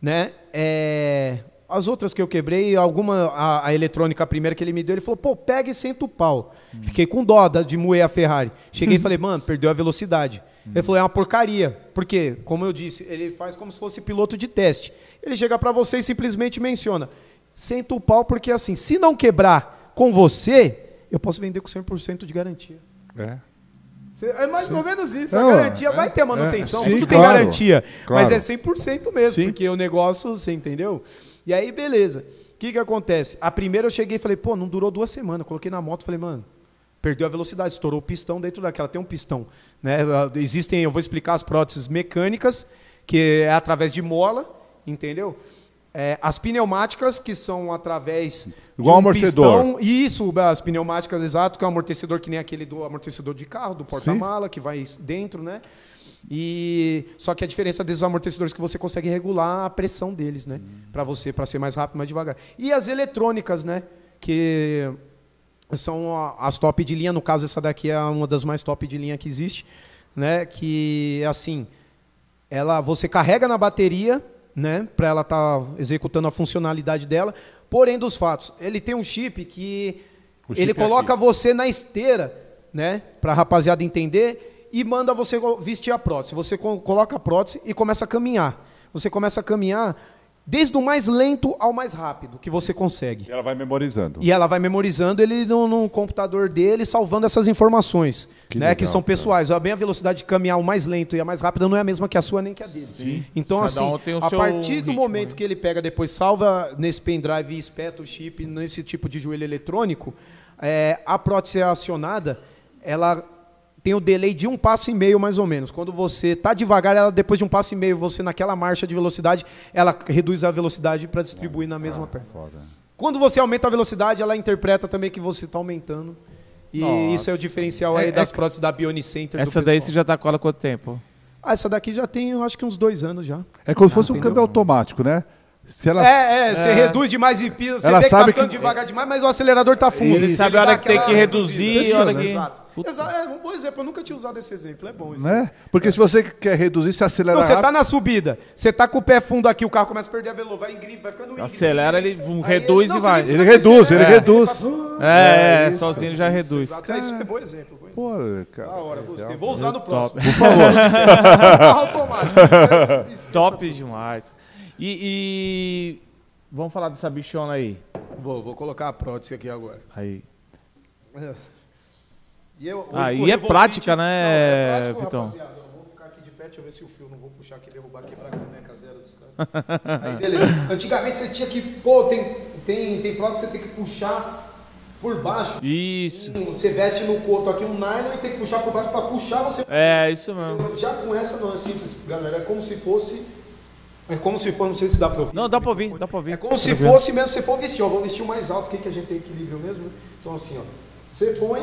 Né? É, as outras que eu quebrei, alguma, a, a eletrônica a primeira que ele me deu, ele falou, pô, pega e senta o pau. Hum. Fiquei com dó de moer a Ferrari. Cheguei e hum. falei, mano, perdeu a velocidade. Hum. Ele falou, é uma porcaria. Porque, como eu disse, ele faz como se fosse piloto de teste. Ele chega para você e simplesmente menciona, senta o pau porque, assim, se não quebrar com você, eu posso vender com 100% de garantia. É. É mais ou menos isso. Não, a garantia é, vai ter manutenção, é, sim, tudo tem garantia. Claro. Mas é 100% mesmo, sim. porque o negócio, você entendeu? E aí, beleza. O que, que acontece? A primeira eu cheguei e falei, pô, não durou duas semanas. coloquei na moto e falei, mano, perdeu a velocidade, estourou o pistão dentro daquela. Tem um pistão. Né? Existem, eu vou explicar as próteses mecânicas, que é através de mola, entendeu? É, as pneumáticas, que são através Igual de um amortecedor. pistão. Isso, as pneumáticas, exato, que é um amortecedor que nem aquele do amortecedor de carro, do porta-mala, que vai dentro, né? E só que a diferença desses amortecedores é que você consegue regular a pressão deles, né? Hum. Para você, para ser mais rápido, mais devagar. E as eletrônicas, né? Que são as top de linha. No caso, essa daqui é uma das mais top de linha que existe, né? Que assim, ela você carrega na bateria, né? Para ela estar tá executando a funcionalidade dela. Porém, dos fatos, ele tem um chip que chip ele é coloca você na esteira, né? Para rapaziada entender e manda você vestir a prótese. Você coloca a prótese e começa a caminhar. Você começa a caminhar desde o mais lento ao mais rápido que você consegue. E ela vai memorizando. E ela vai memorizando ele no, no computador dele, salvando essas informações, que, né, legal, que são pessoais. Cara. Bem a velocidade de caminhar o mais lento e a mais rápida não é a mesma que a sua nem que a dele. Sim. Então Cada assim, um a partir ritmo, do momento né? que ele pega depois salva nesse pendrive e espeta o chip nesse tipo de joelho eletrônico, é, a prótese acionada, ela tem o delay de um passo e meio, mais ou menos. Quando você está devagar, ela depois de um passo e meio, você naquela marcha de velocidade, ela reduz a velocidade para distribuir na mesma ah, perna. Foda. Quando você aumenta a velocidade, ela interpreta também que você está aumentando. E Nossa. isso é o diferencial é, aí é, das é... próteses da Bione Center. Essa daí você já está com ela quanto tempo? Ah, essa daqui já tem, acho que uns dois anos já. É como se ah, fosse ah, um câmbio automático, né? Se ela... É, é, é. você é. reduz demais e pisa, você ela vê que tá ficando que... devagar demais, mas o acelerador tá fundo. Ele, ele sabe a hora que tem que reduzir, hora que... Exato. Exato. É um bom exemplo, eu nunca tinha usado esse exemplo, é bom isso. Né? Porque é. se você quer reduzir, se acelera Não, você rápido. tá na subida, você tá com o pé fundo aqui, o carro começa a perder a velocidade, vai ingrido, vai ficando Acelera, ele reduz não, e vai. Ele reduz, ele reduz. É, é, é sozinho já reduz. Exato, é isso é bom exemplo. Pô, cara. Da hora, gostei. Vou usar no próximo. Por favor. Automático. Top demais. E, e, vamos falar dessa bichona aí. Vou, vou colocar a prótese aqui agora. Aí. E, eu, ah, e é prática, né, não, é Vitão? Rapaziada, eu vou ficar aqui de pé, deixa eu ver se o fio não vou puxar aqui, derrubar, quebrar a caneca zero dos caras. aí, beleza. Antigamente você tinha que, pô, tem, tem, tem prótese, você tem que puxar por baixo. Isso. Você veste no coto aqui um nylon e tem que puxar por baixo para puxar você. É, isso mesmo. Já com essa não é simples, galera. É como se fosse é como se fosse, não sei se dá para ouvir. Não, dá para ouvir, dá para ouvir. É como tá se fosse mesmo, você for vestir, ó, vou vestir o mais alto, o que, que a gente tem equilíbrio mesmo? Né? Então assim, ó, você põe,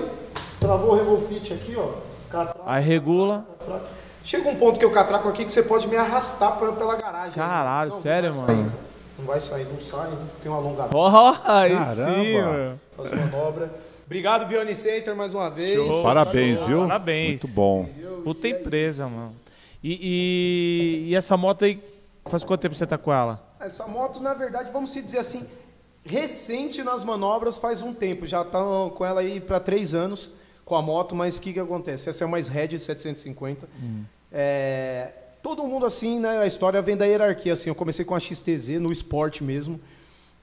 travou o revolfite aqui, ó, catraca, Aí regula. Catraca. Chega um ponto que eu catraco aqui que você pode me arrastar pra, pela garagem. Né? Caralho, não, sério, não mano. Não vai sair, não sai, não tem um alongamento. Oh, aí sim, mano. Faz manobra. Obrigado, Bione Center, mais uma vez. Show. Parabéns, Parabéns, viu? Parabéns. Muito bom. Puta empresa, mano. E, e, e essa moto aí Faz quanto tempo você está com ela? Essa moto, na verdade, vamos se dizer assim, recente nas manobras faz um tempo. Já está com ela aí para três anos com a moto, mas o que, que acontece? Essa é uma Red 750. Hum. É, todo mundo assim, né? A história vem da hierarquia. Assim, eu comecei com a XTZ no esporte mesmo.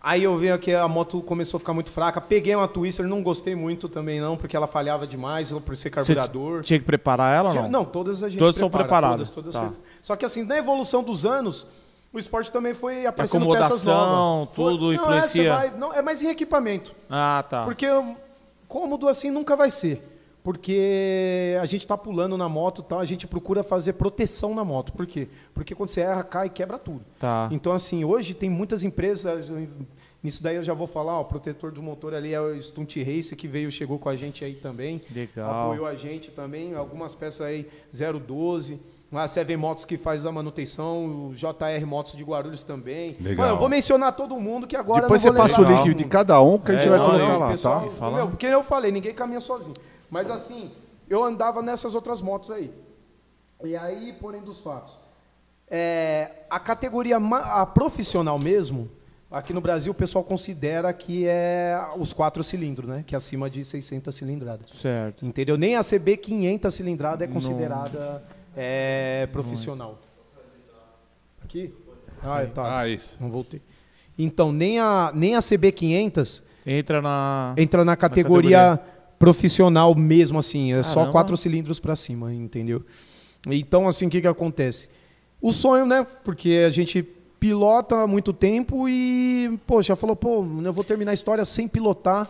Aí eu venho aqui, a moto começou a ficar muito fraca. Peguei uma Twister, não gostei muito também não, porque ela falhava demais por ser carburador. Você tinha que preparar ela ou não? Não, todas a gente Todas prepara, são preparadas. Todas, todas tá. Só que assim, na evolução dos anos, o esporte também foi aparecendo peças novas. tudo influencia. Não, é, vai... não, é mais em equipamento. Ah, tá. Porque hum, cômodo assim nunca vai ser porque a gente está pulando na moto tal, a gente procura fazer proteção na moto. Por quê? Porque quando você erra, cai e quebra tudo. Tá. Então, assim, hoje tem muitas empresas. Nisso daí eu já vou falar, ó, o protetor do motor ali é o Stunt Race, que veio, chegou com a gente aí também. Legal. Apoiou a gente também, algumas peças aí 012. A Seven Motos que faz a manutenção, o JR Motos de Guarulhos também. Legal. Mano, eu vou mencionar todo mundo que agora Depois você passa o link de cada um que é, a gente é, vai colocar não, lá, pessoal, tá? Meu, porque eu falei, ninguém caminha sozinho. Mas assim, eu andava nessas outras motos aí. E aí, porém dos fatos. É, a categoria a profissional mesmo, aqui no Brasil o pessoal considera que é os quatro cilindros, né? Que é acima de 600 cilindradas. Certo. Entendeu? Nem a CB 500 cilindrada é considerada é, profissional. Aqui? Ah, tá. Ah, isso. Não voltei. Então, nem a, nem a CB 500 entra na entra na categoria, na categoria profissional mesmo, assim. É Caramba. só quatro cilindros para cima, entendeu? Então, assim, o que, que acontece? O sonho, né? Porque a gente pilota há muito tempo e, poxa, falou, pô, eu vou terminar a história sem pilotar.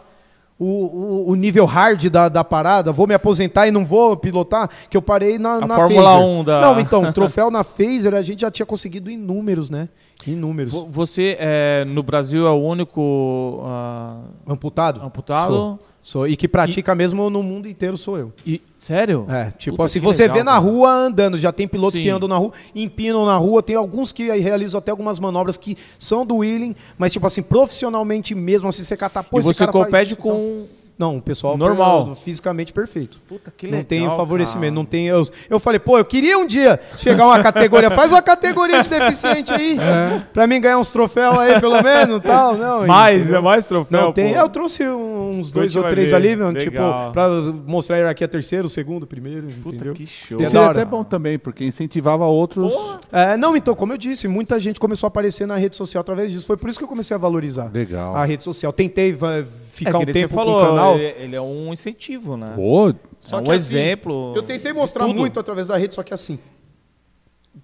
O, o, o, nível hard da, da parada, vou me aposentar e não vou pilotar, que eu parei na, a na Fórmula Phaser. 1 da... Não, então, troféu na Phaser a gente já tinha conseguido em números, né? Em números. Você, é, no Brasil, é o único... Uh... Amputado? Amputado. Sou. Sou, e que pratica e... mesmo no mundo inteiro sou eu. E, sério? É, tipo Puta, assim, você legal, vê na rua andando, já tem pilotos Sim. que andam na rua, empinam na rua, tem alguns que realizam até algumas manobras que são do wheeling, mas tipo assim, profissionalmente mesmo, assim, você catar, e você compete faz, então. com... Então não, o pessoal normal, fisicamente perfeito. Puta, que legal. Não tem favorecimento, cara. não tem eu, eu falei, pô, eu queria um dia chegar uma categoria, faz uma categoria de deficiente aí, é. para mim ganhar uns troféus aí pelo menos, tal, não. Mais, e, é mais troféu. Não pô. tem, eu trouxe uns dois ou três ver. ali, mano, tipo, para mostrar a hierarquia terceiro, segundo, primeiro, Puta, entendeu? que show. Isso é, é até bom também, porque incentivava outros. É, não, então, como eu disse, muita gente começou a aparecer na rede social através disso, foi por isso que eu comecei a valorizar. Legal. A rede social. Tentei ficar é um tempo falou, com o canal. Ele, ele, é um incentivo, né? Pô, só é um que, assim, exemplo. Assim, eu tentei mostrar muito através da rede, só que assim,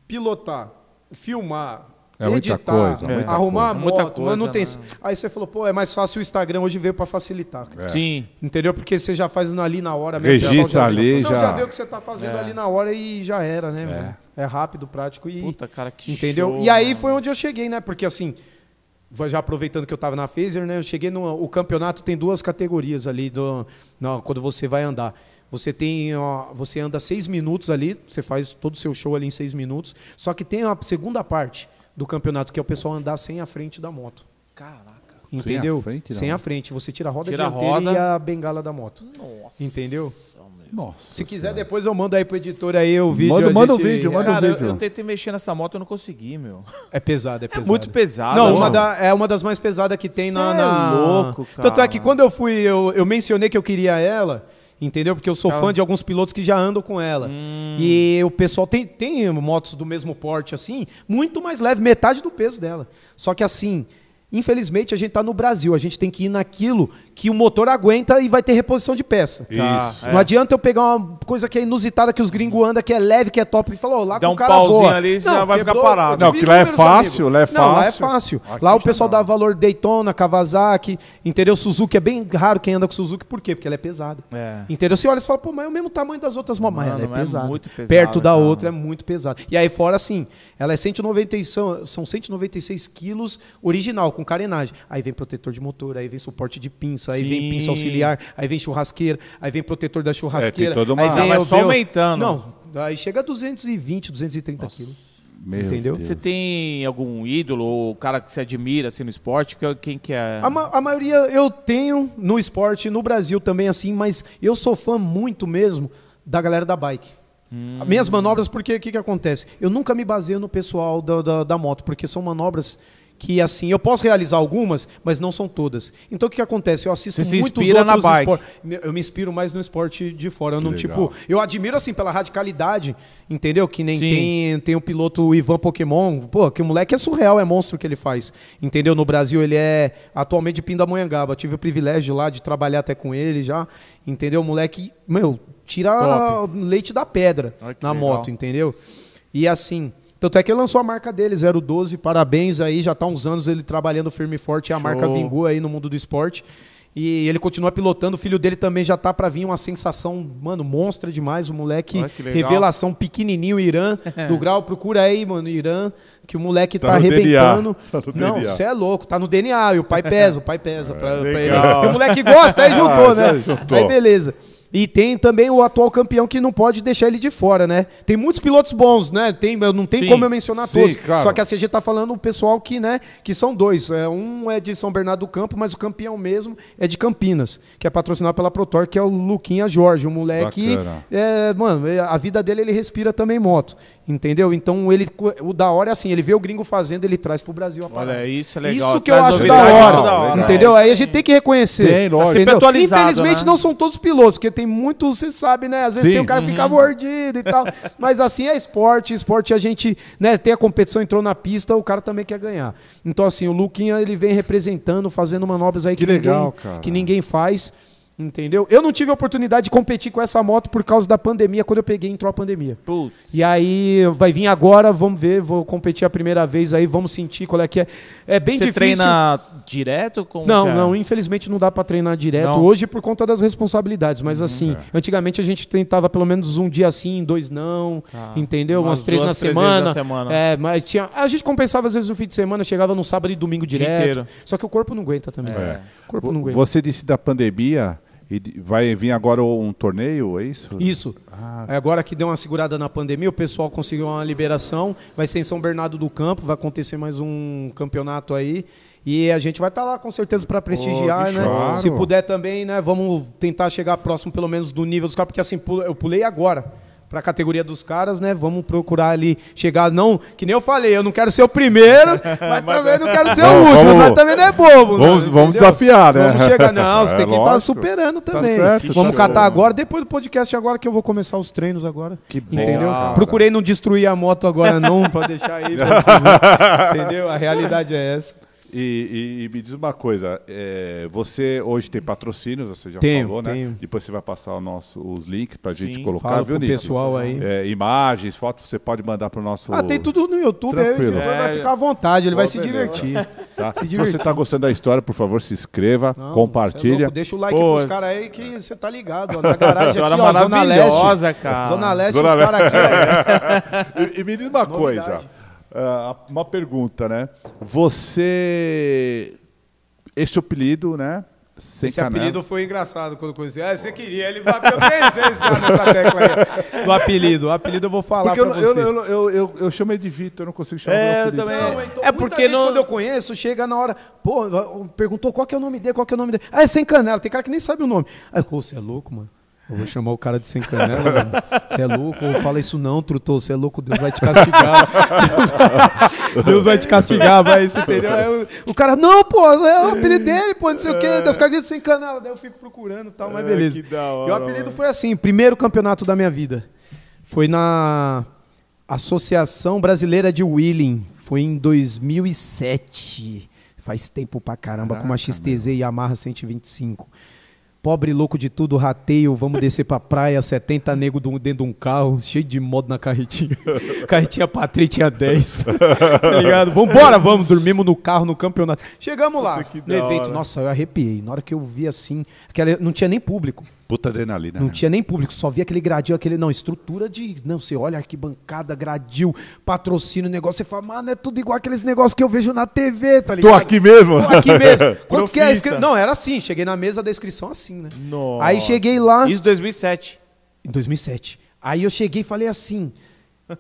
pilotar, filmar, é editar, muita coisa, é. arrumar muita moto, coisa, manutenção. Né? Aí você falou, pô, é mais fácil o Instagram hoje veio para facilitar. É. Sim. Entendeu? Porque você já faz ali na hora Registra ali, já. Não, já vê o que você tá fazendo é. ali na hora e já era, né? É. é, rápido, prático e. Puta, cara, que Entendeu? Show, e aí mano. foi onde eu cheguei, né? Porque assim, já aproveitando que eu estava na Phaser, né? Eu cheguei no. O campeonato tem duas categorias ali do, no, quando você vai andar. Você tem, ó, você anda seis minutos ali, você faz todo o seu show ali em seis minutos. Só que tem a segunda parte do campeonato que é o pessoal andar sem a frente da moto. Caraca. Entendeu? Sem a frente, sem a frente. você tira a roda tira dianteira roda. e a bengala da moto. Nossa. Entendeu? Nossa. Se quiser, depois eu mando aí pro editor aí o vídeo. Manda, manda gente... o vídeo, manda o vídeo. Eu, tentei mexer nessa moto eu não consegui, meu. É pesado, é pesado. É muito pesado. Não, Uma da, é uma das mais pesadas que tem na, na. É louco, cara. Tanto é que quando eu fui, eu, eu mencionei que eu queria ela entendeu? Porque eu sou fã de alguns pilotos que já andam com ela. Hum. E o pessoal tem, tem motos do mesmo porte assim, muito mais leve, metade do peso dela. Só que assim, Infelizmente, a gente está no Brasil, a gente tem que ir naquilo que o motor aguenta e vai ter reposição de peça. Tá. Isso. Não é. adianta eu pegar uma coisa que é inusitada, que os gringos andam, que é leve, que é top, e falar, oh, lá Dá com um o cara pauzinho ali, você não, já vai ficar parado. Não, que lá é fácil, lá é fácil. Não, lá é fácil. Aqui lá o pessoal não. dá valor Daytona, Kawasaki, entendeu? Suzuki, é bem raro quem anda com Suzuki, por quê? Porque ela é pesada. É. Entendeu? Você olha e fala, pô, mas é o mesmo tamanho das outras mamães, ela é, é, pesada. muito pesada. Perto da outra é muito pesada. E aí fora, assim, ela é são 196 quilos original com carenagem. Aí vem protetor de motor, aí vem suporte de pinça, aí Sim. vem pinça auxiliar, aí vem churrasqueira, aí vem protetor da churrasqueira. É, tem toda uma... aí vem, Não, só aumentando. Não, aí chega a 220, 230 Nossa. quilos. Meu Entendeu? Deus. Você tem algum ídolo ou cara que você admira assim no esporte? Quem que é? A, ma a, maioria eu tenho no esporte, no Brasil também assim, mas eu sou fã muito mesmo da galera da bike. Hum. Minhas manobras, porque o que, que acontece? Eu nunca me baseio no pessoal da, da, da moto, porque são manobras que assim, eu posso realizar algumas, mas não são todas. Então o que acontece? Eu assisto Você muitos se outros esportes. Eu me inspiro mais no esporte de fora. Eu não, tipo, eu admiro assim pela radicalidade, entendeu? Que nem tem, tem o piloto Ivan Pokémon. Pô, que o moleque é surreal, é monstro que ele faz. Entendeu? No Brasil ele é atualmente de Pindamonhangaba. Tive o privilégio lá de trabalhar até com ele já. Entendeu? O moleque, meu, tira Top. leite da pedra Ai, na legal. moto, entendeu? E assim, tanto é que ele lançou a marca dele, 012, parabéns aí, já está uns anos ele trabalhando firme e forte, a Show. marca vingou aí no mundo do esporte. E ele continua pilotando, o filho dele também já tá para vir uma sensação, mano, monstra demais, o moleque, revelação pequenininho, Irã, do grau, procura aí, mano, Irã, que o moleque tá, tá arrebentando. Tá Não, você é louco, tá no DNA, e o pai pesa, o pai pesa. É, pra, pra ele. E o moleque gosta, aí juntou, ah, né? Juntou. Aí beleza. E tem também o atual campeão que não pode deixar ele de fora, né? Tem muitos pilotos bons, né? Tem, não tem sim, como eu mencionar sim, todos. Claro. Só que a CG está falando o pessoal que, né, que são dois. É, um é de São Bernardo do Campo, mas o campeão mesmo é de Campinas, que é patrocinado pela Protor, que é o Luquinha Jorge, o moleque. É, mano, é, a vida dele ele respira também moto. Entendeu? Então ele o da hora é assim, ele vê o gringo fazendo, ele traz pro Brasil a parada. Olha, isso é legal. Isso que traz eu acho da hora, da hora, Entendeu? É aí a gente tem que reconhecer. Tem, lógico. Tá Infelizmente né? não são todos pilotos, porque tem muitos, você sabe, né? Às vezes Sim. tem um cara que fica uhum. mordido e tal. Mas assim é esporte, esporte a gente, né, tem a competição, entrou na pista, o cara também quer ganhar. Então assim, o Luquinha ele vem representando, fazendo manobras aí que, que legal, ninguém, cara. que ninguém faz. Entendeu? Eu não tive a oportunidade de competir com essa moto por causa da pandemia, quando eu peguei, entrou a pandemia. Putz. E aí, vai vir agora, vamos ver, vou competir a primeira vez aí, vamos sentir qual é que é. É bem Você difícil. Você treina direto? com? não, não, infelizmente não dá para treinar direto não. hoje por conta das responsabilidades, mas uhum, assim, é. antigamente a gente tentava pelo menos um dia assim, dois não, ah, entendeu? Umas, umas três, duas, na, três semana. na semana. É, mas tinha, a gente compensava às vezes no fim de semana, chegava no sábado e domingo direto. Inteiro. Só que o corpo não aguenta também. É. O corpo não aguenta. Você disse da pandemia, e vai vir agora um torneio, é isso? Isso. Ah. É agora que deu uma segurada na pandemia, o pessoal conseguiu uma liberação. Vai ser em São Bernardo do Campo, vai acontecer mais um campeonato aí. E a gente vai estar tá lá com certeza para prestigiar, oh, né? Se puder também, né? Vamos tentar chegar próximo, pelo menos, do nível dos caras, porque assim, eu pulei agora para a categoria dos caras, né? Vamos procurar ali chegar, não, que nem eu falei, eu não quero ser o primeiro, mas também não quero ser o último, mas também não é bobo. Vamos, né, vamos desafiar, né? Vamos chegar, não, você é, tem que estar tá é, superando tá também. Tá certo, vamos show. Tá catar agora, depois do podcast agora que eu vou começar os treinos agora. Que entendeu? Boa, Procurei não destruir a moto agora não, para deixar aí pra vocês, entendeu? A realidade é essa. E, e, e, me diz uma coisa, é, você hoje tem patrocínios, você já tenho, falou, né? Tenho. Depois você vai passar o nosso, os links para a gente colocar, fala viu, pro Nicolas? pessoal aí. É, imagens, fotos, você pode mandar para o nosso... Ah, tem tudo no YouTube, Tranquilo. aí o editor é, vai ficar à vontade, ele vai tá? se divertir. Tá? se divertir. Se você está gostando da história, por favor, se inscreva, Não, compartilha. É deixa o like para pros caras aí que é. você tá ligado. Ó, na garagem aqui, ó, Zona Leste. cara. Zona Leste, Zona os caras aqui. e, e, me diz uma Novidade. coisa... Uh, uma pergunta, né? Você. Esse apelido, né? Sem Esse canela. apelido foi engraçado quando eu conheci. Ah, você queria, ele bateu três vezes já nessa tecla aí. Do apelido. O apelido eu vou falar para você. Eu, eu, eu, eu, chamei de Vitor, eu não consigo chamar é, apelido. Eu também. Não, então, é porque não... quando eu conheço, chega na hora. Pô, perguntou qual que é o nome dele, qual que é o nome dele. Ah, é sem canela. Tem cara que nem sabe o nome. Ah, você é louco, mano. Eu vou chamar o cara de sem canela, mano. Você é louco? fala isso não, trutou. Você é louco, Deus vai te castigar. Deus, Deus vai te castigar, vai, você entendeu? o cara, não, pô, é o apelido dele, pô, não sei o quê. É. Das caras sem canela. Daí eu fico procurando e tal, mas é, beleza. É, hora, e o apelido mano. foi assim, primeiro campeonato da minha vida. Foi na Associação Brasileira de Wheeling. Foi em 2007. Faz tempo pra caramba, Caraca, com uma XTZ meu. Yamaha 125. Pobre louco de tudo, rateio, vamos descer pra praia, 70 nego dentro de um carro, cheio de modo na carretinha. Carretinha Patrícia tinha 10. tá ligado? Vambora, vamos, dormimos no carro, no campeonato. Chegamos lá, no evento. Hora. Nossa, eu arrepiei. Na hora que eu vi assim, aquela, não tinha nem público. Puta adrenalina. Não né? tinha nem público, só via aquele gradil, aquele. Não, estrutura de. Não, você olha arquibancada, gradil, patrocínio, negócio. Você fala, mano, é tudo igual aqueles negócios que eu vejo na TV, tá ligado? Tô aqui mesmo? Tô aqui mesmo. Quanto que é inscri... Não, era assim. Cheguei na mesa da inscrição assim, né? Nossa. Aí cheguei lá. Isso em 2007. Em 2007. Aí eu cheguei e falei assim.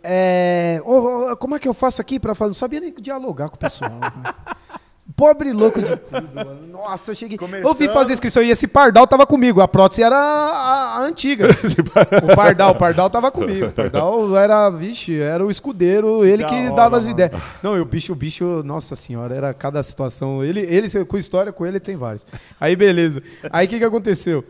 É, oh, como é que eu faço aqui para fazer? Não sabia nem dialogar com o pessoal. Né? Pobre louco de tudo, mano. Nossa, eu cheguei. Começando... Eu vim fazer inscrição e esse pardal tava comigo. A prótese era a, a antiga. o pardal, o pardal tava comigo. O pardal era, vixe, era o escudeiro, ele da que hora, dava as mano. ideias. Não, e o bicho, o bicho, nossa senhora, era cada situação. Ele, ele com história com ele tem vários. Aí beleza. Aí o que que aconteceu?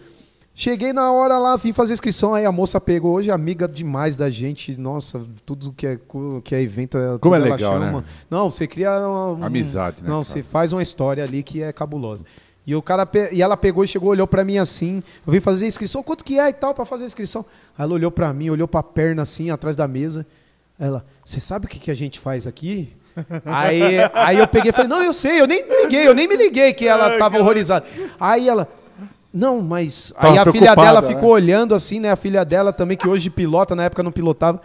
Cheguei na hora lá, vim fazer inscrição, aí a moça pegou. Hoje é amiga demais da gente. Nossa, tudo que é, que é evento é. Como é legal, né? Não, você cria uma. Amizade, né? Não, cara? você faz uma história ali que é cabulosa. E, o cara e ela pegou e chegou, olhou para mim assim. Eu vim fazer inscrição, quanto que é e tal para fazer inscrição? Aí ela olhou para mim, olhou para a perna assim, atrás da mesa. Ela, você sabe o que, que a gente faz aqui? aí, aí eu peguei e falei, não, eu sei, eu nem liguei, eu nem me liguei que ela tava horrorizada. Aí ela, não, mas Tava aí a filha dela né? ficou olhando assim, né? A filha dela também, que hoje pilota, na época não pilotava.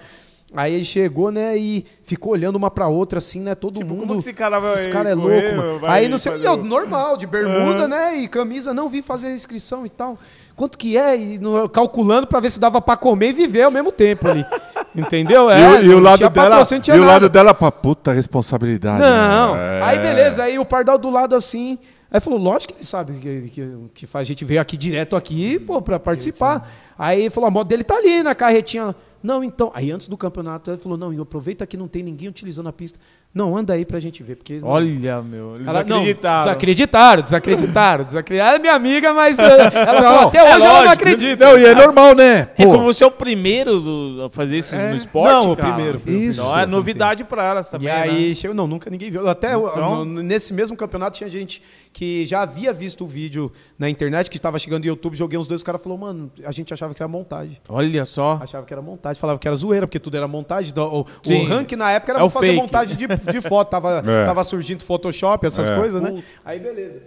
Aí chegou, né, e ficou olhando uma pra outra, assim, né? Todo tipo, mundo. Como que esse cara vai. Esse cara é louco, eu, mano. Aí não sei. E eu, normal, de bermuda, é. né? E camisa, não vim fazer a inscrição e tal. Quanto que é? E no, calculando pra ver se dava pra comer e viver ao mesmo tempo ali. Entendeu? É, e, o, e o lado dela, e o lado dela pra puta responsabilidade. Não. Né? Aí é. beleza, aí o pardal do lado assim. Aí falou, lógico que ele sabe que, que, que faz. A gente veio aqui direto aqui, pô, para participar. Aí ele falou, a moto dele tá ali na carretinha. Não, então. Aí antes do campeonato, ele falou, não, aproveita que não tem ninguém utilizando a pista. Não, anda aí pra gente ver. Porque Olha, meu. Eles ela, acreditaram. Não, desacreditaram, desacreditaram, desacreditaram. Ela é minha amiga, mas eh, ela falou, até hoje é ela não acredita. Não, e é ah. normal, né? É Pô. como você é o primeiro do, a fazer isso é. no esporte? Não, cara. o primeiro. Isso. Não, é novidade pra elas também. E né? aí, né? chegou, não, nunca ninguém viu. Até então, nesse mesmo campeonato tinha gente que já havia visto o vídeo na internet, que estava chegando no YouTube, joguei uns dois, o cara falou, mano, a gente achava que era montagem. Olha só. Achava que era montagem, falava que era zoeira, porque tudo era montagem. Então, o, o ranking na época era é fazer fake. montagem de de foto. Tava, é. tava surgindo Photoshop, essas é. coisas, né? Puta. Aí beleza.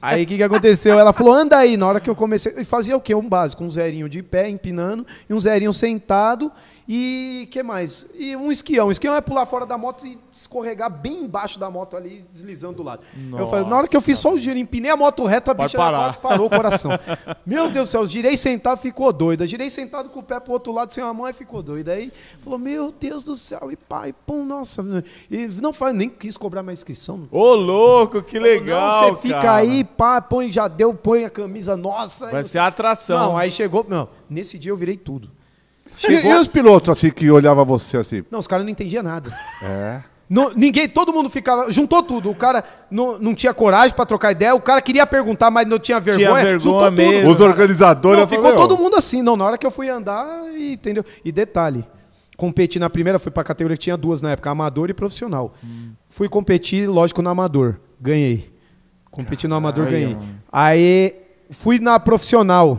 Aí o que, que aconteceu? Ela falou, anda aí. Na hora que eu comecei, e fazia o quê? Um básico, um zerinho de pé empinando e um zerinho sentado. E que mais? E um esquião. esquião é pular fora da moto e escorregar bem embaixo da moto ali, deslizando do lado. Eu falei, na hora que eu fiz só o giro, empinei a moto reta, a Pode bicha parar. parou o coração. meu Deus do céu, girei sentado, ficou doida. Girei sentado com o pé pro outro lado sem uma mão e ficou doida. Aí falou, meu Deus do céu, e pai, pum, nossa. E não faz, nem quis cobrar mais inscrição. Ô, louco, que legal. Não, você fica cara. aí, pá, põe, já deu, põe a camisa nossa. Vai ser atração. Não, aí chegou, meu, Nesse dia eu virei tudo. Chegou... E, e, os pilotos, assim, que olhavam você assim? Não, os caras não entendiam nada. É. Não, ninguém, todo mundo ficava. Juntou tudo. O cara não, não tinha coragem para trocar ideia. O cara queria perguntar, mas não tinha vergonha. Tinha vergonha mesmo. Tudo, Os organizadores. Não, ficou falei, todo mundo assim. Não, na hora que eu fui andar, entendeu? E detalhe: competi na primeira, fui pra categoria que tinha duas na época, amador e profissional. Hum. Fui competir, lógico, no amador. Ganhei. Competi Caralho. no amador, ganhei. Aí fui na profissional.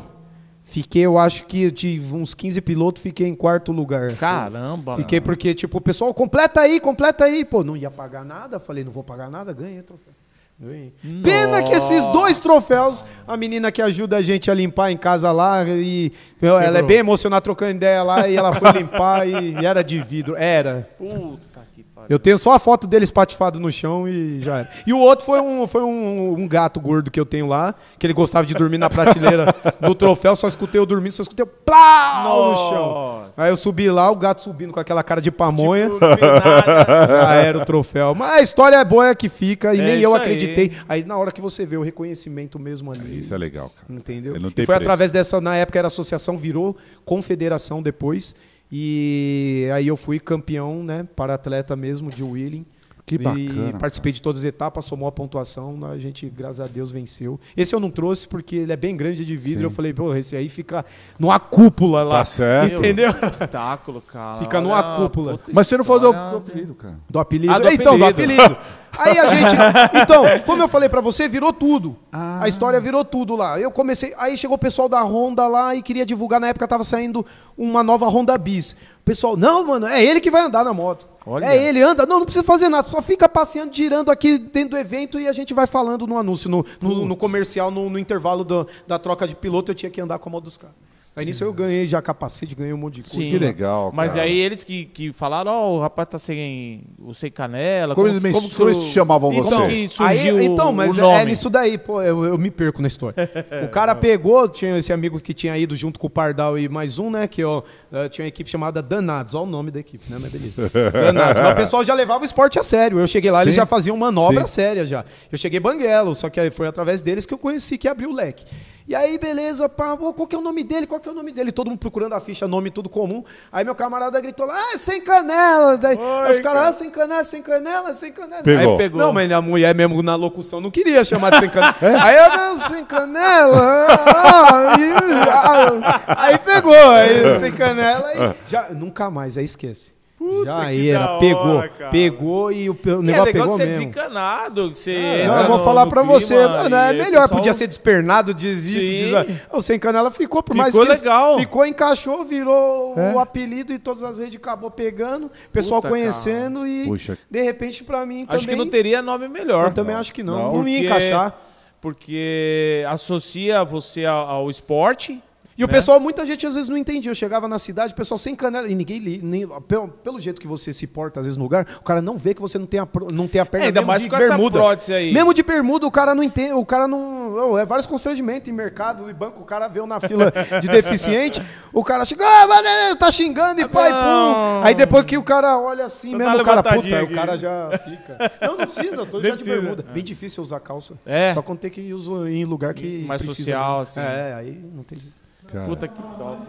Fiquei, eu acho que de uns 15 pilotos, fiquei em quarto lugar. Caramba! Fiquei porque, tipo, o pessoal, completa aí, completa aí. Pô, não ia pagar nada. Falei, não vou pagar nada, ganhei troféu. Ganhei. Pena que esses dois troféus, a menina que ajuda a gente a limpar em casa lá, e meu, ela é bem emocionada trocando ideia lá, e ela foi limpar e, e era de vidro. Era. Puta que eu tenho só a foto dele espatifado no chão e já era. E o outro foi um, foi um, um gato gordo que eu tenho lá, que ele gostava de dormir na prateleira do troféu, só escutei eu dormindo, só escutei o plau no chão. Aí eu subi lá, o gato subindo com aquela cara de pamonha. Tipo, já era o troféu. Mas a história é boa, é que fica, e é nem eu acreditei. Aí. aí. na hora que você vê o reconhecimento mesmo ali. Isso é legal, cara. Entendeu? E foi preço. através dessa, na época era associação, virou confederação depois. E aí eu fui campeão, né, para atleta mesmo de Wheeling que bacana. E participei cara. de todas as etapas, somou a pontuação, a gente, graças a Deus, venceu. Esse eu não trouxe porque ele é bem grande de vidro. Sim. Eu falei, pô, esse aí fica numa cúpula lá. Tá certo. Entendeu? Espetáculo, cara. Fica numa cúpula. Mas você não falou do, do apelido, cara. Do apelido? Ah, do é, então, apelido. do apelido. aí a gente. Então, como eu falei para você, virou tudo. Ah. A história virou tudo lá. Eu comecei. Aí chegou o pessoal da Honda lá e queria divulgar. Na época tava saindo uma nova Honda Bis pessoal, não, mano, é ele que vai andar na moto. Olha. É ele, anda. Não, não precisa fazer nada, só fica passeando, girando aqui dentro do evento e a gente vai falando no anúncio, no, no, no comercial, no, no intervalo do, da troca de piloto, eu tinha que andar com a moto dos caras. Aí nisso eu ganhei já capacete, ganhei um monte de coisa. Sim. Que legal. Mas aí eles que, que falaram, ó, oh, o rapaz tá sem, o sem canela. Como, como, eles, como, como eles te chamavam então, você? Aí, então, mas é nisso daí, pô, eu, eu me perco na história. o cara pegou, tinha esse amigo que tinha ido junto com o Pardal e mais um, né? Que ó, eh, tinha uma equipe chamada Danados, olha o nome da equipe, né? Mas beleza. Danados. Mas o pessoal já levava o esporte a sério. Eu cheguei lá, Sim. eles já faziam manobra Sim. séria já. Eu cheguei banguelo, só que foi através deles que eu conheci, que abriu o leque. E aí, beleza, pá, qual que é o nome dele? Qual que é o nome dele? Todo mundo procurando a ficha, nome tudo comum. Aí meu camarada gritou lá, ah, sem canela. Daí, Oi, os caras, ah, sem canela, sem canela, sem canela. Pegou. Aí pegou. Não, mas a mulher mesmo na locução não queria chamar de sem canela. é? Aí eu, não, ah, sem canela. Ah ah, ah, ah, aí pegou, aí, é. sem canela. Aí, é. já, nunca mais, aí esquece. Puta Já era, pegou. Hora, pegou e o, o é, negócio é legal pegou que você é mesmo. é desencanado. Que você é, não, eu vou no, falar pra você, mano, é melhor. Pessoal... Podia ser despernado, desistir, isso, diz ah, Sem Canela ficou, por mais que... Ficou legal. Ficou, encaixou, virou é. o apelido e todas as redes acabou pegando. O pessoal Puta, conhecendo cara. e, Puxa. de repente, pra mim também... Acho que não teria nome melhor. Eu também não. acho que não. não, não porque... ia encaixar. Porque associa você ao, ao esporte e né? o pessoal, muita gente às vezes não entendia. Eu chegava na cidade, o pessoal sem canela, e ninguém li, nem, pelo, pelo, jeito que você se porta às vezes no lugar, o cara não vê que você não tem a, não tem a perna é, ainda mais de com bermuda. Essa aí. Mesmo de bermuda, o cara não entende, o cara não. É vários constrangimentos em mercado e banco, o cara veio na fila de deficiente, o cara chega, ah, tá xingando e ah, pai, pum. Aí depois que o cara olha assim mesmo, tá o cara, puta, aqui. o cara já fica. Não, não precisa, eu tô já precisa. de bermuda. Bem é. difícil usar calça. É. Só quando tem que usar em lugar que. Mais precisa, social, né? assim. É, aí não tem jeito. Cara. Puta que top.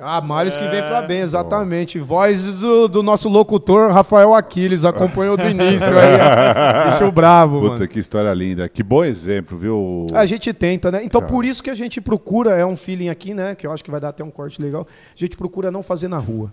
Ah, males que vem pra é. bem, exatamente. Voz do, do nosso locutor Rafael Aquiles, acompanhou do início aí. Bicho bravo, Puta, mano. que história linda. Que bom exemplo, viu? A gente tenta, né? Então Cara. por isso que a gente procura, é um feeling aqui, né? Que eu acho que vai dar até um corte legal. A gente procura não fazer na rua.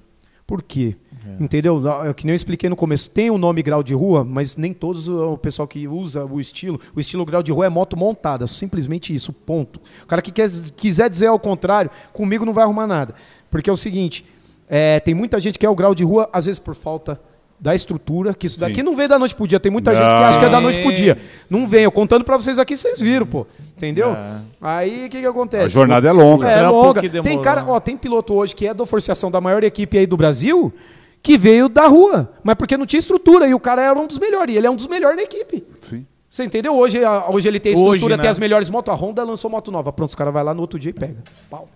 Por quê? É. Entendeu? É que nem eu expliquei no começo. Tem o um nome grau de rua, mas nem todos o pessoal que usa o estilo. O estilo grau de rua é moto montada. Simplesmente isso, ponto. O cara que quer, quiser dizer ao contrário, comigo não vai arrumar nada. Porque é o seguinte: é, tem muita gente que é o grau de rua, às vezes por falta da estrutura, que isso Sim. daqui não veio da noite pro dia. Tem muita não. gente que acha que é da noite pro dia. Não vem. Eu contando para vocês aqui, vocês viram, pô. Entendeu? É. Aí o que, que acontece? A jornada é longa. É, é longa. Tem cara, ó, tem piloto hoje que é da forciação da maior equipe aí do Brasil que veio da rua, mas porque não tinha estrutura e o cara era um dos melhores. E ele é um dos melhores na equipe. Sim. Você entendeu? Hoje, hoje ele tem estrutura, hoje, né? tem as melhores motos. A Honda lançou moto nova. Pronto, os caras vão lá no outro dia e pega. Pau.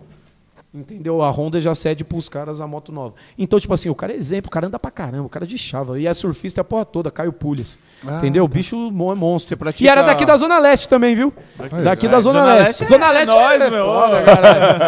Entendeu? A Honda já cede para os caras a moto nova. Então, tipo assim, o cara é exemplo, o cara anda pra caramba, o cara é de chava. E é surfista a porra toda, Caio Pulhas. Ah, entendeu? O tá. bicho é monstro. Pratica... E era tá- daqui da Zona Leste também, viu? Daqui, daqui é, da Zona, Zona, Leste. Leste. É Zona Leste é, nós, é meu. Foda,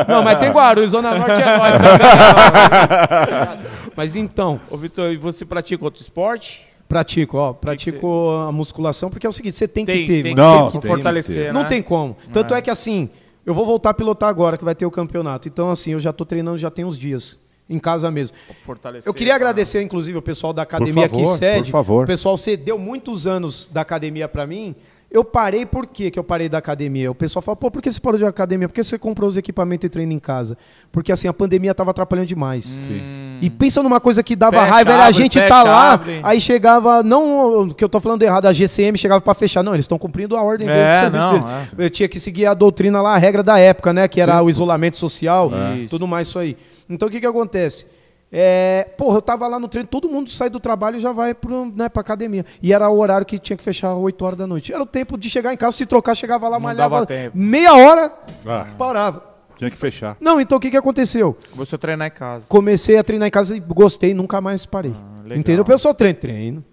Não, mas tem Guarulhos, Zona Norte é nós também. Né? mas então. Ô, Vitor, e você pratica outro esporte? Pratico, ó, pratico a musculação, porque é o seguinte, você tem, tem que ter, tem, mano. Não, tem que, fortalecer. Né? Não tem como. Tanto é, é que assim. Eu vou voltar a pilotar agora, que vai ter o campeonato. Então, assim, eu já estou treinando já tem uns dias. Em casa mesmo. Fortalecer, eu queria cara. agradecer, inclusive, o pessoal da academia favor, que cede. Por favor. O pessoal cedeu muitos anos da academia para mim. Eu parei, por quê que eu parei da academia? O pessoal fala, pô, por que você parou de academia? Por que você comprou os equipamentos e treina em casa? Porque assim, a pandemia estava atrapalhando demais. Hum. E pensa numa coisa que dava raiva, era a gente tá lá, aí chegava, não, que eu estou falando errado, a GCM chegava para fechar. Não, eles estão cumprindo a ordem deles, é, do não, deles. É. Eu tinha que seguir a doutrina lá, a regra da época, né? Que era Sim. o isolamento social, é. tudo mais isso aí. Então o que, que acontece? É, porra, eu tava lá no treino, todo mundo sai do trabalho e já vai pro, né, pra academia. E era o horário que tinha que fechar 8 horas da noite. Era o tempo de chegar em casa, se trocar, chegava lá, Não malhava. Meia hora, ah, parava. Tinha que fechar. Não, então o que, que aconteceu? Começou a treinar em casa. Comecei a treinar em casa e gostei, nunca mais parei. Ah, Entendeu? Eu só treino, treino.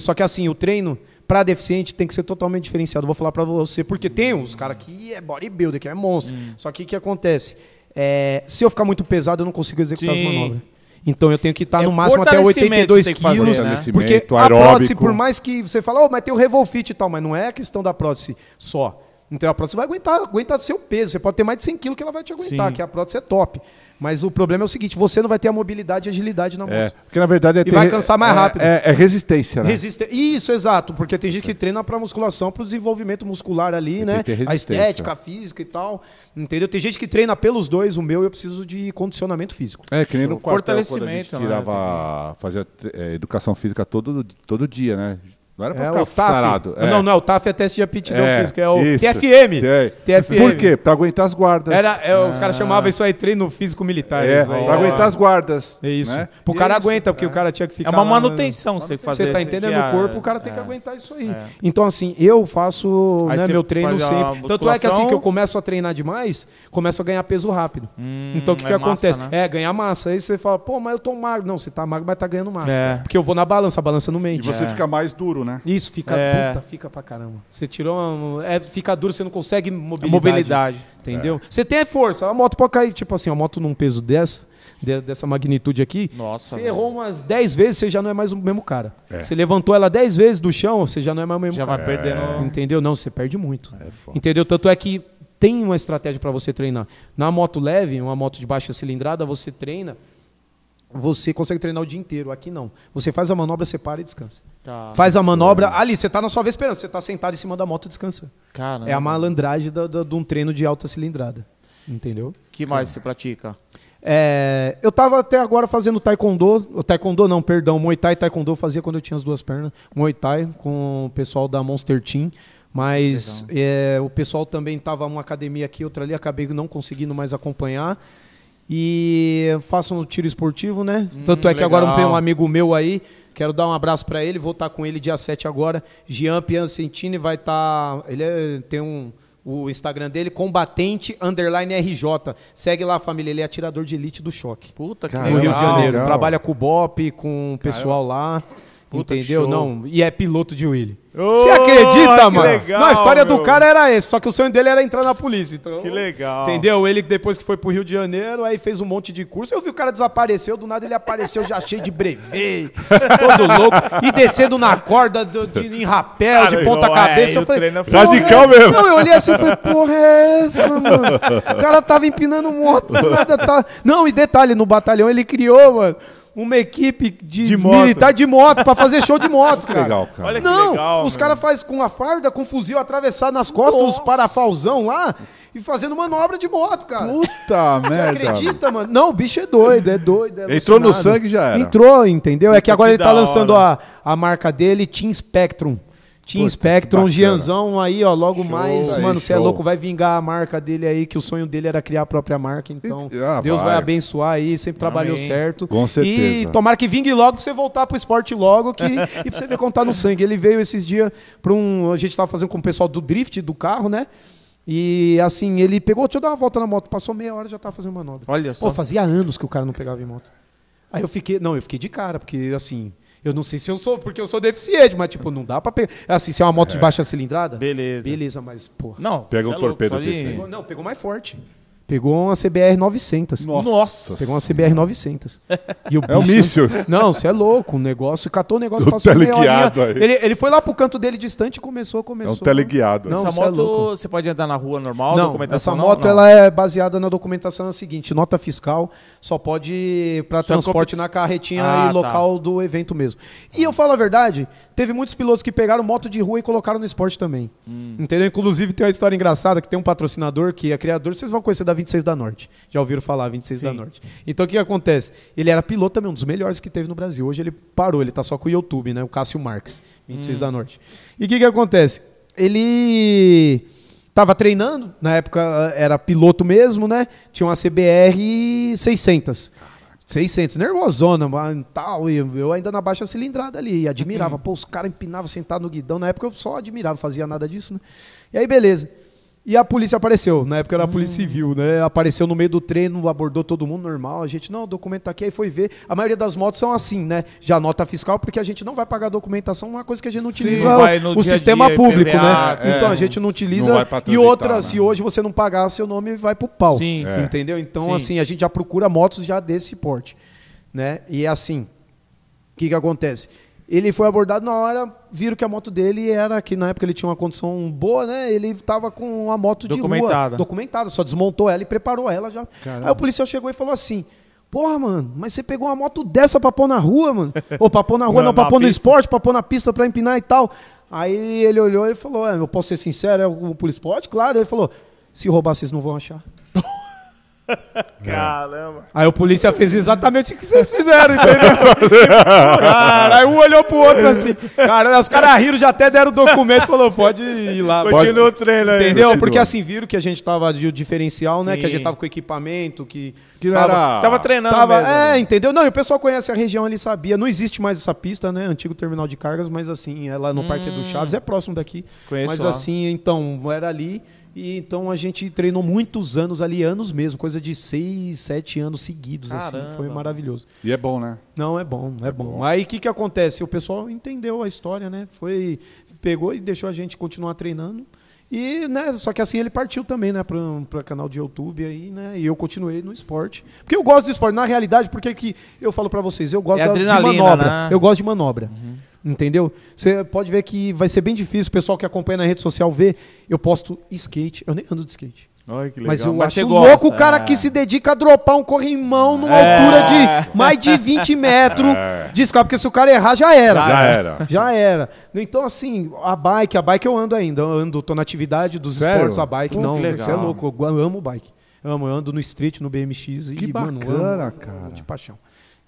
Só que assim, o treino para deficiente tem que ser totalmente diferenciado. Vou falar para você, porque Sim. tem uns caras que é bodybuilder, que é monstro. Hum. Só que o que acontece? É, se eu ficar muito pesado, eu não consigo executar Sim. as manobras. Então eu tenho que estar é no máximo até 82 quilos. né? Porque a prótese, por mais que você fale, oh, mas tem o Revolfit e tal, mas não é a questão da prótese só. Então a prótese vai aguentar, aguentar seu peso. Você pode ter mais de 100 quilos que ela vai te aguentar, Sim. que a prótese é top. Mas o problema é o seguinte: você não vai ter a mobilidade e agilidade na é, moto. É, porque na verdade é ter, E vai cansar mais é, rápido. É, é resistência, né? Resiste... Isso, exato. Porque tem gente que treina para musculação, para o desenvolvimento muscular ali, né? A estética, a física e tal. Entendeu? Tem gente que treina pelos dois. O meu eu preciso de condicionamento físico. É, que nem no quartel, fortalecimento. Quando a gente né, tirava, né? fazia é, educação física todo, todo dia, né? era é, é. é, o TAF. É. Não, não, o TAF é teste de aptidão é, física, é o isso. TFM. TFM. Por quê? Pra aguentar as guardas. Era, é, ah. Os caras ah. chamavam isso aí treino físico-militar. É, pra aguentar as guardas. É isso. Né? O cara é isso, aguenta, porque o cara tinha que ficar. É uma manutenção você fazer. Você tá entendendo? O corpo, o cara tem que aguentar isso aí. Então, assim, eu faço né, meu treino sempre. Tanto é que assim que eu começo a treinar demais, começo a ganhar peso rápido. Hum, então, o que, que acontece? Massa, né? É, ganhar massa. Aí você fala, pô, mas eu tô magro. Não, você tá magro, mas tá ganhando massa. Porque eu vou na balança, a balança não mente. E você fica mais duro, né? né? Isso, fica é. puta, fica pra caramba. Você tirou uma, é, fica duro, você não consegue mobilidade. mobilidade. Entendeu? É. Você tem força, a moto pode cair, tipo assim, a moto num peso dessa, dessa magnitude aqui. Nossa. Você velho. errou umas 10 vezes, você já não é mais o mesmo cara. É. Você levantou ela 10 vezes do chão, você já não é mais o mesmo já cara. Já vai perdendo. É. Entendeu? Não, você perde muito. É Entendeu? Tanto é que tem uma estratégia para você treinar. Na moto leve, uma moto de baixa cilindrada, você treina você consegue treinar o dia inteiro. Aqui não. Você faz a manobra, você para e descansa. Tá. Faz a manobra. É. Ali, você está na sua vez esperando. Você está sentado em cima da moto e descansa. Caramba. É a malandragem da, da, de um treino de alta cilindrada. Entendeu? que mais você pratica? É, eu estava até agora fazendo taekwondo, taekwondo não, perdão, muay thai e taekwondo eu fazia quando eu tinha as duas pernas, muay thai com o pessoal da Monster Team, mas é, o pessoal também estava uma academia aqui, outra ali, acabei não conseguindo mais acompanhar. E faço um tiro esportivo, né? Hum, Tanto é que legal. agora tem um amigo meu aí, quero dar um abraço para ele, vou estar tá com ele dia 7 agora. Jean Piancentini vai estar. Tá, ele é, tem um o Instagram dele, combatente underline RJ. Segue lá, família. Ele é atirador de elite do choque. Puta que No Rio de Janeiro. Legal. Trabalha com o Bop, com o pessoal Caramba. lá. Puta entendeu? Não. E é piloto de Willy. Oh, Você acredita, mano? Legal, Não, a história meu. do cara era essa, só que o sonho dele era entrar na polícia. Então, que legal. Entendeu? Ele, depois que foi pro Rio de Janeiro, aí fez um monte de curso. Eu vi o cara desapareceu, do nada ele apareceu já cheio de brevet, todo louco, e descendo na corda, de, de, em rapel, de ponta-cabeça. É, eu falei. É radical mesmo. Não, eu olhei assim e falei, porra, é essa, mano? O cara tava empinando moto, nada tá. Não, e detalhe, no batalhão ele criou, mano uma equipe de, de militar de moto para fazer show de moto, cara. Legal, cara. Olha Não, legal, os caras fazem com a farda, com fuzil atravessado nas costas, Nossa. os parafausão lá e fazendo manobra de moto, cara. Puta Você merda. Você acredita, mano? Não, o bicho é doido, é doido. É Entrou no sangue já era. Entrou, entendeu? É que agora que ele tá lançando a, a marca dele, Team Spectrum. Team Puta, Spectrum, Gianzão aí, ó, logo show, mais. Aí, mano, você é louco, vai vingar a marca dele aí, que o sonho dele era criar a própria marca. Então, e, ah, Deus vai. vai. abençoar aí, sempre trabalhou certo. Com certeza. E tomara que vingue logo pra você voltar pro esporte logo, que, e pra você ver contar no sangue. Ele veio esses dias pra um. A gente tava fazendo com o pessoal do drift do carro, né? E assim, ele pegou, deixa eu dar uma volta na moto. Passou meia hora já tava fazendo manobra. Olha só. Pô, fazia anos que o cara não pegava em moto. Aí eu fiquei, não, eu fiquei de cara, porque assim, eu não sei se eu sou, porque eu sou deficiente, mas, tipo, não dá pra pegar. Assim, se é uma moto de é. baixa cilindrada. Beleza. Beleza, mas, porra. Não, pega é o torpedo. Louco, não, pegou mais forte. Pegou uma CBR 900. Nossa. Nossa. Pegou uma CBR 900. E o bicho, é um míssil. Não, você é louco. O negócio, catou o negócio, Do passou Aí. Ele, ele foi lá pro canto dele distante e começou, começou. É um teleguiado. Não, essa é moto, é você pode andar na rua normal? Não, essa moto não. ela é baseada na documentação é seguinte, nota fiscal só pode para transporte na carretinha ah, e tá. local tá. do evento mesmo. E eu falo a verdade, teve muitos pilotos que pegaram moto de rua e colocaram no esporte também. Hum. Entendeu? Inclusive tem uma história engraçada que tem um patrocinador que é criador, vocês vão conhecer da 26 da Norte. Já ouviram falar 26 Sim. da Norte. Então o que, acontece? Ele era piloto também, um dos melhores que teve no Brasil. Hoje ele parou, ele está só com o YouTube, né? O Cássio Marques, 26 hum. da Norte. E o que, que acontece? Ele estava treinando, na época eh, era piloto mesmo, né? Tinha uma CBR 600. 600, nervosona, tal, e eu ainda na baixa cilindrada ali, admirava, uhum. pô, os caras empinavam sentado no guidão, na época eu só admirava, fazia nada disso, né? E aí, beleza. E a polícia apareceu, na época era a polícia hum. civil, né? Apareceu no meio do treino, abordou todo mundo normal. A gente, não, o documento tá aqui, aí foi ver. A maioria das motos são assim, né? Já nota fiscal, porque a gente não vai pagar documentação, uma coisa que a gente não Sim, utiliza o, o sistema dia, público, IPVA, né? É, então a gente não utiliza. Não e outras né? se hoje você não pagar, seu nome vai pro pau. Sim. É. Entendeu? Então, Sim. assim, a gente já procura motos já desse porte. Né? E é assim. O que, que acontece? Ele foi abordado na hora, viram que a moto dele era, que na época ele tinha uma condição boa, né? Ele tava com uma moto de rua. Documentada. só desmontou ela e preparou ela já. Caramba. Aí o policial chegou e falou assim: Porra, mano, mas você pegou uma moto dessa pra pôr na rua, mano. Ou pra pôr na rua, não, não pra pôr no esporte, pra pôr na pista pra empinar e tal. Aí ele olhou e falou: é, Eu posso ser sincero, é o, o esporte? Claro. Ele falou: Se roubar, vocês não vão achar. Caramba. Aí o polícia fez exatamente o que vocês fizeram, entendeu? cara, aí um olhou pro outro assim. Cara, os caras riram, já até deram o documento, falou, pode ir lá. Continua o treino aí. Entendeu? Porque assim, viram que a gente tava de diferencial, Sim. né? Que a gente tava com equipamento, que... Que tava, era... Tava treinando tava, mesmo, É, né? entendeu? Não, e o pessoal conhece a região, ele sabia. Não existe mais essa pista, né? Antigo terminal de cargas, mas assim, é lá no hum. Parque do Chaves, é próximo daqui. Conheço mas lá. assim, então, era ali... E então a gente treinou muitos anos ali, anos mesmo, coisa de seis, sete anos seguidos, Caramba. assim, foi maravilhoso. E é bom, né? Não, é bom, é, é bom. bom. Aí o que, que acontece? O pessoal entendeu a história, né? Foi, pegou e deixou a gente continuar treinando. E, né, só que assim ele partiu também, né, para canal de YouTube aí, né? E eu continuei no esporte. Porque eu gosto do esporte, na realidade, porque que eu falo para vocês, eu gosto é da, de manobra. Né? Eu gosto de manobra. Uhum. Entendeu? Você pode ver que vai ser bem difícil. O pessoal que acompanha na rede social ver Eu posto skate. Eu nem ando de skate. Ai, Mas eu Mas acho louco o cara é. que se dedica a dropar um corrimão numa é. altura de mais de 20 metros é. de escala. Porque se o cara errar, já era. Já, né? era. Já era. Então, assim, a bike, a bike eu ando ainda. Eu ando, tô na atividade dos Sério? esportes, a bike. Pô, não, você é louco. Eu amo bike. Eu amo, eu ando no street, no BMX. Que e, bacana, mano, amo, cara. de paixão.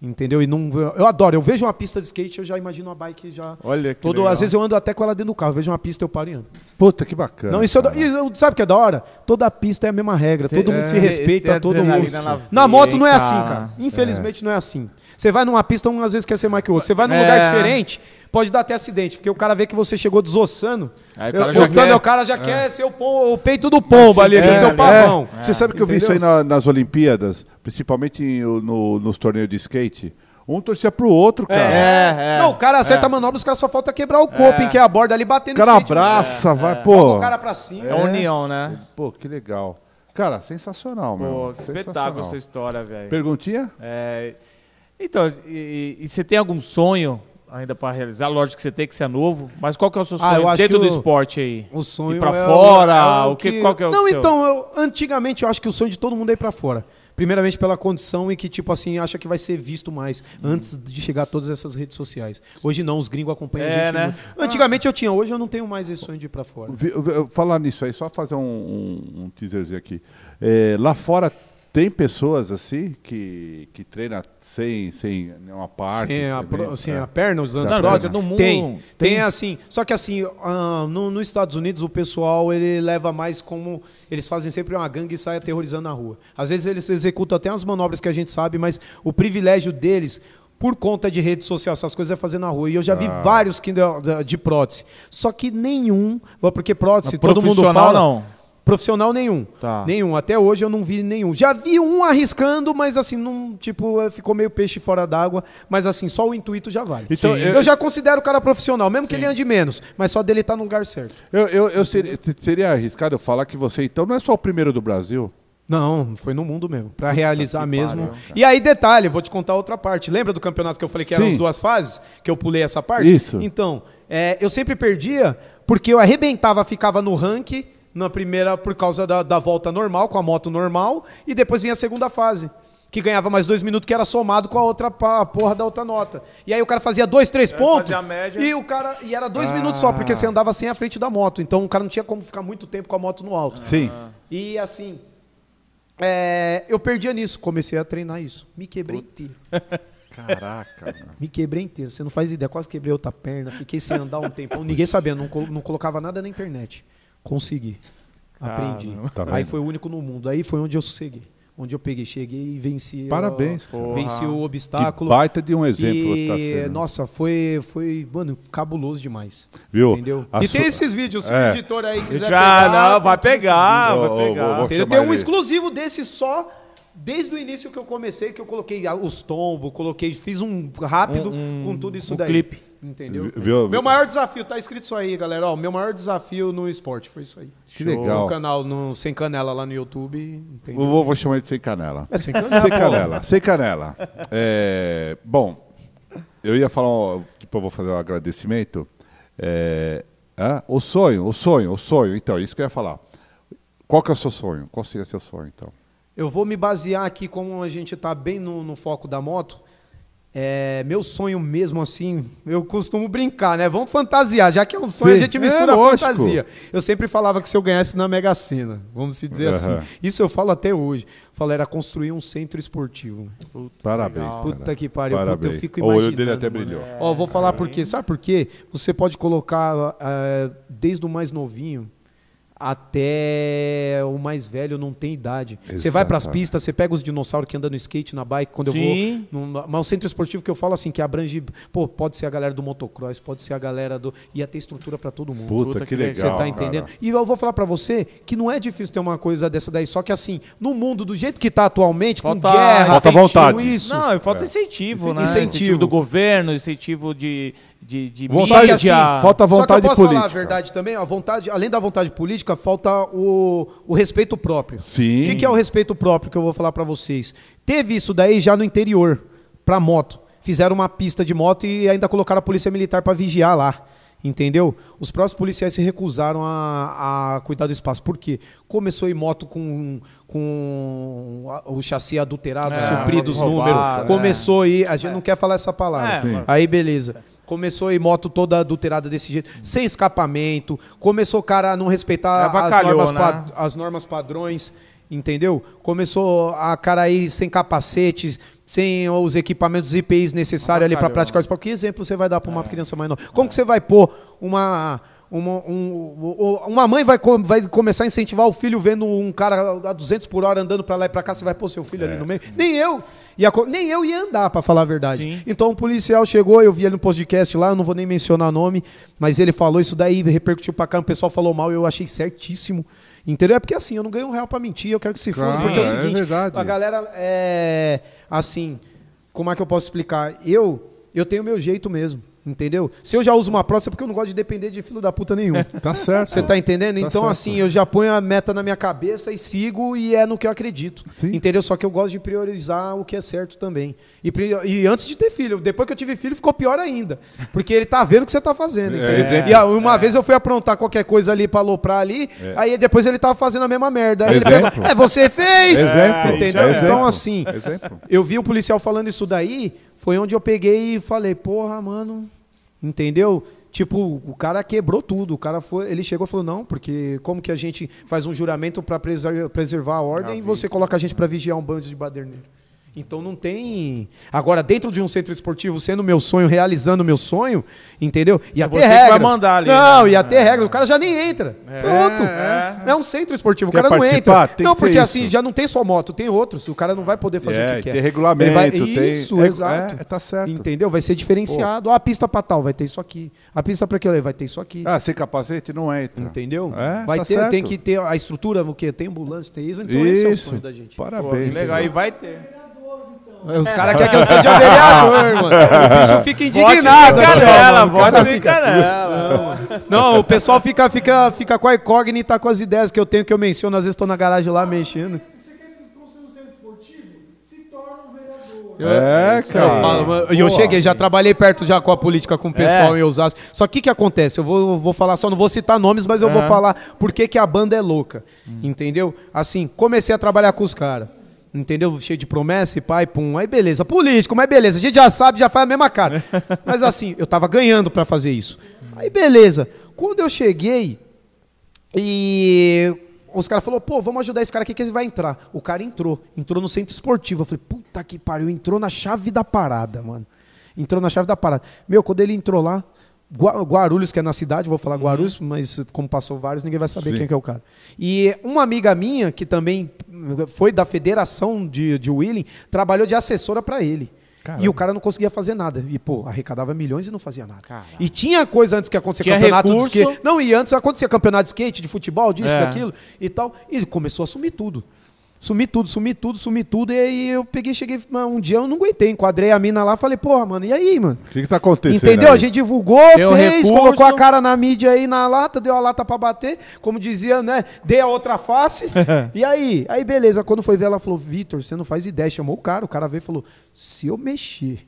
Entendeu? E não, eu adoro. Eu vejo uma pista de skate, eu já imagino uma bike já. Olha que todo, legal. Às vezes eu ando até com ela dentro do carro. Eu vejo uma pista, eu paro e ando. Puta que bacana. Não, isso, eu, sabe o que é da hora? Toda pista é a mesma regra. todo mundo se é, respeita, é todo mundo. Na, na moto não é assim, cara. Infelizmente é. não é assim. Você vai numa pista, um às vezes quer ser mais que o outro. Você vai num é. lugar diferente pode dar até acidente, porque o cara vê que você chegou desossando. Aí o cara já quer, o cara já é. quer ser o, pom, o peito do pombo ali, é, seu pavão. É. Você sabe que Entendeu? eu vi isso aí na, nas Olimpíadas, principalmente no, nos torneios de skate. Um torcia pro outro, cara. É, é, é. Não, o cara acerta é. a manobra, os caras só falta quebrar o corpo, é. em que é a borda ali batendo O cara abraça, é, vai, é. pô. Joga o cara pra cima. É união, né? Pô, que legal. Cara, sensacional, mano. Pô, que espetáculo essa história, velho. Perguntinha? É. Então, e você tem algum sonho ainda para realizar? Lógico que você tem que ser novo, mas qual que é o seu ah, sonho ah, dentro do o, esporte aí? O sonho ir para é fora, é o, é o que, que, qual que é o Não, seu? então, eu, antigamente eu acho que o sonho de todo mundo é ir para fora. Primeiramente pela condição e que, tipo assim, acha que vai ser visto mais hum. antes de chegar a todas essas redes sociais. Hoje não, os gringos acompanham é, a gente. Né? Muito. Antigamente ah. eu tinha, hoje eu não tenho mais esse sonho de ir para fora. Falar nisso aí, só fazer um, um, um teaserzinho aqui. É, lá fora tem pessoas assim que, que treinam sem, sem uma parte. Sem a, pro, sem é. a perna, usando prótese No mundo. Tem, tem, tem, assim. Só que assim, ah, no, nos Estados Unidos o pessoal ele leva mais como. Eles fazem sempre uma gangue e saem aterrorizando na rua. Às vezes eles executam até as manobras que a gente sabe, mas o privilégio deles por conta de rede social, essas coisas é fazer na rua. E eu já vi ah. vários que de, de, prótese. Só que nenhum, porque prótese, todo mundo fala. Não. Profissional nenhum. Tá. Nenhum. Até hoje eu não vi nenhum. Já vi um arriscando, mas assim, não, tipo, é, ficou meio peixe fora d'água. Mas assim, só o intuito já vale. Então, eu, eu, já considero o cara profissional, mesmo Sim. que ele ande menos, mas só dele estar tá no lugar certo. Eu, eu, eu seria, seria arriscado eu falar que você, então, não é só o primeiro do Brasil. Não, foi no mundo mesmo, para realizar mesmo. e aí, detalhe, vou te contar outra parte. Lembra do campeonato que eu falei que eram as duas fases? Que eu pulei essa parte? Isso. Então, é, eu sempre perdia porque eu arrebentava, ficava no ranking na primeira por causa da, da volta normal, com a moto normal, e depois vinha a segunda fase que ganhava mais dois minutos, que era somado com a outra a porra da outra nota. E aí o cara fazia dois, três é, pontos. E o cara. E era dois ah. minutos só, porque você andava sem a frente da moto. Então o cara não tinha como ficar muito tempo com a moto no alto. Sim. Ah. E assim. É, eu perdia nisso, comecei a treinar isso. Me quebrei inteiro. Caraca. Mano. Me quebrei inteiro, você não faz ideia. Quase quebrei outra perna, fiquei sem andar um tempão, ninguém sabia, não, não colocava nada na internet. Consegui. Aprendi. Ah, tá aí foi o único no mundo. Aí foi onde eu sossegui. Onde eu peguei, cheguei e venci. Parabéns. venci o obstáculo. Que baita de um exemplo. E, você tá nossa, foi, foi, mano, cabuloso demais. Viu? Entendeu? A e tem esses vídeos, se é. o editor aí quiser Já, pegar. Não, vai pegar, vai pegar. Vou, vou tem um ele. exclusivo desse só desde o início que eu comecei, que eu coloquei os tombos, coloquei, fiz um rápido um, um, com tudo isso um daí. Clipe. Entendeu? Viu? Meu maior desafio, tá escrito isso aí, galera. Ó, meu maior desafio no esporte foi isso aí. Que Show. legal. canal no Sem Canela lá no YouTube. Entendeu? Eu vou, vou chamar de Sem Canela. É Sem Canela. sem Canela. sem canela. É, bom, eu ia falar, tipo, eu vou fazer um agradecimento. É, o sonho, o sonho, o sonho. Então, isso que eu ia falar. Qual que é o seu sonho? Qual seria o seu sonho, então? Eu vou me basear aqui, como a gente está bem no, no foco da moto, é, meu sonho mesmo, assim, eu costumo brincar, né? Vamos fantasiar, já que é um sonho, Sim. a gente mistura é, fantasia. Eu sempre falava que se eu ganhasse na Mega Sena, vamos se dizer uhum. assim. Isso eu falo até hoje. Falei, era construir um centro esportivo. Puta Parabéns. Legal. Puta que pariu. Parabéns. Puta, eu fico imaginando. O olho dele até brilhou. Ó, é. oh, vou falar é. por quê. Sabe por quê? Você pode colocar uh, desde o mais novinho até o mais velho não tem idade. Exato. Você vai para as pistas, você pega os dinossauros que andam no skate, na bike, quando Sim. eu vou. Num, mas o centro esportivo que eu falo assim, que abrange. Pô, pode ser a galera do motocross, pode ser a galera do. ia ter estrutura para todo mundo. Puta, Puta que, que legal. Você tá entendendo? Cara. E eu vou falar para você que não é difícil ter uma coisa dessa daí, só que assim, no mundo do jeito que tá atualmente, falta, com guerra, falta vontade. isso. Não, falta é. incentivo, né? Incentivo. incentivo do governo, incentivo de de, de vontade, mídia. Assim, falta vontade política. Só que eu posso política. falar a verdade também, a vontade, além da vontade política, falta o, o respeito próprio. Sim. O que, que é o respeito próprio que eu vou falar para vocês? Teve isso daí já no interior, para moto. Fizeram uma pista de moto e ainda colocaram a polícia militar para vigiar lá. Entendeu? Os próprios policiais se recusaram a, a, cuidar do espaço. Por quê? Começou em moto com, com o chassi adulterado, é, suprido os números. Né? Começou aí. A gente é. não quer falar essa palavra. É, aí, beleza. Começou a moto toda adulterada desse jeito, sem escapamento. Começou o cara a não respeitar é as normas, né? as normas padrões, entendeu? Começou a cara aí sem capacete, sem os equipamentos IPIs necessários Avacalhou. ali para praticar né? o esporte. Que exemplo você vai dar para uma é. criança mais nova? Como é. que você vai pôr uma uma, um, uma mãe vai, vai começar a incentivar o filho vendo um cara a 200 por hora andando para lá e para cá, você vai pôr seu filho é. ali no meio. Nem eu ia, nem eu ia andar, para falar a verdade. Sim. Então o um policial chegou, eu vi ele no podcast lá, eu não vou nem mencionar nome, mas ele falou isso daí, repercutiu para cá, o pessoal falou mal, eu achei certíssimo. Entendeu? É porque assim, eu não ganho um real para mentir, eu quero que se claro, fosse, porque é o é seguinte, a galera é assim, como é que eu posso explicar? Eu eu tenho meu jeito mesmo. Entendeu? Se eu já uso uma prótese é porque eu não gosto de depender de filho da puta nenhum. tá certo. Você tá entendendo? Tá então, certo. assim, eu já ponho a meta na minha cabeça e sigo e é no que eu acredito. Sim. Entendeu? Só que eu gosto de priorizar o que é certo também. E, e, antes de ter filho, depois que eu tive filho, ficou pior ainda. Porque ele tá vendo o que você tá fazendo. É, é e uma é. vez eu fui aprontar qualquer coisa ali pra aloprar ali, é. aí depois ele tava fazendo a mesma merda. Aí exemplo. ele pegou, é, você fez! Exemplo. Entendeu? Então, assim, exemplo. eu vi o policial falando isso daí foi onde eu peguei e falei, porra, mano, entendeu? Tipo, o cara quebrou tudo. O cara foi, ele chegou e falou: "Não, porque como que a gente faz um juramento para preservar a ordem e você coloca a gente para vigiar um bando de baderneiro?" Então não tem. Agora, dentro de um centro esportivo, sendo meu sonho, realizando meu sonho, entendeu? E até você regras. vai mandar ali. Não, né? e até é. regras. O cara já nem entra. É. Pronto. É. é. um centro esportivo. o cara não entra. Não, porque assim, isso. já não tem só moto, tem outros. O cara não vai poder fazer o é, que quer. Tem regulamento. Vai... Tem... É, isso, exato. É, tá certo. Entendeu? Vai ser diferenciado. a pista para tal, vai ter isso aqui. A pista para aquilo, vai ter isso aqui. Ah, sem capacete não entra. Entendeu? vai tá ter, certo. tem que ter a estrutura, o quê? Tem ambulância, tem isso. Então isso. esse é o sonho da gente. Parabéns. Pô, legal. E vai ter. É, os é. caras querem que eu seja vereador, mano. O bicho fica indignado. Né? Vote canela, vote fica... canela. Não, o pessoal fica, fica, fica com a incógnita com as ideias que eu tenho, que eu menciono. Às vezes estou na garagem lá mexendo. Eu, é, cara. E eu, cheguei, já trabalhei perto já com a política, com o é. pessoal é. em Osasco. Só que o que acontece? Eu vou, vou falar, só não vou citar nomes, mas eu é. vou falar por que, que a banda é louca. Hum. Entendeu? Assim, comecei a trabalhar com os caras entendeu? Cheio de promessa e pai, pum. Aí beleza, político, mas beleza, a gente já sabe, já faz a mesma cara. mas assim, eu tava ganhando para fazer isso. Aí beleza. Quando eu cheguei e os caras falaram, pô, vamos ajudar esse cara aqui que ele vai entrar. O cara entrou, entrou no centro esportivo. Eu falei, puta que pariu, entrou na chave da parada, mano. Entrou na chave da parada. Meu, quando ele entrou lá, Guarulhos, que é na cidade, vou falar uhum. Guarulhos, mas como passou vários, ninguém vai saber Sim. quem é, que é o cara. E uma amiga minha, que também foi da federação de, de trabalhou de assessora para ele. Caramba. E o cara não conseguia fazer nada. E, pô, arrecadava milhões e não fazia nada. Caramba. E tinha coisa antes que acontecia tinha campeonato recurso. de skate. Não, e antes acontecia campeonato de skate, de futebol, disso, é. daquilo e tal. E começou a assumir tudo sumi tudo, sumi tudo, sumi tudo. E aí eu peguei, cheguei, um dia eu não aguentei, enquadrei a mina lá, falei, porra, mano, e aí, mano? O que, que tá acontecendo? Entendeu? Aí? A gente divulgou, fez, recurso. colocou a cara na mídia aí na lata, deu a lata pra bater, como dizia, né? Dei a outra face. e aí? Aí, beleza, quando foi ver, ela falou, Vitor, você não faz ideia. Chamou o cara, o cara veio e falou: se eu mexer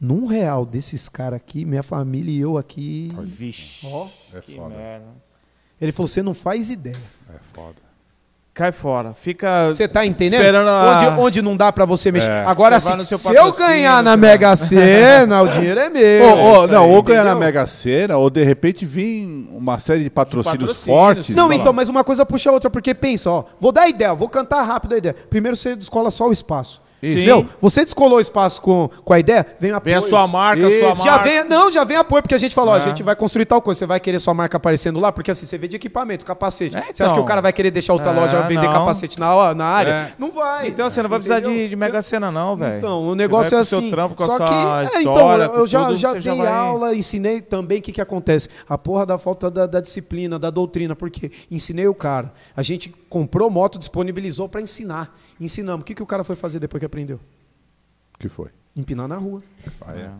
num real desses caras aqui, minha família e eu aqui. Vixe. Ó, oh, é foda. Merda. Ele falou: você não faz ideia. É foda. Cai fora. Fica. Você tá entendendo? A... Onde, onde não dá para você é. mexer. É. Agora assim, se eu ganhar né? na Mega Sena, o dinheiro é meu. Ou, ou, é não, aí, ou ganhar na Mega Sena, ou de repente vir uma série de patrocínios, patrocínios fortes. Não, então, mas uma coisa puxa a outra, porque pensa, ó, vou dar ideia, vou cantar rápido a ideia. Primeiro você descola só o espaço. Entendeu? Você descolou espaço com, com a ideia, vem apoio. Vem a sua marca, a sua já marca. Vem, não, já vem apoio, porque a gente falou, é. a gente vai construir tal coisa, você vai querer sua marca aparecendo lá, porque assim, você vende equipamento, capacete. É, então. Você acha que o então. cara vai querer deixar outra é, loja vender não. capacete na, na área? É. Não vai. Então você não vai entendeu? precisar de, de mega cena, não, velho. Então, o negócio é assim. Trampo, só que, é, história, então, eu já, já dei já vai... aula, ensinei também o que, que acontece. A porra da falta da, da disciplina, da doutrina, porque ensinei o cara. A gente comprou moto, disponibilizou para ensinar. Ensinamos. O que, que o cara foi fazer depois que aprendeu? que foi? Empinar na rua. Ah, é. é.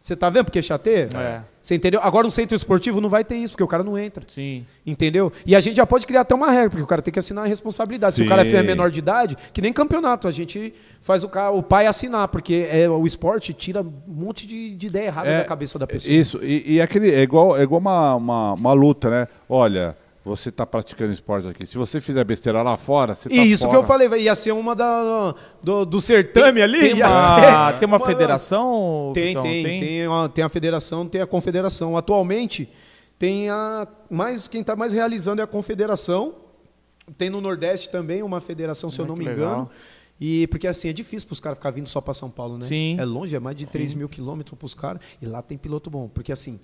Você tá vendo porque é chateia? É. Você entendeu? Agora um centro esportivo não vai ter isso, porque o cara não entra. Sim. Entendeu? E a gente já pode criar até uma regra, porque o cara tem que assinar a responsabilidade. Sim. Se o cara é menor de idade, que nem campeonato, a gente faz o, cara, o pai assinar, porque é, o esporte tira um monte de, de ideia errada é, da cabeça da pessoa. Isso, e, e é aquele, é igual, é igual uma, uma, uma luta, né? Olha, você está praticando esporte aqui. Se você fizer besteira lá fora, você está. Isso fora. que eu falei, ia ser uma da, do, do certame ali. Tem, uma, tem uma, federação? Tem, então, tem, tem. Tem, uma, tem a federação, tem a confederação. Atualmente, tem a. Mais, quem está mais realizando é a confederação. Tem no Nordeste também uma federação, se eu ah, não me legal. engano. E porque assim, é difícil para os caras ficar vindo só para São Paulo, né? Sim. É longe, é mais de 3 Sim. mil quilômetros para os caras. E lá tem piloto bom. Porque assim,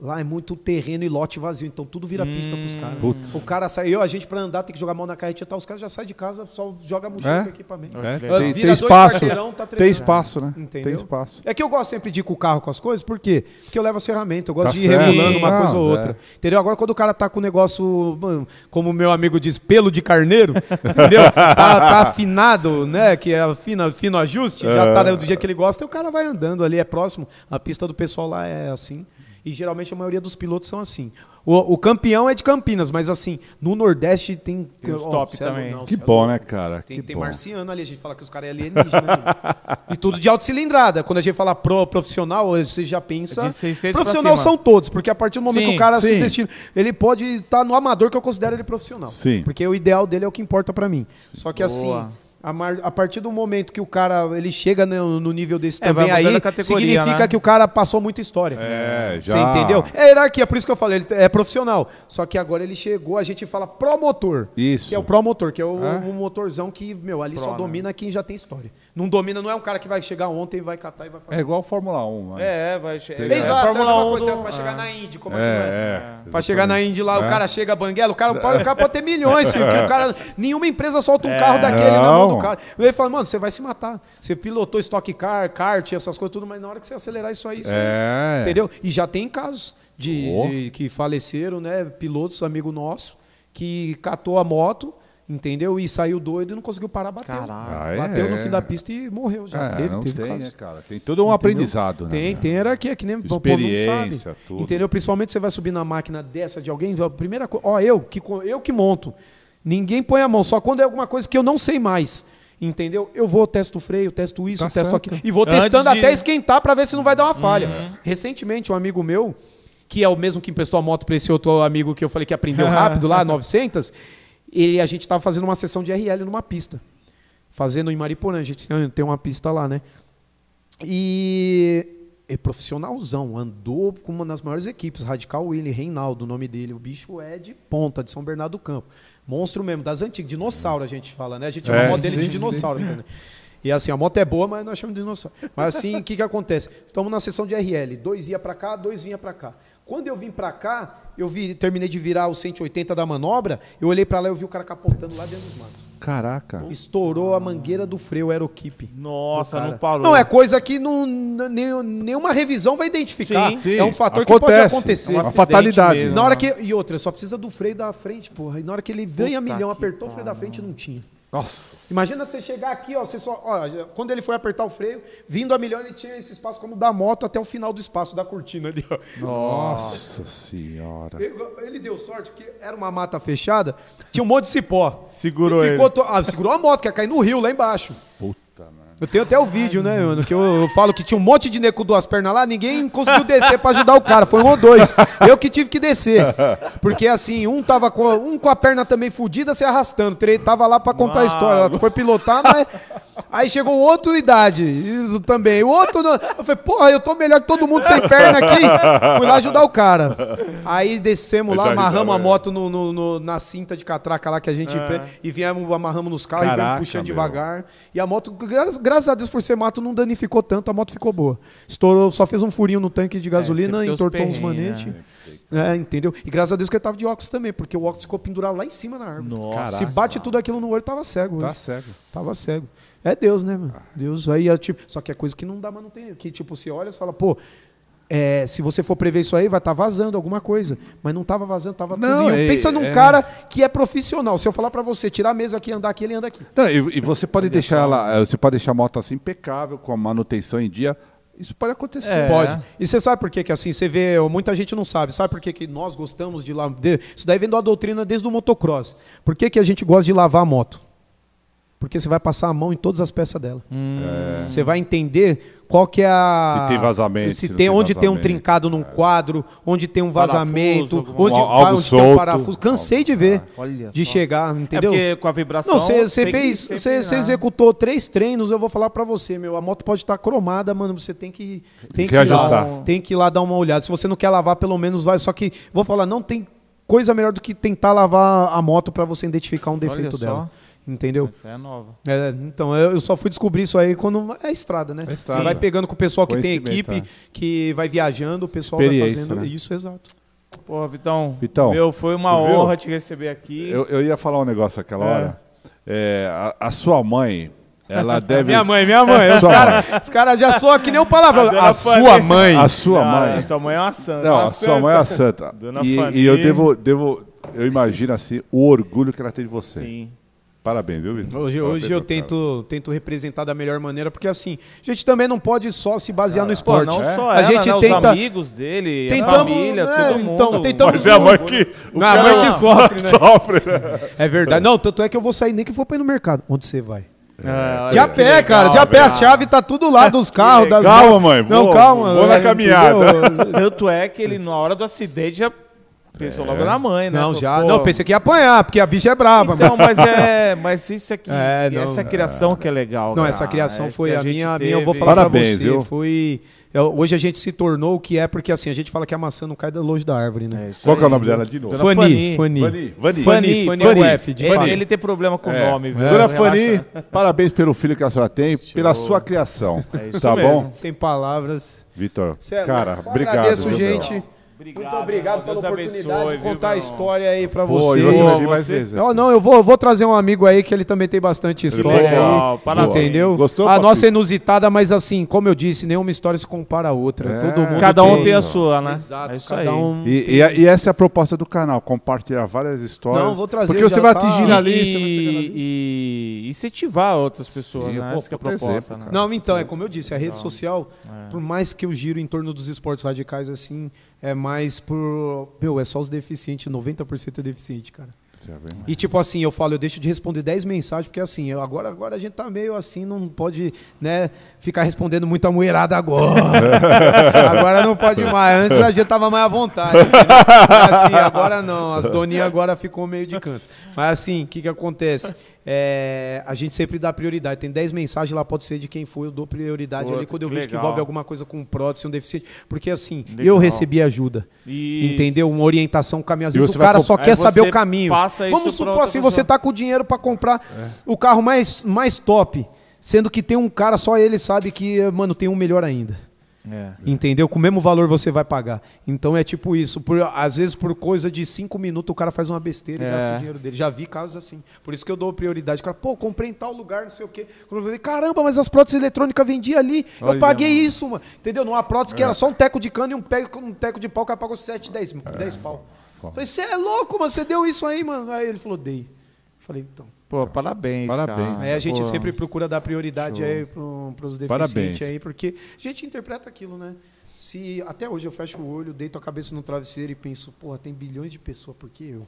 Lá é muito terreno e lote vazio, então tudo vira hum, pista pros hum. caras. Putz. O cara sai, eu, a gente pra andar, tem que jogar mão na carretinha, tá, os caras já saem de casa, só joga a mochila é? com equipamento. É. é. Vira tem, dois espaço, tá Tem espaço, né? Entendeu? Tem espaço. É que eu gosto sempre de ir com o carro com as coisas, por quê? Porque eu levo as ferramentas, eu gosto tá de ir certo. regulando uma ah, coisa ou é. outra. É. Entendeu? Agora, quando o cara tá com o negócio, como o meu amigo diz, pelo de carneiro, entendeu? Tá, tá, afinado, né? Que é fino, fino ajuste, já tá é. do jeito que ele gosta, e o cara vai andando ali, é próximo. A pista do pessoal lá é assim. E geralmente a maioria dos pilotos são assim. O, o campeão é de Campinas, mas assim, no Nordeste tem. tem os oh, top é também. Não, que bom, né, cara? Tem, tem marciano ali, a gente fala que os caras é alienígena. Né, e tudo de alta cilindrada. Quando a gente fala pro, profissional, você já pensa. Profissional são todos, porque a partir do momento sim, que o cara sim. se destina. Ele pode estar tá no amador que eu considero ele profissional. Sim. Porque o ideal dele é o que importa para mim. Sim. Só que assim, Boa. assim a, mar, a, partir do momento que o cara ele chega no, né, no nível desse é, também aí, significa né? que o cara passou muita história. É, já. Você entendeu? É hierarquia, é por isso que eu falei, ele é profissional. Só que agora ele chegou, a gente fala promotor. Isso. Que é o promotor, que é o, é? o motorzão que, meu, ali Pro, só né? domina né? quem já tem história. Não domina, não é um cara que vai chegar ontem, vai catar e vai fazer. É igual a Fórmula 1, mano. Né? É, é, vai é. É chegar. É. Exato, Fórmula 1 do... para chegar na Indy, como é, é que é? Para chegar na Indy lá, o cara chega banguela, o cara, o cara pode ter milhões, filho, o cara, nenhuma empresa solta um carro daquele né, não. na mão do cara. E ele fala, mano, você vai se matar. Você pilotou Stock Car, kart, essas coisas tudo, mas na hora que você acelerar isso aí, você, entendeu? E já tem casos de, oh. de que faleceram, né, pilotos, amigo nosso, que catou a moto entendeu? E saiu doido e não conseguiu parar, bateu. Ah, é, bateu no é? fim da pista e morreu já. É, teve, teve tem, né, cara? Tem todo um entendeu? aprendizado, né? Tem, tem era é que nem o povo não sabe. Tudo. Entendeu? Principalmente você vai subir na máquina dessa de alguém, a primeira coisa, ó, eu que, eu que monto. Ninguém põe a mão, só quando é alguma coisa que eu não sei mais. Entendeu? Eu vou, testo freio, testo isso, tá testo aquilo. E vou testando de... até esquentar para ver se não vai dar uma falha. Uhum. Recentemente, um amigo meu, que é o mesmo que emprestou a moto para esse outro amigo que eu falei que aprendeu rápido lá, 900, e a gente estava fazendo uma sessão de RL numa pista. Fazendo em Mariporã, a gente tem uma pista lá, né? E é profissionalzão, andou com uma das maiores equipes, Radical Willy, Reinaldo, o nome dele. O bicho é de ponta, de São Bernardo do Campo. Monstro mesmo, das antigas, dinossauro a gente fala, né? A gente chama é, a moto dele de dinossauro, entendeu? E assim, a moto é boa, mas nós chamamos de dinossauro. Mas assim, o que, que acontece? Estamos na sessão de RL, dois ia para cá, dois vinha para cá. Quando eu vim para cá, eu vi, terminei de virar o 180 da manobra, eu olhei para lá e eu vi o cara capotando lá dentro dos matos. Caraca. Estourou a mangueira do freio aeroquipe. Nossa, não parou. Não, é coisa que não, nem, nenhuma revisão vai identificar. Sim, É um fator Acontece. que pode acontecer. É uma fatalidade. na hora né? que, e outra, só precisa do freio da frente, porra. E na hora que ele vem a milhão, apertou cara. o freio da frente e não tinha. Nossa. Imagina você chegar aqui, ó, você só, ó, quando ele foi apertar o freio, vindo a milhão, ele tinha esse espaço como da moto até o final do espaço da cortina ali, ó. Nossa senhora. Ele, ele deu sorte porque era uma mata fechada, tinha um monte de cipó. Segurou ele. ele. To... Ah, segurou a moto que ia cair no rio lá embaixo. Puta. Eu tenho até o vídeo, Ai, né, mano? Que eu, eu, falo que tinha um monte de neco duas pernas lá, ninguém conseguiu descer para ajudar o cara. Foi um ou dois. Eu que tive que descer. Porque assim, um tava com, um com a perna também fodida, se arrastando. Tava lá para contar a história. Tu foi pilotar, mas Aí chegou outro idade, isso também. O outro. Não... Eu falei, porra, eu tô melhor que todo mundo sem perna aqui. Fui lá ajudar o cara. Aí descemos lá, amarramos a moto no, no, no, na cinta de catraca lá que a gente. É. E viemos, amarramos nos carros Caraca, e viemos puxando meu. devagar. E a moto, graças, a Deus por ser mato, não danificou tanto, a moto ficou boa. Estourou, só fez um furinho no tanque de é, gasolina, é, entortou uns manetes. Né? É, entendeu? E graças a Deus que ele tava de óculos também, porque o óculos ficou pendurado lá em cima na árvore. Nossa. Se bate tudo aquilo no olho, tava cego. Tá hoje. cego. Tava cego. É Deus, né, mano? Deus aí é tipo. Só que é coisa que não dá manutenção. Que tipo, você olha e fala, pô, é, se você for prever isso aí, vai estar tá vazando alguma coisa. Mas não estava vazando, estava não, tudo. É, Pensa num é... cara que é profissional. Se eu falar para você, tirar a mesa aqui, andar aqui, ele anda aqui. Não, e, e, você pode é deixar ela, é, você pode deixar a moto assim impecável, com a manutenção em dia. Isso pode acontecer. É. Pode. E você sabe por que, que assim, você vê, muita gente não sabe. Sabe por que, que nós gostamos de lavar? Isso daí vem da doutrina desde o motocross. Por que, que a gente gosta de lavar a moto? porque você vai passar a mão em todas as peças dela. Hum. É. Você vai entender qual que é a se tem vazamento, se tem, tem onde vazamento. tem um trincado num é. quadro, onde tem um vazamento, parafuso, onde, tem um parafuso. Cansei de ver, ah, Olha de só. chegar, é entendeu? É porque com a vibração. Não, você fez, você né? executou três treinos. Eu vou falar para você, meu, a moto pode estar tá cromada, mano. Você tem que tem, que, que ajustar, lá, tem que ir lá dar uma olhada. Se você não quer lavar, pelo menos vai. Só que vou falar, não tem coisa melhor do que tentar lavar a moto para você identificar um defeito dela. Entendeu? Essa é nova. É, então, eu só fui descobrir isso aí quando é a estrada, né? É estrada. Você vai pegando com o pessoal que tem equipe, é. que vai viajando, o pessoal vai fazendo né? isso, exato. Porra, Vitão, Vitão meu, foi uma honra te receber aqui. Eu, eu, ia falar um negócio aquela é. hora. É, a, a, sua mãe, ela deve. minha mãe, minha mãe. os caras cara já soam que nem um palavrão. A, a sua mãe. A sua mãe. a sua mãe é uma santa. Não, uma a santa. sua mãe é uma santa. Dona e, e eu devo, devo. Eu imagino assim o orgulho que ela tem de você. Sim. Parabéns, viu, Vitor? Hoje, hoje eu tento, tento representar da melhor maneira, porque assim, a gente também não pode só se basear ah, no esporte. Não né? é? só a gente né, tenta... os amigos dele, tentamos, a família, né, todo então, mundo. Então, tentamos Mas é a mãe que, o não, a mãe que né? sofre, né? sofre. É verdade. Não, tanto é que eu vou sair nem que for para ir no mercado. Onde você vai? É, de a pé, legal, cara, de a pé. A chave tá tudo lá dos carros, das Calma, mãe. Não, vou, calma. Vou na é, caminhada. Entendeu? Tanto é que ele, na hora do acidente, já Pensou é. logo na mãe, né? Não, já. Assim, Pô... Não, pensei que ia apanhar, porque a bicha é brava. Então, mas, mas é. Mas isso aqui. É, não, essa é. criação é. que é legal. Não, cara. Né? essa criação é, foi a, a minha, teve... minha. Eu vou falar Parabéns, pra você. Viu? Foi. Eu, é, hoje a gente se tornou o que é, porque assim, a gente fala que a maçã não cai longe da árvore, né? É Qual que é o nome dela de novo? Dona Fani. Fani. Fani. Fani. Fani. Fani. Fani. Fani. Ele tem problema com o nome, velho. Dona Fani, parabéns pelo filho que a senhora tem, pela sua criação. É isso tá bom? Sem palavras. Vitor, cara, obrigado. Agradeço, gente. Obrigado, Muito né? obrigado Deus pela oportunidade abençoe, de contar viu, a história aí pra vocês. Pô, você mais vezes. Não, não, eu vou, vou trazer um amigo aí que ele também tem bastante história Legal, aí. Parabéns. Entendeu? Gostou, a papi? nossa é inusitada, mas assim, como eu disse, nenhuma história se compara a outra. É, Todo mundo cada um tem, a sua, né? Exato, é isso aí. Um e, e, e, essa é a proposta do canal, compartilhar várias histórias. Não, vou trazer. Porque você vai tá... atingir a lista. E, incentivar outras pessoas, Sim, né? Pô, essa que é a proposta. Né? Não, então, é como eu disse, a rede então, social, é. por mais que eu giro em torno dos esportes radicais, assim é mais por. Meu, é só os deficientes, 90% é deficiente, cara. Né? E tipo assim, eu falo, eu deixo de responder 10 mensagens, porque assim, eu, agora, agora a gente tá meio assim, não pode, né, ficar respondendo muita mulherada agora. agora não pode mais. Antes a gente tava mais à vontade. Mas, assim, agora não. As doninhas agora ficou meio de canto. Mas assim, o que que acontece? é, a gente sempre dá prioridade. Tem 10 mensagens lá, pode ser de quem foi, eu dou prioridade ali quando eu vejo legal. que envolve alguma coisa com prótese, um deficiente. Porque assim, legal. eu recebi ajuda. Isso. Entendeu? Uma orientação, um caminho. Às vezes o cara só quer saber o caminho. Vamos supor assim, você está com o dinheiro para comprar é. o carro mais, mais top, sendo que tem um cara, só ele sabe que, mano, tem um melhor ainda. É. Entendeu? Com o mesmo valor você vai pagar. Então é tipo isso. Por, às vezes, por coisa de cinco minutos, o cara faz uma besteira e é. gasta o dinheiro dele. Já vi casos assim. Por isso que eu dou prioridade. O cara, pô, comprei em tal lugar, não sei o quê. Caramba, mas as próteses eletrônicas vendia ali. Olha eu paguei mano. isso, mano. Entendeu? Numa prótese é. que era só um teco de cano e um, peco, um teco de pau, o cara pagou 7, 10, 10 pau. Falei, você é louco, mano. Você deu isso aí, mano. Aí ele falou, dei. Falei, então. Pô, então, parabéns, parabéns cara. É, a gente Pô, sempre procura dar prioridade show. aí para os deficientes parabéns. aí, porque a gente interpreta aquilo, né? Se até hoje eu fecho o olho, deito a cabeça no travesseiro e penso, porra, tem bilhões de pessoas, por que eu?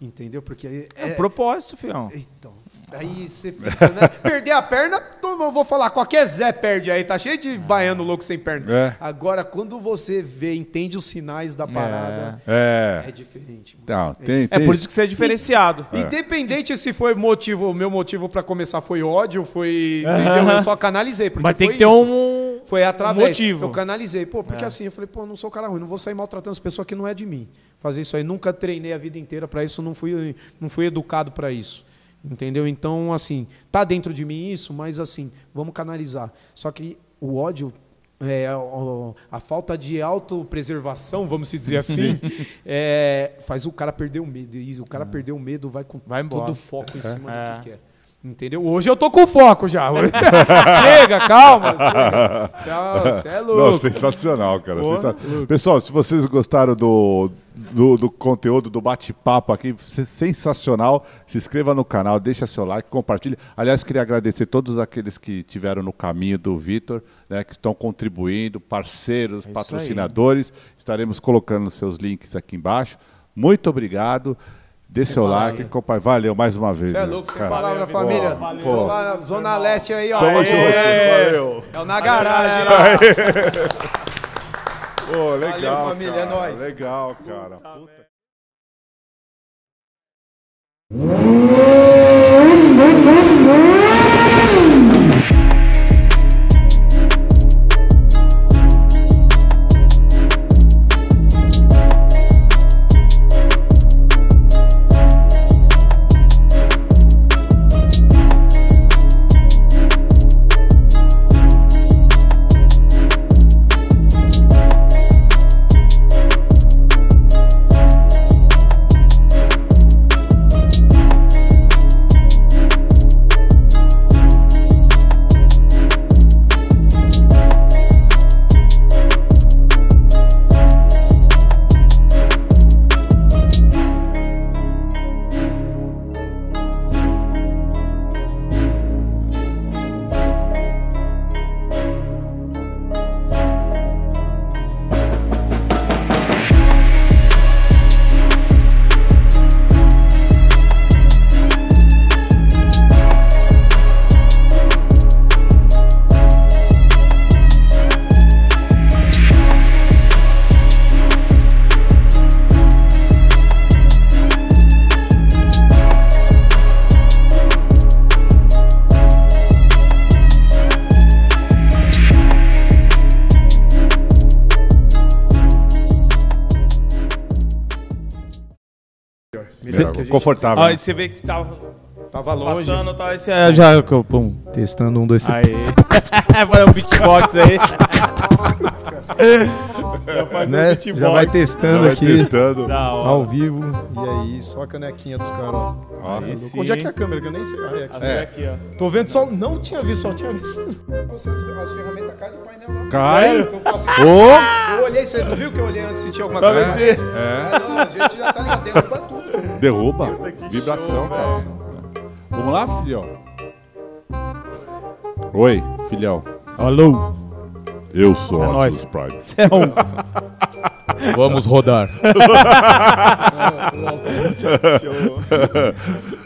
Entendeu? Porque é, é propósito, fião. Então, aí você fica, né? Perder a perna, não vou falar, qualquer Zé perde aí, tá cheio de é. baiano louco sem perna. É. Agora, quando você vê, entende os sinais da parada, é, é diferente. Não, então, é tem, tem. é por isso que você é diferenciado. E, é. independente se foi motivo, meu motivo para começar foi ódio, foi. Entendeu? Eu só canalizei. Mas tem que ter um. Foi através. Um motivo. Eu canalizei. Pô, porque é. assim, eu falei, pô, não sou cara ruim, não vou sair maltratando as pessoas que não é de mim fazer isso aí. Nunca treinei a vida inteira para isso, não fui, não fui educado para isso. Entendeu? Então, assim, tá dentro de mim isso, mas assim, vamos canalizar. Só que o ódio, é, a, a falta de autopreservação, vamos se dizer assim, é, faz o cara perder o medo. E o cara é. perder o medo vai com vai todo o foco em cima do que é. quer. Entendeu? Hoje eu tô com foco já. chega, calma. você é louco. Não, sensacional, cara. Pô, sensacional. Pessoal, se vocês gostaram do, do, do conteúdo, do bate-papo aqui, sensacional, se inscreva no canal, deixa seu like, compartilhe. Aliás, queria agradecer todos aqueles que tiveram no caminho do Vitor, né, que estão contribuindo, parceiros, é patrocinadores. Aí. Estaremos colocando seus links aqui embaixo. Muito obrigado. Dê sem seu like, compadre. Valeu mais uma vez. Você é louco, sem cara. palavra, família. Valeu. Pô. Zona, Zona Leste aí, ó. Tamo junto, valeu. É o na garagem lá. Pô, legal. Valeu, família, é cara. é nóis. Legal, cara. Puta. Puta confortável. Aí né? você vê que tava. Tá tava longe. Passando, tá, esse, é, já, pum, testando um, dois, três. Aí. Fazer um beatbox aí. já, né? beatbox. já vai testando já vai aqui. Testando. Ao vivo. E aí, só a canequinha dos caras, Ah, é sim, Onde é que é a câmera? Que eu nem sei. Ah, é aqui. É. aqui ó. Tô vendo só. Não tinha visto, só tinha visto. Vocês, as ferramentas caem do painel. Não. Cai? Sério, eu, faço isso. Oh. eu olhei, você não viu que eu olhei antes? Senti alguma coisa? É. Ah, não, a gente já tá ligado. Derruba. Vibração, cara. Vamos lá, filhão? Oi, filhão. Alô? Eu sou é Optimus Prime. Você é um... Vamos rodar.